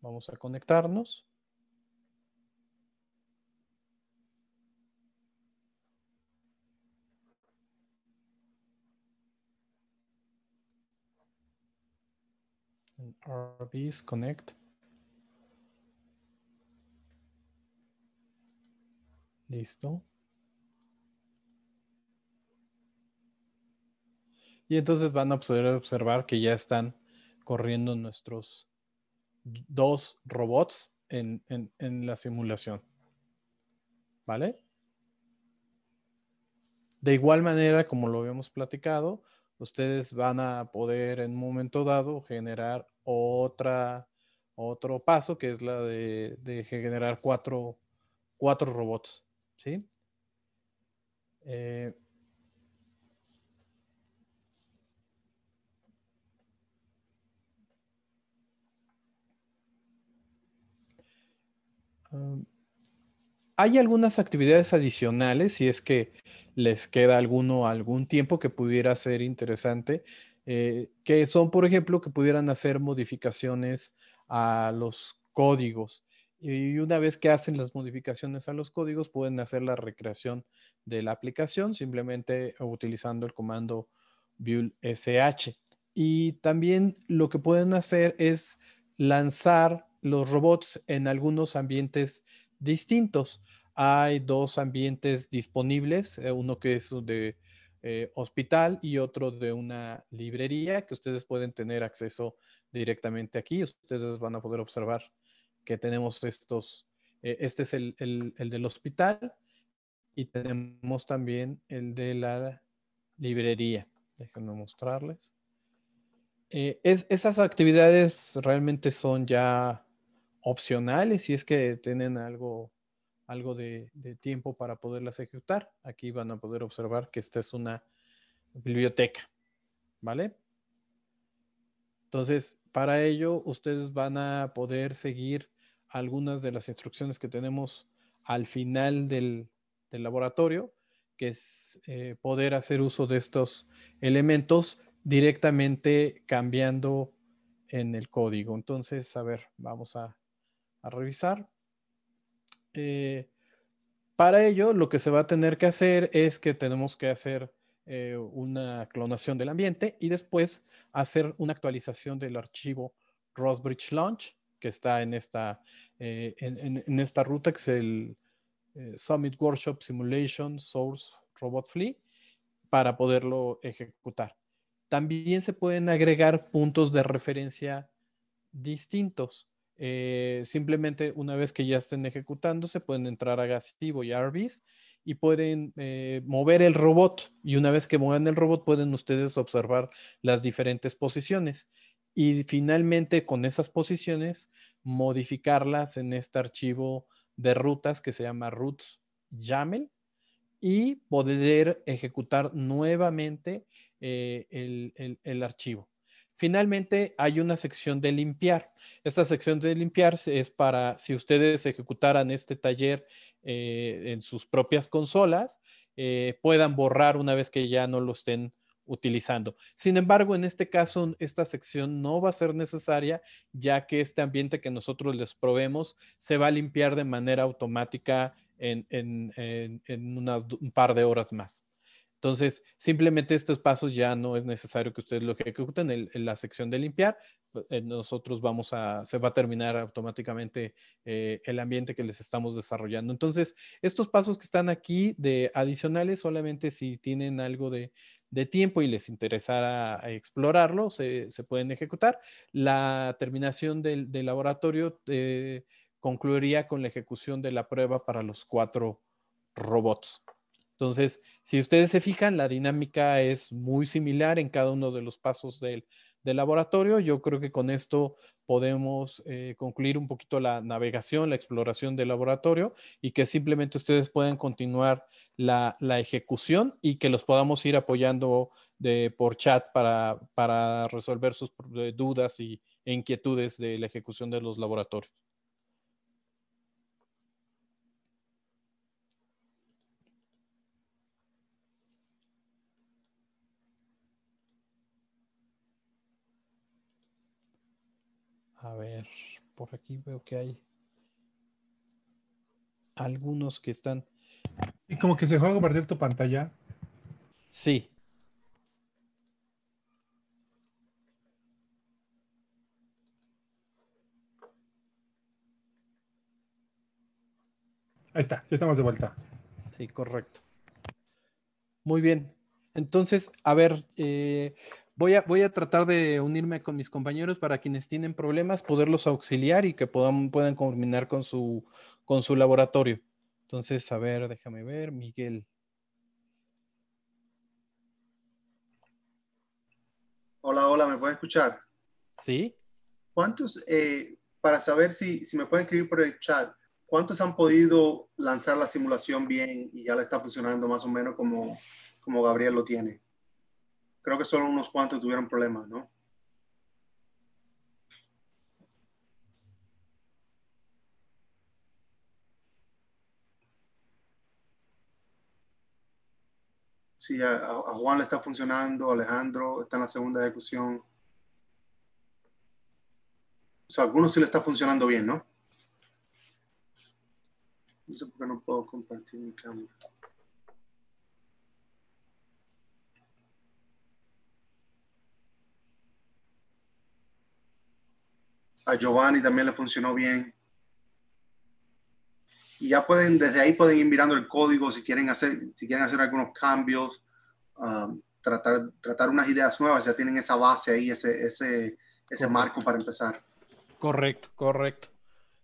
Vamos a conectarnos. RBs Connect. Listo. Y entonces van a poder observar que ya están corriendo nuestros dos robots en, la simulación. ¿Vale? De igual manera, como lo habíamos platicado, ustedes van a poder en un momento dado generar otra, otro paso, que es la de, generar cuatro, robots. ¿Sí? Eh, Ah, hay algunas actividades adicionales, si es que les queda alguno algún tiempo que pudiera ser interesante, eh, que son, por ejemplo, que pudieran hacer modificaciones a los códigos. Y una vez que hacen las modificaciones a los códigos, pueden hacer la recreación de la aplicación simplemente utilizando el comando build sh. Y también lo que pueden hacer es lanzar los robots en algunos ambientes distintos. Hay dos ambientes disponibles, eh, uno que es de eh, hospital y otro de una librería que ustedes pueden tener acceso directamente aquí. Ustedes van a poder observar que tenemos estos, eh, este es el, del hospital y tenemos también el de la librería. Déjenme mostrarles. es, esas actividades realmente son ya opcionales si es que tienen algo, algo de, tiempo para poderlas ejecutar. Aquí van a poder observar que esta es una biblioteca, ¿vale? Entonces, para ello, ustedes van a poder seguir algunas de las instrucciones que tenemos al final del, laboratorio, que es eh, poder hacer uso de estos elementos directamente cambiando en el código. Entonces, a ver, vamos a a revisar. Eh, para ello, lo que se va a tener que hacer es que tenemos que hacer eh, una clonación del ambiente y después hacer una actualización del archivo Rosbridge Launch, que está en esta, eh, en, esta ruta, que es el Summit Workshop Simulation Source Robot Flea, para poderlo ejecutar. También se pueden agregar puntos de referencia distintos. Eh, simplemente una vez que ya estén ejecutándose, pueden entrar a Gasivo y Arbis y pueden eh, mover el robot. Y una vez que muevan el robot, pueden ustedes observar las diferentes posiciones. Y finalmente, con esas posiciones, modificarlas en este archivo de rutas que se llama Roots YAML y poder ejecutar nuevamente eh, el archivo. Finalmente, hay una sección de limpiar. Esta sección de limpiar es para si ustedes ejecutaran este taller eh, en sus propias consolas, eh, puedan borrar una vez que ya no lo estén utilizando. Sin embargo, en este caso, esta sección no va a ser necesaria, ya que este ambiente que nosotros les probemos se va a limpiar de manera automática en, un par de horas más. Entonces, simplemente estos pasos ya no es necesario que ustedes lo ejecuten en, la sección de limpiar. Eh, eh, nosotros vamos a, se va a terminar automáticamente eh, el ambiente que les estamos desarrollando. Entonces, estos pasos que están aquí de adicionales, solamente si tienen algo de, tiempo y les interesará explorarlo, se, pueden ejecutar. La terminación del, laboratorio concluiría con la ejecución de la prueba para los cuatro robots. Entonces, si ustedes se fijan, la dinámica es muy similar en cada uno de los pasos del, laboratorio. Yo creo que con esto podemos eh, concluir un poquito la navegación, la exploración del laboratorio y que simplemente ustedes puedan continuar la, ejecución y que los podamos ir apoyando por chat para, resolver sus eh, dudas y, e inquietudes de la ejecución de los laboratorios. por aquí veo que hay algunos que están. Y como que se juega a compartir tu pantalla. Sí. Ahí está, ya estamos de vuelta. Sí, correcto. Muy bien. Entonces, a ver, eh, Voy a, tratar de unirme con mis compañeros para quienes tienen problemas, poderlos auxiliar y que puedan, puedan combinar con su, con su laboratorio. Entonces, a ver, déjame ver, Miguel. Hola, hola, ¿me pueden escuchar? Sí. ¿Cuántos, eh, para saber si, si me pueden escribir por el chat, cuántos han podido lanzar la simulación bien y ya la está funcionando más o menos como, como Gabriel lo tiene? creo que solo unos cuantos tuvieron problemas, ¿no? Sí, a, Juan le está funcionando, Alejandro está en la segunda ejecución. O sea, a algunos sí le está funcionando bien, ¿no? No sé por qué no puedo compartir mi cámara. a Giovanni también le funcionó bien. Y ya pueden, desde ahí pueden ir mirando el código si quieren hacer, si quieren hacer algunos cambios, um, tratar, tratar unas ideas nuevas, ya tienen esa base ahí, ese, ese, marco para empezar. Correcto, correcto.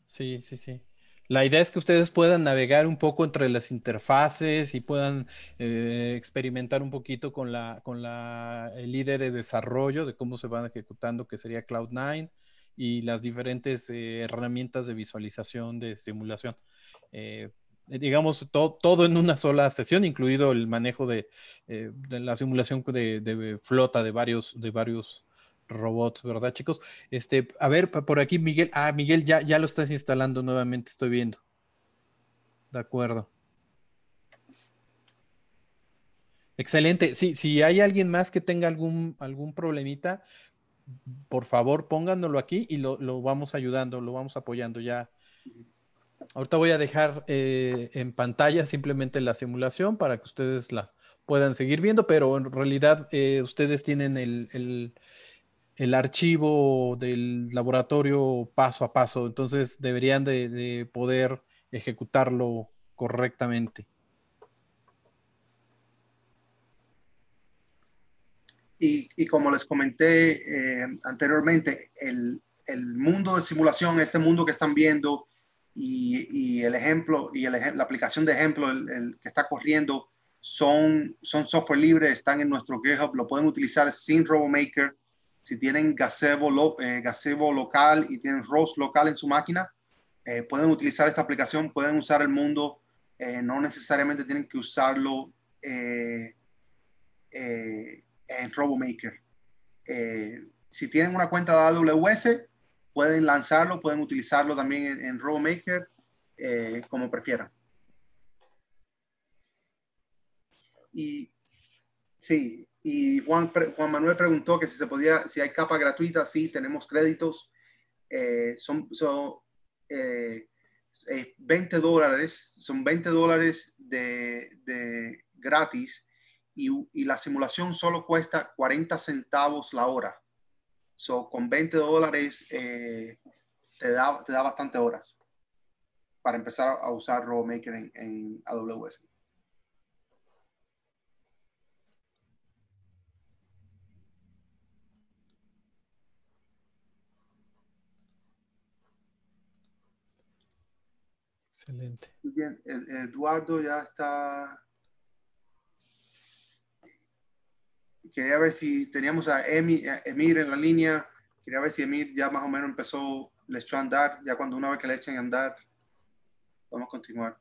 Sí, sí, sí. La idea es que ustedes puedan navegar un poco entre las interfaces y puedan eh, experimentar un poquito con la, el líder de desarrollo de cómo se van ejecutando, que sería Cloud9 y las diferentes eh, herramientas de visualización, de simulación. Eh, digamos, todo en una sola sesión, incluido el manejo de, eh, la simulación de, flota de varios, de varios robots, ¿verdad, chicos? Este, a ver, por aquí, Miguel. Ah, Miguel, ya, ya lo estás instalando nuevamente, estoy viendo. De acuerdo. Excelente. Sí, si hay alguien más que tenga algún, algún problemita, por favor pónganlo aquí y lo, vamos ayudando, lo vamos apoyando ya. Ahorita voy a dejar eh, en pantalla simplemente la simulación para que ustedes la puedan seguir viendo, pero en realidad eh, ustedes tienen el, archivo del laboratorio paso a paso, entonces deberían de poder ejecutarlo correctamente. Y, como les comenté eh, anteriormente, el, el, mundo de simulación, este mundo que están viendo y, el ejemplo y el, la aplicación de ejemplo el, que está corriendo son, son software libre, están en nuestro GitHub, lo pueden utilizar sin RoboMaker. Si tienen Gazebo, lo, eh, Gazebo local y tienen ROS local en su máquina, eh, pueden utilizar esta aplicación, pueden usar el mundo, no necesariamente tienen que usarlo en RoboMaker. Eh, si tienen una cuenta de AWS, pueden lanzarlo, pueden utilizarlo también en, RoboMaker, eh, como prefieran. Y sí, y Juan, Manuel preguntó que si se podía, si hay capa gratuita, sí, tenemos créditos. Eh, son, 20 dólares, son 20 dólares de, de, gratis y, la simulación solo cuesta 40 centavos la hora. con 20 dólares eh, te, da, te da bastante horas para empezar a usar RoboMaker en, en AWS. Excelente. Bien, Eduardo ya está quería ver si teníamos a, Emir en la línea, quería ver si Emir ya más o menos empezó, le echó a andar, ya cuando una vez que le echen a andar, vamos a continuar.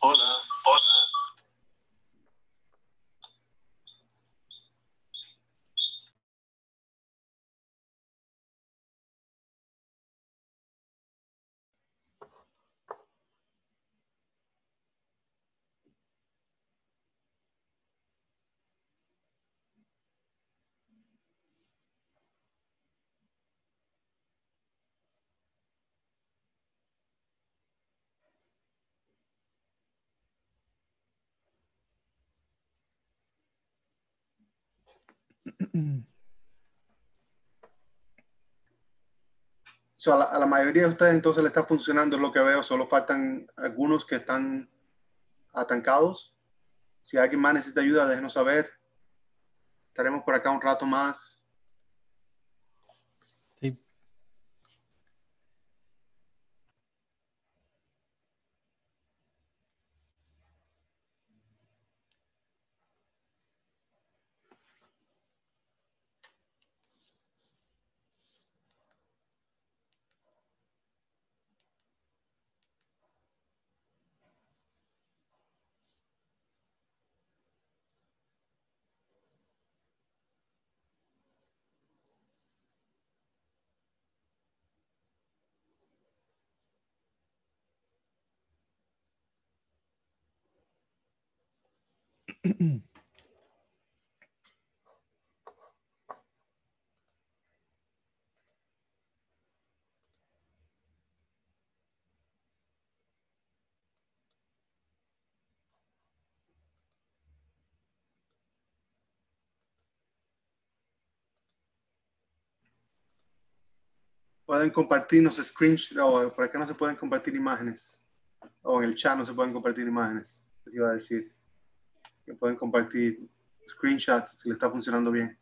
Hola, hola. a, la, a, la, mayoría de ustedes entonces le está funcionando lo que veo, solo faltan algunos que están atancados. Si alguien más necesita ayuda, déjenos saber. Estaremos por acá un rato más. pueden compartirnos screenshots, o por acá no se pueden compartir imágenes, o en el chat no se pueden compartir imágenes, así iba a decir que pueden compartir screenshots si le está funcionando bien.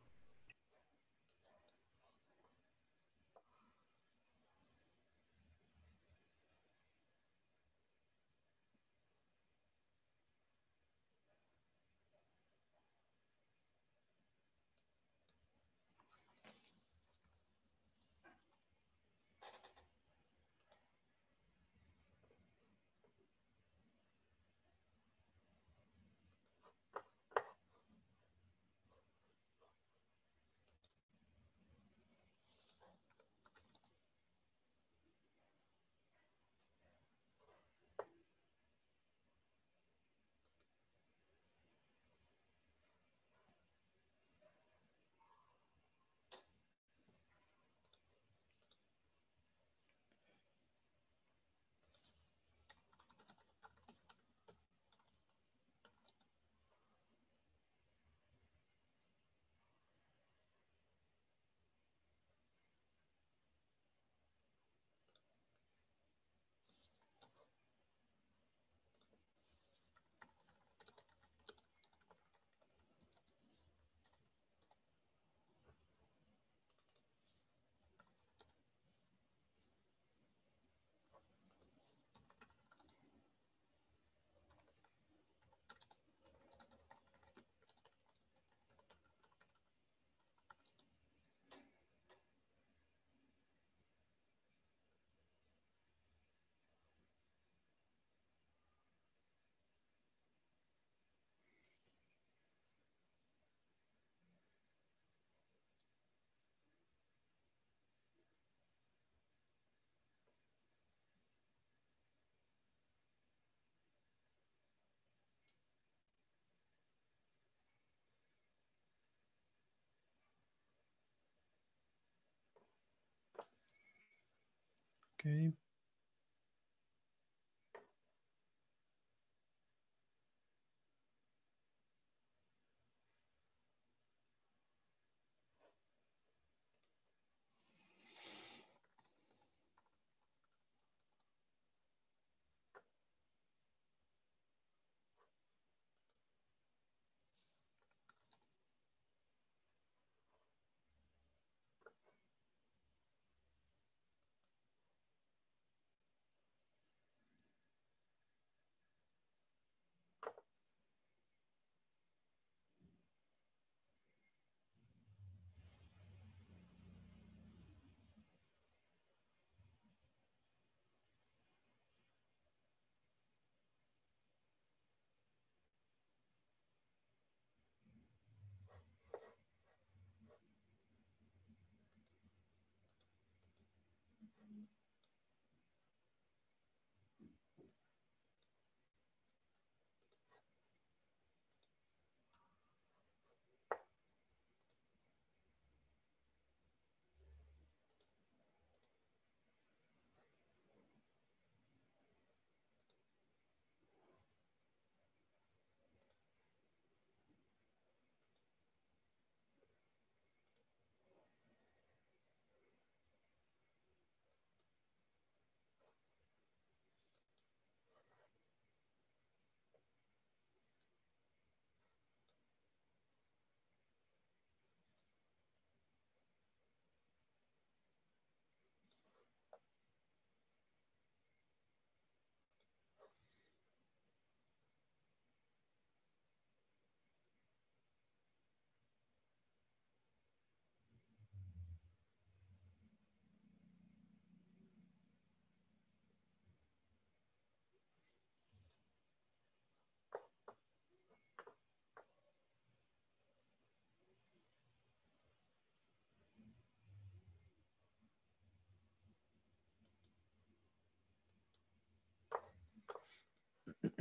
Okay.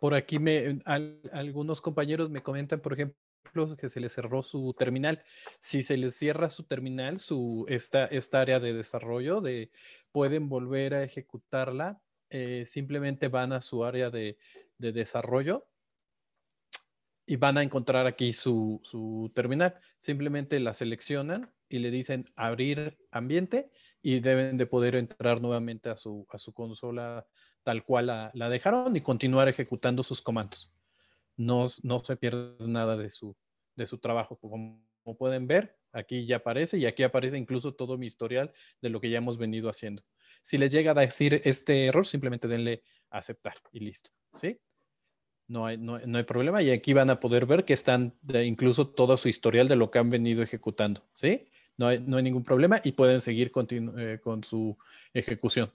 Por aquí me, algunos compañeros me comentan, por ejemplo, que se le cerró su terminal. Si se les cierra su terminal, su, esta, esta área de desarrollo, de, pueden volver a ejecutarla. Eh, simplemente van a su área de, de, desarrollo y van a encontrar aquí su, su terminal. Simplemente la seleccionan y le dicen abrir ambiente y deben de poder entrar nuevamente a su, a su consola tal cual la, dejaron y continuar ejecutando sus comandos. No, no se pierde nada de su, de su trabajo. Como, pueden ver, aquí ya aparece y aquí aparece incluso todo mi historial de lo que ya hemos venido haciendo. Si les llega a decir este error, simplemente denle aceptar y listo. ¿sí? No, hay, no, hay problema y aquí van a poder ver que están incluso todo su historial de lo que han venido ejecutando. ¿sí? no hay, no hay ningún problema y pueden seguir eh, con su ejecución.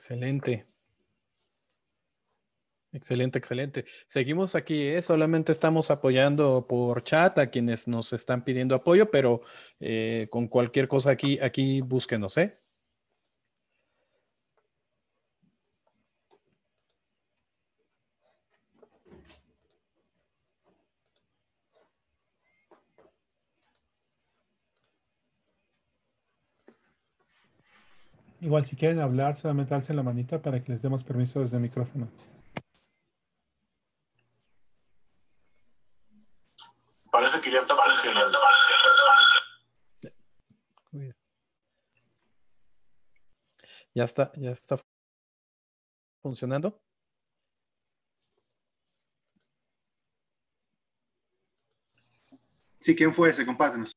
Excelente. Excelente, excelente. Seguimos aquí, ¿eh? solamente estamos apoyando por chat a quienes nos están pidiendo apoyo, pero eh, con cualquier cosa aquí, aquí búsquenos, ¿eh? Igual si quieren hablar, solamente alcen la manita para que les demos permiso desde el micrófono. Parece que ya está funcionando. Ya está, ya está funcionando. Sí, ¿quién fue ese? Compártenos.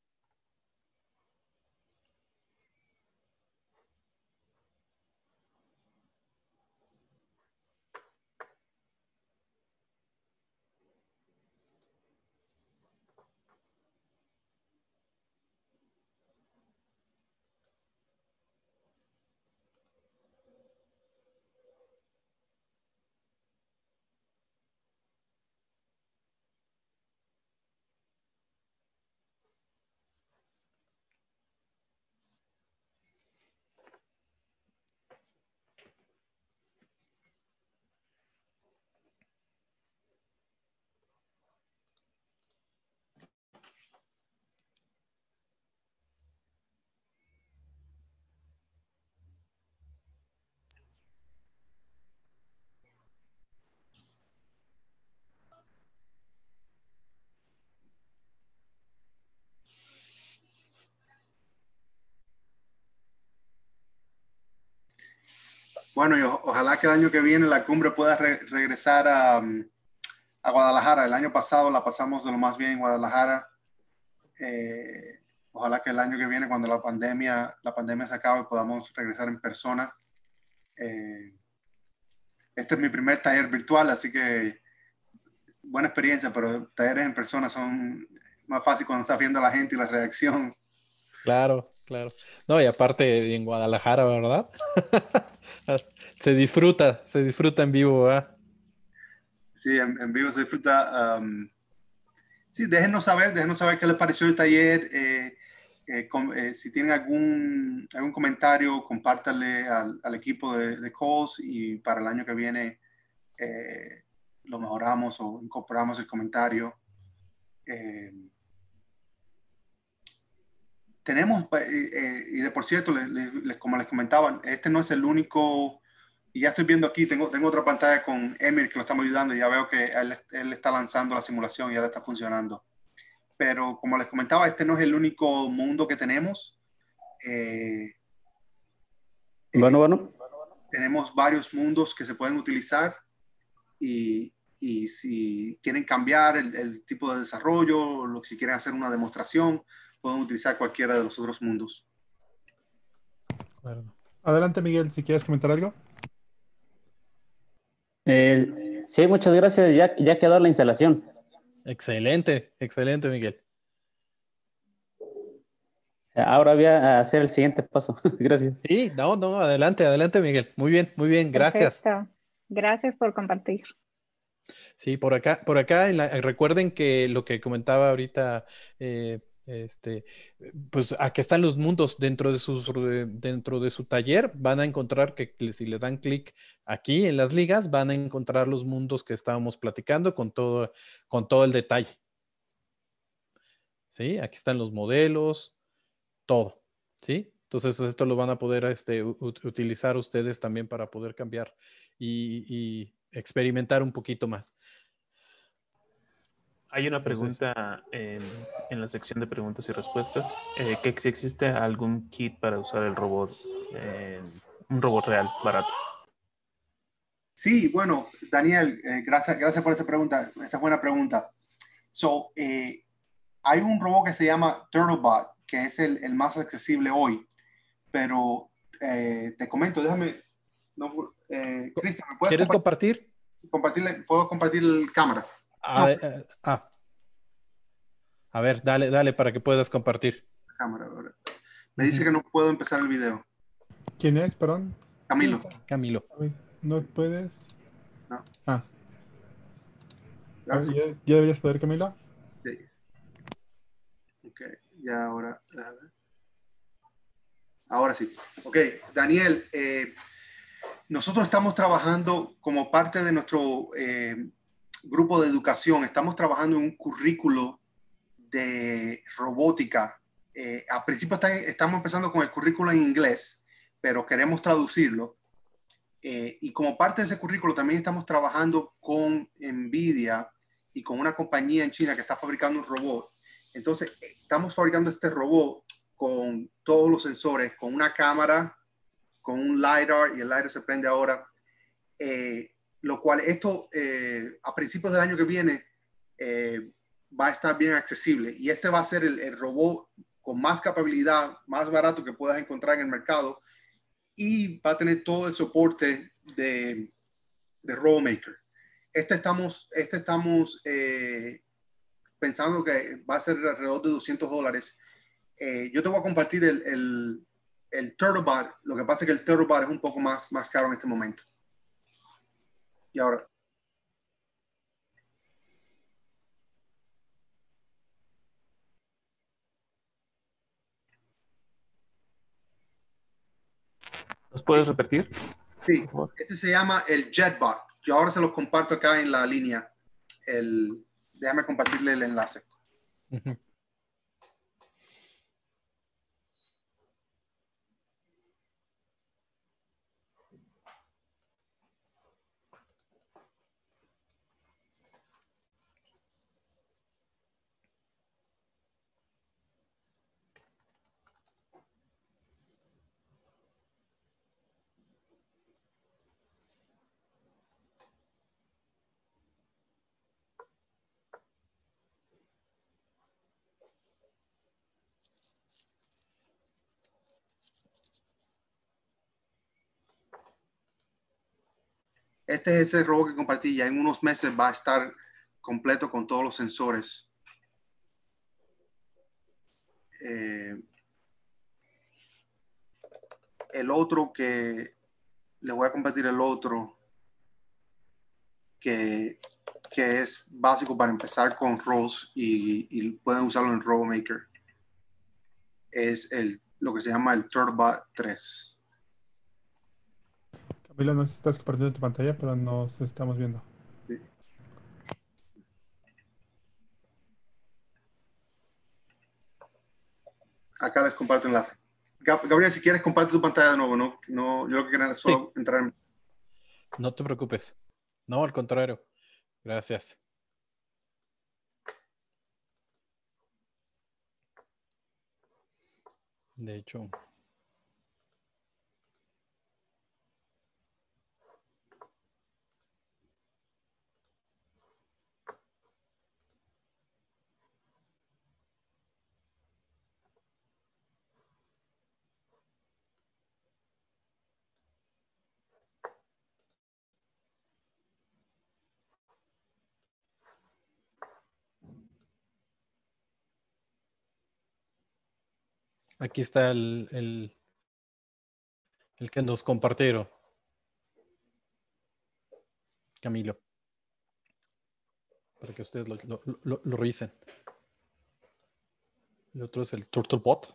bueno, y ojalá que el año que viene la cumbre pueda regresar um, a, Guadalajara. El año pasado la pasamos de lo más bien en Guadalajara. Eh, ojalá que el año que viene, cuando la pandemia, la pandemia se acabe, podamos regresar en persona. Eh, este es mi primer taller virtual, así que buena experiencia, pero talleres en persona son más fácil cuando estás viendo a la gente y la reacción. Claro, claro. No, y aparte en Guadalajara, ¿verdad? se disfruta, se disfruta en vivo, ¿verdad? Sí, en, vivo se disfruta. sí, déjenos saber, déjenos saber qué les pareció el taller. Eh, eh, eh, si tienen algún, comentario, compártale al, equipo de, de Calls y para el año que viene lo mejoramos o incorporamos el comentario tenemos, pues, eh, y de por cierto, como les comentaba, este no es el único, y ya estoy viendo aquí, tengo, tengo otra pantalla con Emir que lo estamos ayudando, y ya veo que él, está lanzando la simulación y ya está funcionando. Pero como les comentaba, este no es el único mundo que tenemos. Eh, bueno, bueno. Eh, tenemos varios mundos que se pueden utilizar y, y si quieren cambiar el, el, tipo de desarrollo, o si quieren hacer una demostración, pueden utilizar cualquiera de los otros mundos. Adelante, Miguel, si quieres comentar algo. Eh, sí, muchas gracias. Ya, ya quedó la instalación. Excelente, excelente, Miguel. Ahora voy a hacer el siguiente paso. gracias. Sí, no, no, adelante, adelante, Miguel. Muy bien, muy bien, gracias. Gracias por compartir. Sí, por acá, por acá, recuerden que lo que comentaba ahorita eh, este, pues aquí están los mundos dentro de eh, dentro de su taller van a encontrar que si le dan clic aquí en las ligas van a encontrar los mundos que estábamos platicando con todo el detalle. Aquí están los modelos, todo, Entonces esto lo van a poder este, utilizar ustedes también para poder cambiar y experimentar un poquito más. Hay una pregunta en, la sección de preguntas y respuestas, eh, que si existe algún kit para usar el robot, eh, un robot real, barato. Sí, bueno, Daniel, eh, gracias, gracias por esa pregunta, esa buena pregunta. So, hay un robot que se llama TurtleBot, que es el, más accesible hoy, pero te comento, déjame, no, ¿Quieres compartir? compartir? puedo compartir la cámara. A, eh, ah. a, ver, dale, dale para que puedas compartir. Me dice que no puedo empezar el video. ¿Quién es, perdón? Camilo. Camilo. ¿No puedes? No. Ah. ¿Ya, ¿Ya, deberías poder, Camilo? Sí. Ok, ya ahora. Ahora sí. Ok, Daniel, eh, nosotros estamos trabajando como parte de nuestro eh, grupo de educación, estamos trabajando en un currículo de robótica. Eh, al principio estamos empezando con el currículo en inglés, pero queremos traducirlo. Eh, y como parte de ese currículo también estamos trabajando con NVIDIA y con una compañía en China que está fabricando un robot. Entonces, eh, estamos fabricando este robot con todos los sensores, con una cámara, con un LiDAR, y el LiDAR se prende ahora, eh, lo cual esto eh, a principios del año que viene eh, va a estar bien accesible y este va a ser el, robot con más capacidad, más barato que puedas encontrar en el mercado y va a tener todo el soporte de, de RoboMaker. Este estamos, este estamos eh, pensando que va a ser alrededor de 200 dólares. yo te voy a compartir el, el, el Lo que pasa es que el TurtleBot es un poco más, más caro en este momento y ahora. ¿Nos puedes repetir? Sí, este se llama el JetBot. Yo ahora se los comparto acá en la línea. El, déjame compartirle el enlace. Este es ese robo que compartí. Ya en unos meses va a estar completo con todos los sensores. Eh, el otro que les voy a compartir el otro que, es básico para empezar con ROS y, pueden usarlo en RoboMaker. Es el, lo que se llama el TurboBot 3. No sé si estás compartiendo tu pantalla, pero nos estamos viendo. Acá les comparto el enlace. Gabriel, si quieres, comparte tu pantalla de nuevo. No, no yo lo que quería solo entrar No te preocupes. No, al contrario. Gracias. De hecho, Aquí está el, el, que nos compartieron. Camilo. Para que ustedes lo, lo, lo, revisen. El otro es el TurtleBot.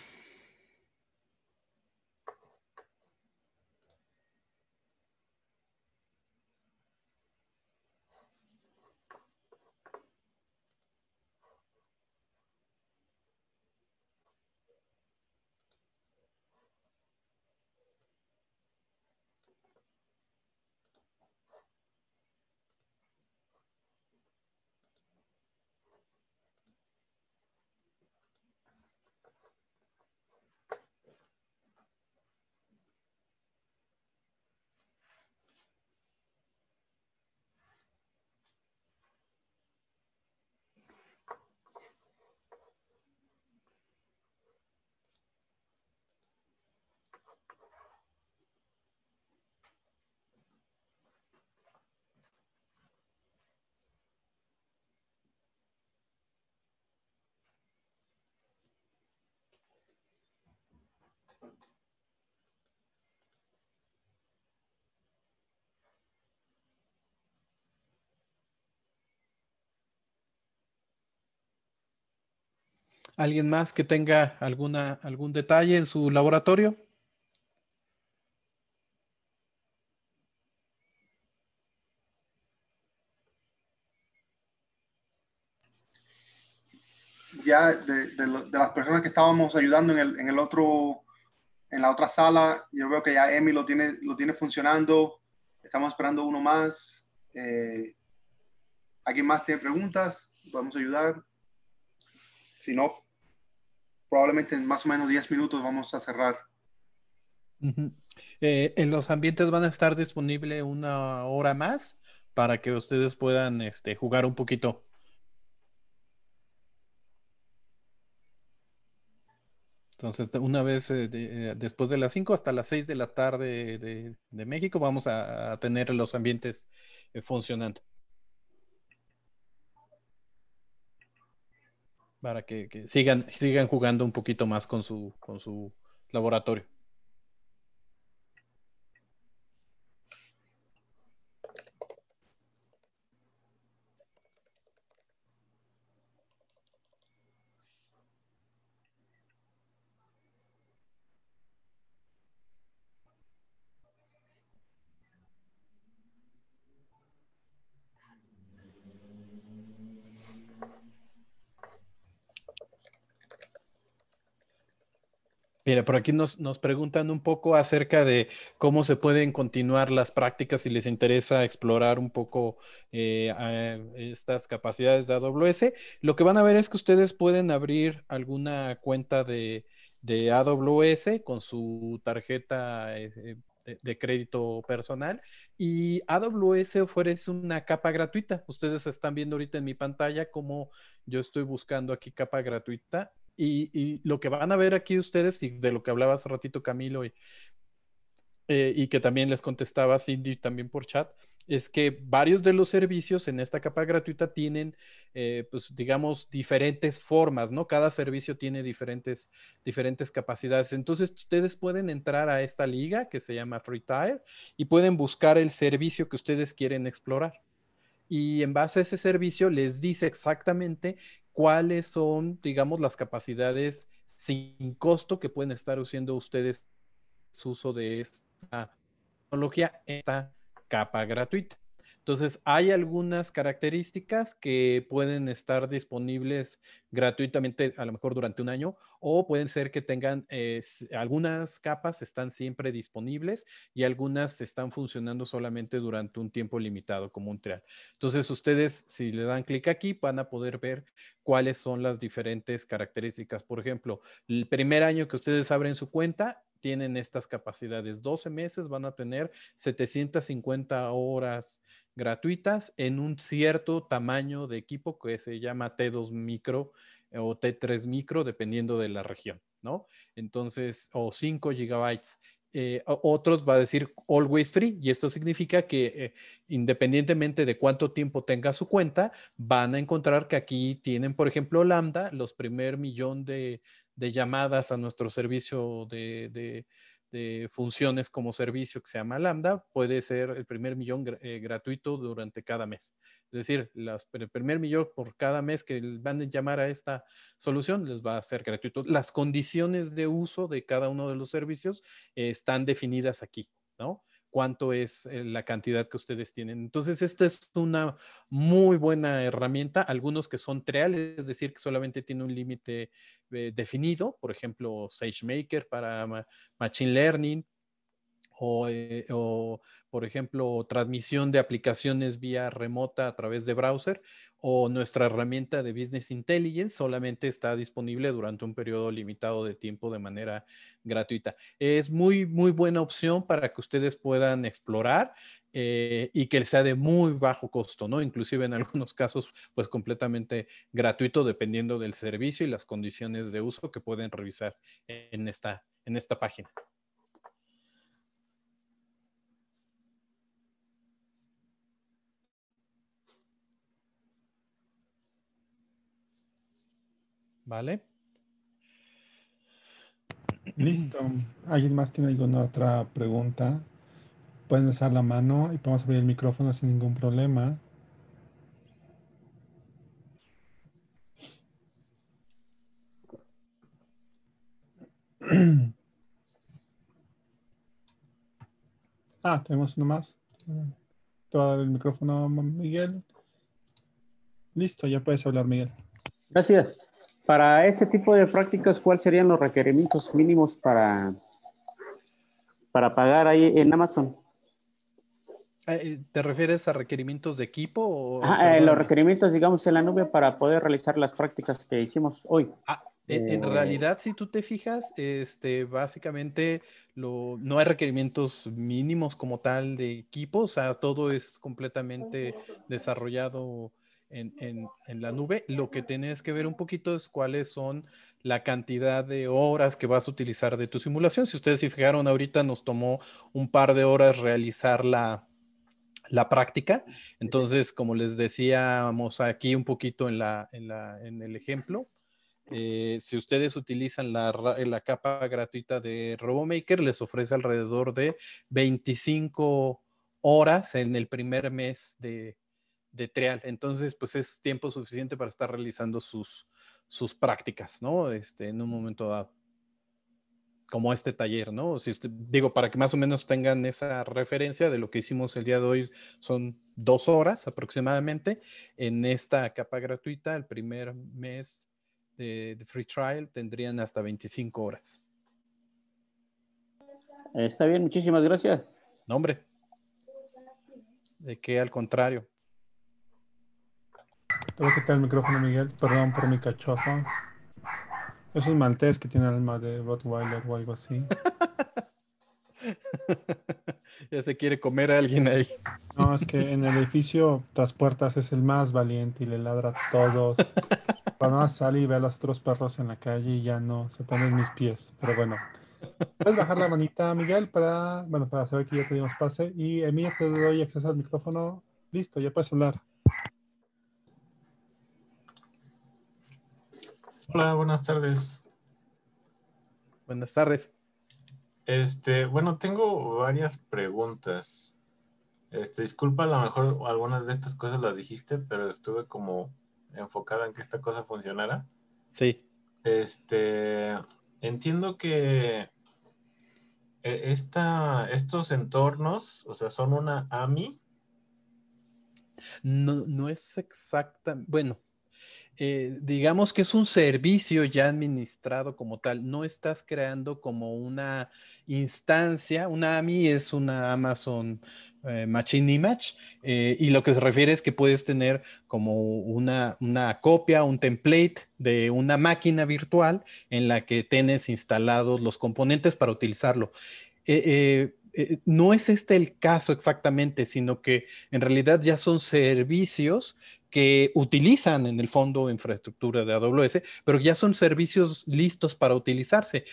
¿Alguien más que tenga alguna, algún detalle en su laboratorio? Ya de, las personas que estábamos ayudando en el, otro, en la otra sala, yo veo que ya Emi lo tiene, lo tiene funcionando. Estamos esperando uno más. Eh, ¿Alguien más tiene preguntas? Vamos a ayudar si no, probablemente en más o menos 10 minutos vamos a cerrar. Eh, en los ambientes van a estar disponibles una hora más para que ustedes puedan este, jugar un poquito. Entonces, una vez eh, eh, después de las 5 hasta las 6 de la tarde de, México, vamos a, tener los ambientes funcionando. para que, sigan, sigan jugando un poquito más con su, con su laboratorio. Mira, por aquí nos, preguntan un poco acerca de cómo se pueden continuar las prácticas si les interesa explorar un poco eh, estas capacidades de AWS. Lo que van a ver es que ustedes pueden abrir alguna cuenta de, AWS con su tarjeta eh, eh, de, de, crédito personal. Y AWS ofrece una capa gratuita. Ustedes están viendo ahorita en mi pantalla cómo yo estoy buscando aquí capa gratuita y, lo que van a ver aquí ustedes, y de lo que hablaba hace ratito Camilo y, eh, y que también les contestaba Cindy también por chat, es que varios de los servicios en esta capa gratuita tienen, eh, pues digamos, diferentes formas, ¿no? Cada servicio tiene diferentes, diferentes capacidades. Entonces, ustedes pueden entrar a esta liga que se llama Free Tire y pueden buscar el servicio que ustedes quieren explorar. Y en base a ese servicio les dice exactamente cuáles son, digamos, las capacidades sin costo que pueden estar usando ustedes su uso de esta tecnología, esta capa gratuita. Entonces, hay algunas características que pueden estar disponibles gratuitamente, a lo mejor durante un año, o pueden ser que tengan, eh, algunas capas están siempre disponibles y algunas están funcionando solamente durante un tiempo limitado como un trial. Entonces, ustedes, si le dan clic aquí, van a poder ver cuáles son las diferentes características. Por ejemplo, el primer año que ustedes abren su cuenta, tienen estas capacidades. 12 meses van a tener 750 horas gratuitas en un cierto tamaño de equipo que se llama T2 micro eh, o T3 micro, dependiendo de la región, ¿no? Entonces, o 5 gigabytes. Eh, otros va a decir always free y esto significa que eh, independientemente de cuánto tiempo tenga su cuenta, van a encontrar que aquí tienen, por ejemplo, Lambda, los primer millón de, de llamadas a nuestro servicio de, funciones como servicio que se llama Lambda, puede ser el primer millón eh, gratuito durante cada mes. Es decir, las, el primer millón por cada mes que van a llamar a esta solución les va a ser gratuito. Las condiciones de uso de cada uno de los servicios eh, están definidas aquí, ¿no? cuánto es eh, la cantidad que ustedes tienen. Entonces, esta es una muy buena herramienta. Algunos que son triales, es decir, que solamente tiene un límite eh, definido, por ejemplo, SageMaker para Machine Learning, eh, o, por ejemplo, transmisión de aplicaciones vía remota a través de browser o nuestra herramienta de Business Intelligence solamente está disponible durante un periodo limitado de tiempo de manera gratuita. Es muy, muy buena opción para que ustedes puedan explorar. Eh, y que sea de muy bajo costo, ¿no? Inclusive en algunos casos, pues completamente gratuito, dependiendo del servicio y las condiciones de uso que pueden revisar en esta página. ¿Vale? Listo. ¿Alguien más tiene alguna otra pregunta? Pueden usar la mano y podemos abrir el micrófono sin ningún problema. Ah, tenemos uno más. Te el micrófono, Miguel. Listo, ya puedes hablar, Miguel. Gracias. Para ese tipo de prácticas, ¿cuáles serían los requerimientos mínimos para, para pagar ahí en Amazon? Eh, eh, ¿Te refieres a requerimientos de equipo? O, eh, los requerimientos, digamos, en la nube para poder realizar las prácticas que hicimos hoy. Ah, en, realidad, si tú te fijas, este, básicamente lo, no hay requerimientos mínimos como tal de equipo, o sea, todo es completamente desarrollado en, la nube, lo que tenés que ver un poquito es cuáles son la cantidad de horas que vas a utilizar de tu simulación. Si ustedes se fijaron, ahorita nos tomó un par de horas realizar la, práctica. Entonces, como les decíamos aquí un poquito en, la, en, el ejemplo, eh, si ustedes utilizan la, la, capa gratuita de RoboMaker, les ofrece alrededor de 25 horas en el primer mes de, de trial. Entonces, pues es tiempo suficiente para estar realizando sus, sus prácticas, ¿no? Este, en un momento dado. Como este taller, ¿no? Si digo, para que más o menos tengan esa referencia de lo que hicimos el día de hoy, son dos horas aproximadamente. En esta capa gratuita, el primer mes de, free trial, tendrían hasta 25 horas. Está bien, muchísimas gracias. No, hombre. De que al contrario. Te voy a quitar el micrófono, Miguel. Perdón por mi cachofa. Es un maltés que tiene el alma de Rottweiler o algo así. ya se quiere comer a alguien ahí. No, es que en el edificio tras puertas es el más valiente y le ladra a todos. Para nada salir y ve a los otros perros en la calle y ya no se ponen mis pies. Pero bueno, puedes bajar la manita, Miguel, para, bueno, para saber que ya te dimos pase. Y Emilia, te doy acceso al micrófono. Listo, ya puedes hablar. Hola, buenas tardes. Buenas tardes. Este, bueno, tengo varias preguntas. Este, disculpa, a lo mejor algunas de estas cosas las dijiste, pero estuve como enfocada en que esta cosa funcionara. Sí. Este, entiendo que eh, esta, estos entornos, o sea, son una AMI. No, no es exacta, bueno, eh, digamos que es un servicio ya administrado como tal, no estás creando como una instancia, una AMI es una Amazon eh, Machine Image eh, y lo que se refiere es que puedes tener como una, una, copia, un template de una máquina virtual en la que tienes instalados los componentes para utilizarlo. no es este el caso exactamente, sino que en realidad ya son servicios que utilizan en el fondo infraestructura de AWS, pero ya son servicios listos para utilizarse.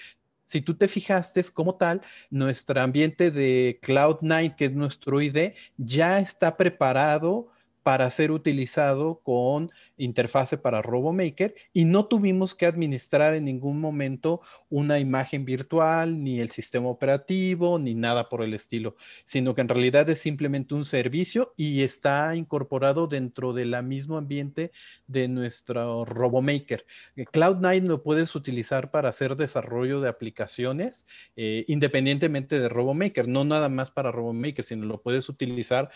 Si tú te fijaste, como tal, nuestro ambiente de Cloud9, que es nuestro ID, ya está preparado para ser utilizado con interfase para RoboMaker y no tuvimos que administrar en ningún momento una imagen virtual, ni el sistema operativo, ni nada por el estilo, sino que en realidad es simplemente un servicio y está incorporado dentro del mismo ambiente de nuestro RoboMaker. Eh, Cloud9 lo puedes utilizar para hacer desarrollo de aplicaciones eh, independientemente de RoboMaker, no nada más para RoboMaker, sino lo puedes utilizar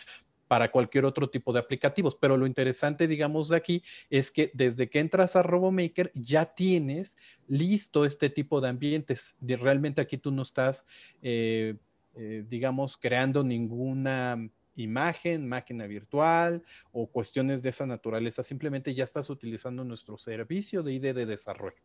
para cualquier otro tipo de aplicativos. Pero lo interesante, digamos, de aquí es que desde que entras a RoboMaker ya tienes listo este tipo de ambientes. De, realmente aquí tú no estás, eh, eh, digamos, creando ninguna imagen, máquina virtual o cuestiones de esa naturaleza. Simplemente ya estás utilizando nuestro servicio de ID de desarrollo.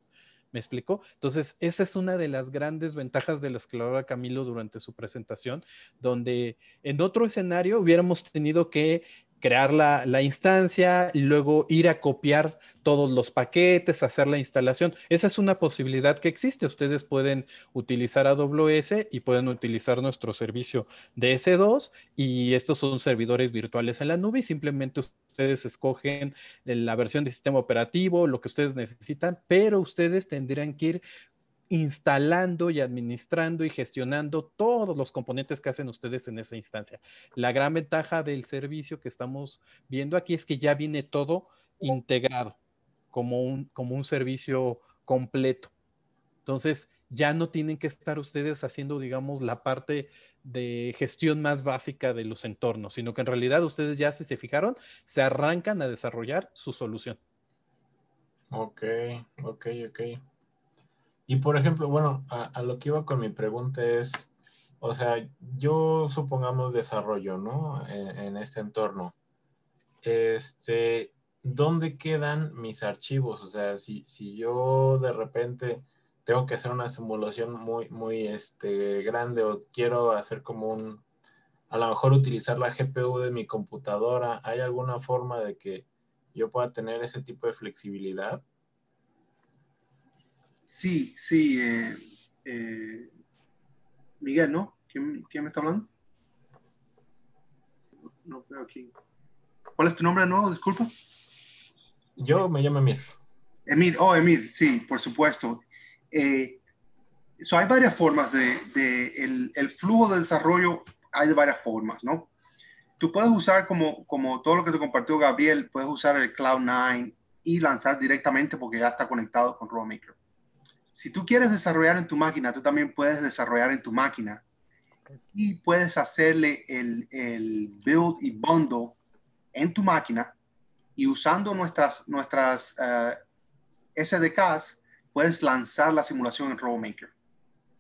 ¿Me explico? Entonces, esa es una de las grandes ventajas de las que hablaba Camilo durante su presentación, donde en otro escenario hubiéramos tenido que crear la, instancia, luego ir a copiar todos los paquetes, hacer la instalación. Esa es una posibilidad que existe. Ustedes pueden utilizar AWS y pueden utilizar nuestro servicio DS2 y estos son servidores virtuales en la nube y simplemente ustedes escogen la versión de sistema operativo, lo que ustedes necesitan, pero ustedes tendrían que ir instalando y administrando y gestionando todos los componentes que hacen ustedes en esa instancia. La gran ventaja del servicio que estamos viendo aquí es que ya viene todo integrado como un, como un servicio completo. Entonces, ya no tienen que estar ustedes haciendo, digamos, la parte de gestión más básica de los entornos, sino que en realidad ustedes ya, si se fijaron, se arrancan a desarrollar su solución. Ok, ok, ok. Y por ejemplo, bueno, a, lo que iba con mi pregunta es, o sea, yo supongamos desarrollo, ¿no? En, este entorno. Este, ¿dónde quedan mis archivos? O sea, si, yo de repente tengo que hacer una simulación muy, muy este, grande o quiero hacer como un, a lo mejor utilizar la GPU de mi computadora, ¿hay alguna forma de que yo pueda tener ese tipo de flexibilidad? Sí, sí. Eh, eh, Miguel, ¿no? ¿Quién, me está hablando? No veo aquí. ¿Cuál es tu nombre de nuevo? Disculpa. Yo me llamo Emir. Emir, oh, Emir, sí, por supuesto. Eh, hay varias formas de, el, flujo de desarrollo, hay varias formas, ¿no? Tú puedes usar como, como todo lo que te compartió Gabriel, puedes usar el Cloud9 y lanzar directamente porque ya está conectado con RoboMaker. Si tú quieres desarrollar en tu máquina, tú también puedes desarrollar en tu máquina y puedes hacerle el, el build y bundle en tu máquina y usando nuestras, nuestras eh, SDKs puedes lanzar la simulación en RoboMaker,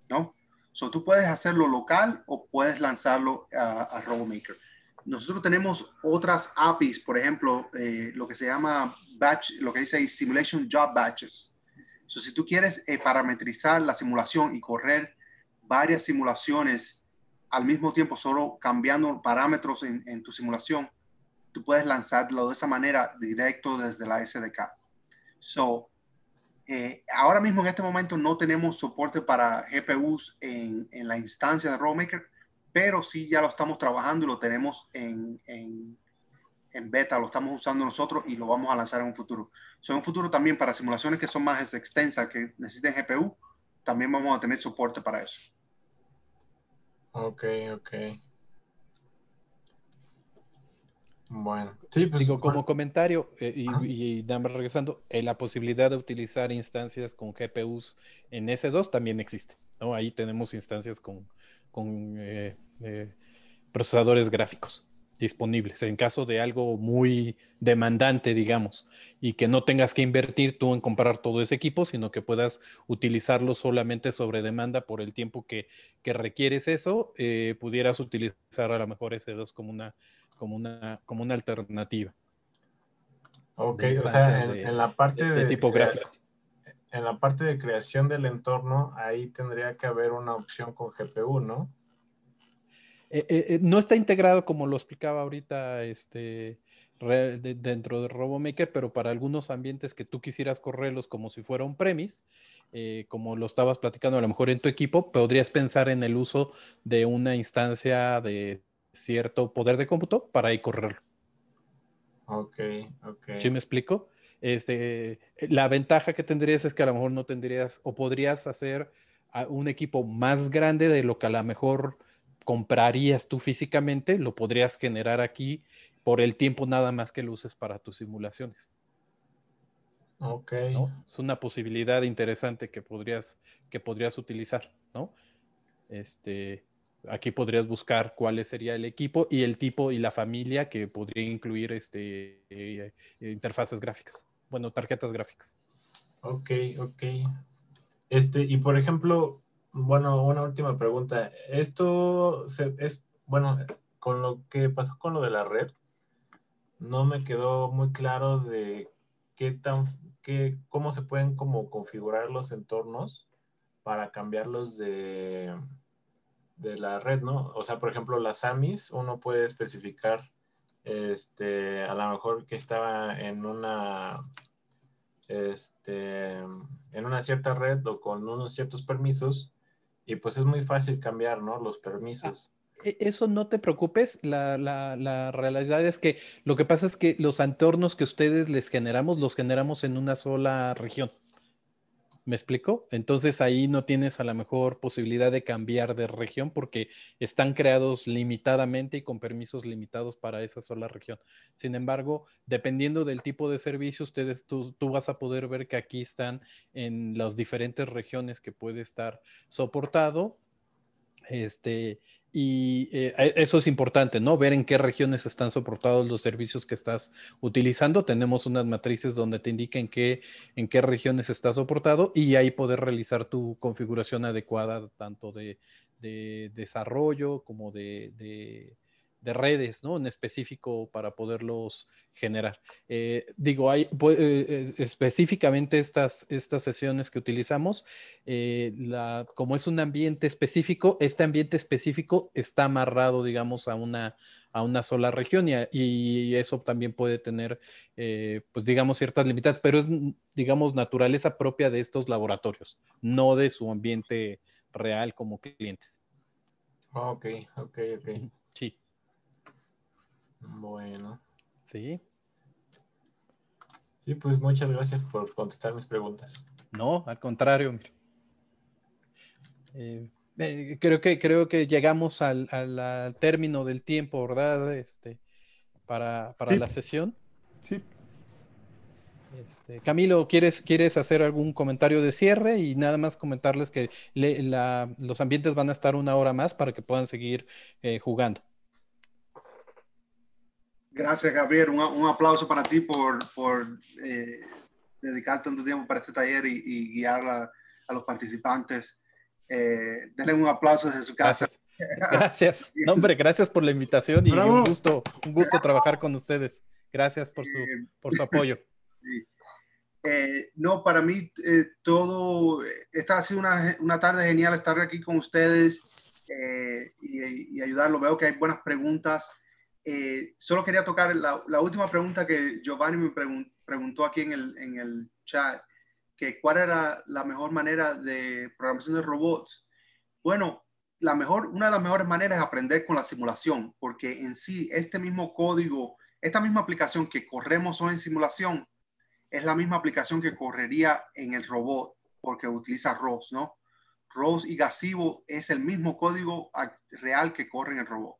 ¿no? So, tú puedes hacerlo local o puedes lanzarlo eh, a RoboMaker. Nosotros tenemos otras APIs, por ejemplo, eh, lo que se llama batch, lo que dice Simulation Job Batches. So, si tú quieres eh, parametrizar la simulación y correr varias simulaciones al mismo tiempo, solo cambiando parámetros en, tu simulación, tú puedes lanzarlo de esa manera directo desde la SDK. So, eh, ahora mismo en este momento no tenemos soporte para GPUs en, la instancia de RawMaker, pero sí ya lo estamos trabajando y lo tenemos en, en en beta, lo estamos usando nosotros y lo vamos a lanzar en un futuro. So, en un futuro también para simulaciones que son más extensas, que necesiten GPU, también vamos a tener soporte para eso. Ok, ok. Bueno, sí, pues, digo, como comentario, eh, y, regresando, eh, la posibilidad de utilizar instancias con GPUs en S2 también existe, ¿no? Ahí tenemos instancias con, con eh, procesadores gráficos disponibles en caso de algo muy demandante, digamos, y que no tengas que invertir tú en comprar todo ese equipo, sino que puedas utilizarlo solamente sobre demanda por el tiempo que, requieres eso, eh, pudieras utilizar a lo mejor ese 2 como una, como una, como una alternativa. Ok, o sea, en, la parte de, En la parte de creación del entorno, ahí tendría que haber una opción con GPU, ¿no? Eh, eh, eh, no está integrado como lo explicaba ahorita este, dentro de RoboMaker, pero para algunos ambientes que tú quisieras correrlos como si fuera un premise, como lo estabas platicando a lo mejor en tu equipo, podrías pensar en el uso de una instancia de cierto poder de cómputo para ahí correrlo. Ok, ok. ¿Sí me explico? Este, la ventaja que tendrías es que a lo mejor no tendrías o podrías hacer un equipo más grande de lo que a lo mejor comprarías tú físicamente, lo podrías generar aquí por el tiempo nada más que lo uses para tus simulaciones. Ok. Es una posibilidad interesante que podrías, que podrías utilizar, ¿no? Este, aquí podrías buscar cuál sería el equipo y el tipo y la familia que podría incluir este, eh, eh, interfaces gráficas, bueno, tarjetas gráficas. Ok, ok. Este, y por ejemplo, bueno, una última pregunta. Esto es, bueno, con lo que pasó con lo de la red, no me quedó muy claro de qué tan, qué, cómo se pueden como configurar los entornos para cambiarlos de, de la red, ¿no? O sea, por ejemplo, las AMIs, uno puede especificar, este, a lo mejor que estaba en una, este, en una cierta red o con unos ciertos permisos y pues es muy fácil cambiar, ¿no? Los ah, permisos. E, eso no te preocupes, la, la, la, realidad es que lo que pasa es que los entornos que ustedes les generamos, los generamos en una sola región. ¿Me explico? Entonces ahí no tienes a la mejor posibilidad de cambiar de región porque están creados limitadamente y con permisos limitados para esa sola región. Sin embargo, dependiendo del tipo de servicio, ustedes, tú, tú vas a poder ver que aquí están en las diferentes regiones que puede estar soportado. Este, y eh, e, eso es importante, ¿no? Ver en qué regiones están soportados los servicios que estás utilizando. Tenemos unas matrices donde te indican qué, en qué regiones está soportado y ahí poder realizar tu configuración adecuada tanto de, desarrollo como de de redes, ¿no? En específico para poderlos generar. Eh, digo, hay eh, eh, específicamente estas, estas sesiones que utilizamos, como es un ambiente específico, este ambiente específico está amarrado, digamos, a una, a una sola región y, y eso también puede tener, pues, digamos, ciertas limitantes, pero es, digamos, naturaleza propia de estos laboratorios, no de su ambiente real como clientes. Ah, ok, ok, ok. Sí. Bueno. Sí. Sí, pues muchas gracias por contestar mis preguntas. No, al contrario. Eh, eh, creo, que, creo que llegamos al, al, término del tiempo, ¿verdad? Este, para, para la sesión. Sí. Este, Camilo, ¿quieres, ¿quieres hacer algún comentario de cierre? Y nada más comentarles que los ambientes van a estar una hora más para que puedan seguir eh, jugando. Gracias, Gabriel. Un, aplauso para ti por, por eh, dedicar tanto tiempo para este taller y, guiar a, los participantes. Eh, denle un aplauso desde su casa. Gracias. Gracias. hombre, gracias por la invitación y un gusto, un gusto trabajar con ustedes. Gracias por su, eh, apoyo. Eh, no, para mí todo, esta ha sido una, tarde genial estar aquí con ustedes y, y ayudarlo. Veo que hay buenas preguntas. Eh, solo quería tocar la, última pregunta que Giovanni me preguntó aquí en el, chat, que cuál era la mejor manera de programación de robots. Bueno, la mejor, una de las mejores maneras es aprender con la simulación, porque en sí este mismo código, esta misma aplicación que corremos hoy en simulación, es la misma aplicación que correría en el robot, porque utiliza ROS, ¿no? ROS y Gasivo es el mismo código real que corre en el robot.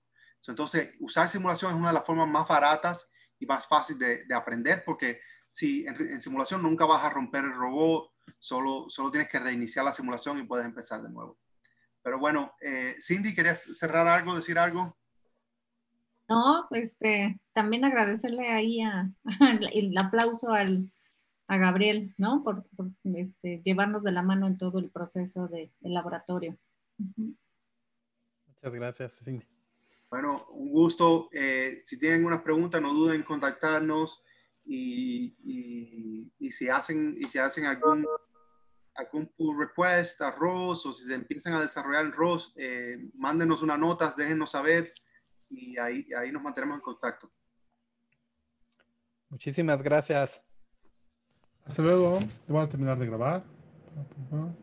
Entonces, usar simulación es una de las formas más baratas y más fácil de, aprender porque si en, simulación nunca vas a romper el robot, solo, solo tienes que reiniciar la simulación y puedes empezar de nuevo. Pero bueno, eh, Cindy, ¿querías cerrar algo, decir algo? No, este, también agradecerle ahí a, el aplauso a Gabriel, ¿no? Por, este, llevarnos de la mano en todo el proceso del laboratorio. Muchas gracias, Cindy. Bueno, un gusto. Eh, si tienen alguna pregunta, no duden en contactarnos y, si hacen, y si hacen algún, algún pull request a ROS o si se empiezan a desarrollar en ROS, eh, mándenos una nota, déjenos saber y ahí, ahí nos mantenemos en contacto. Muchísimas gracias. Hasta luego. Voy a terminar de grabar.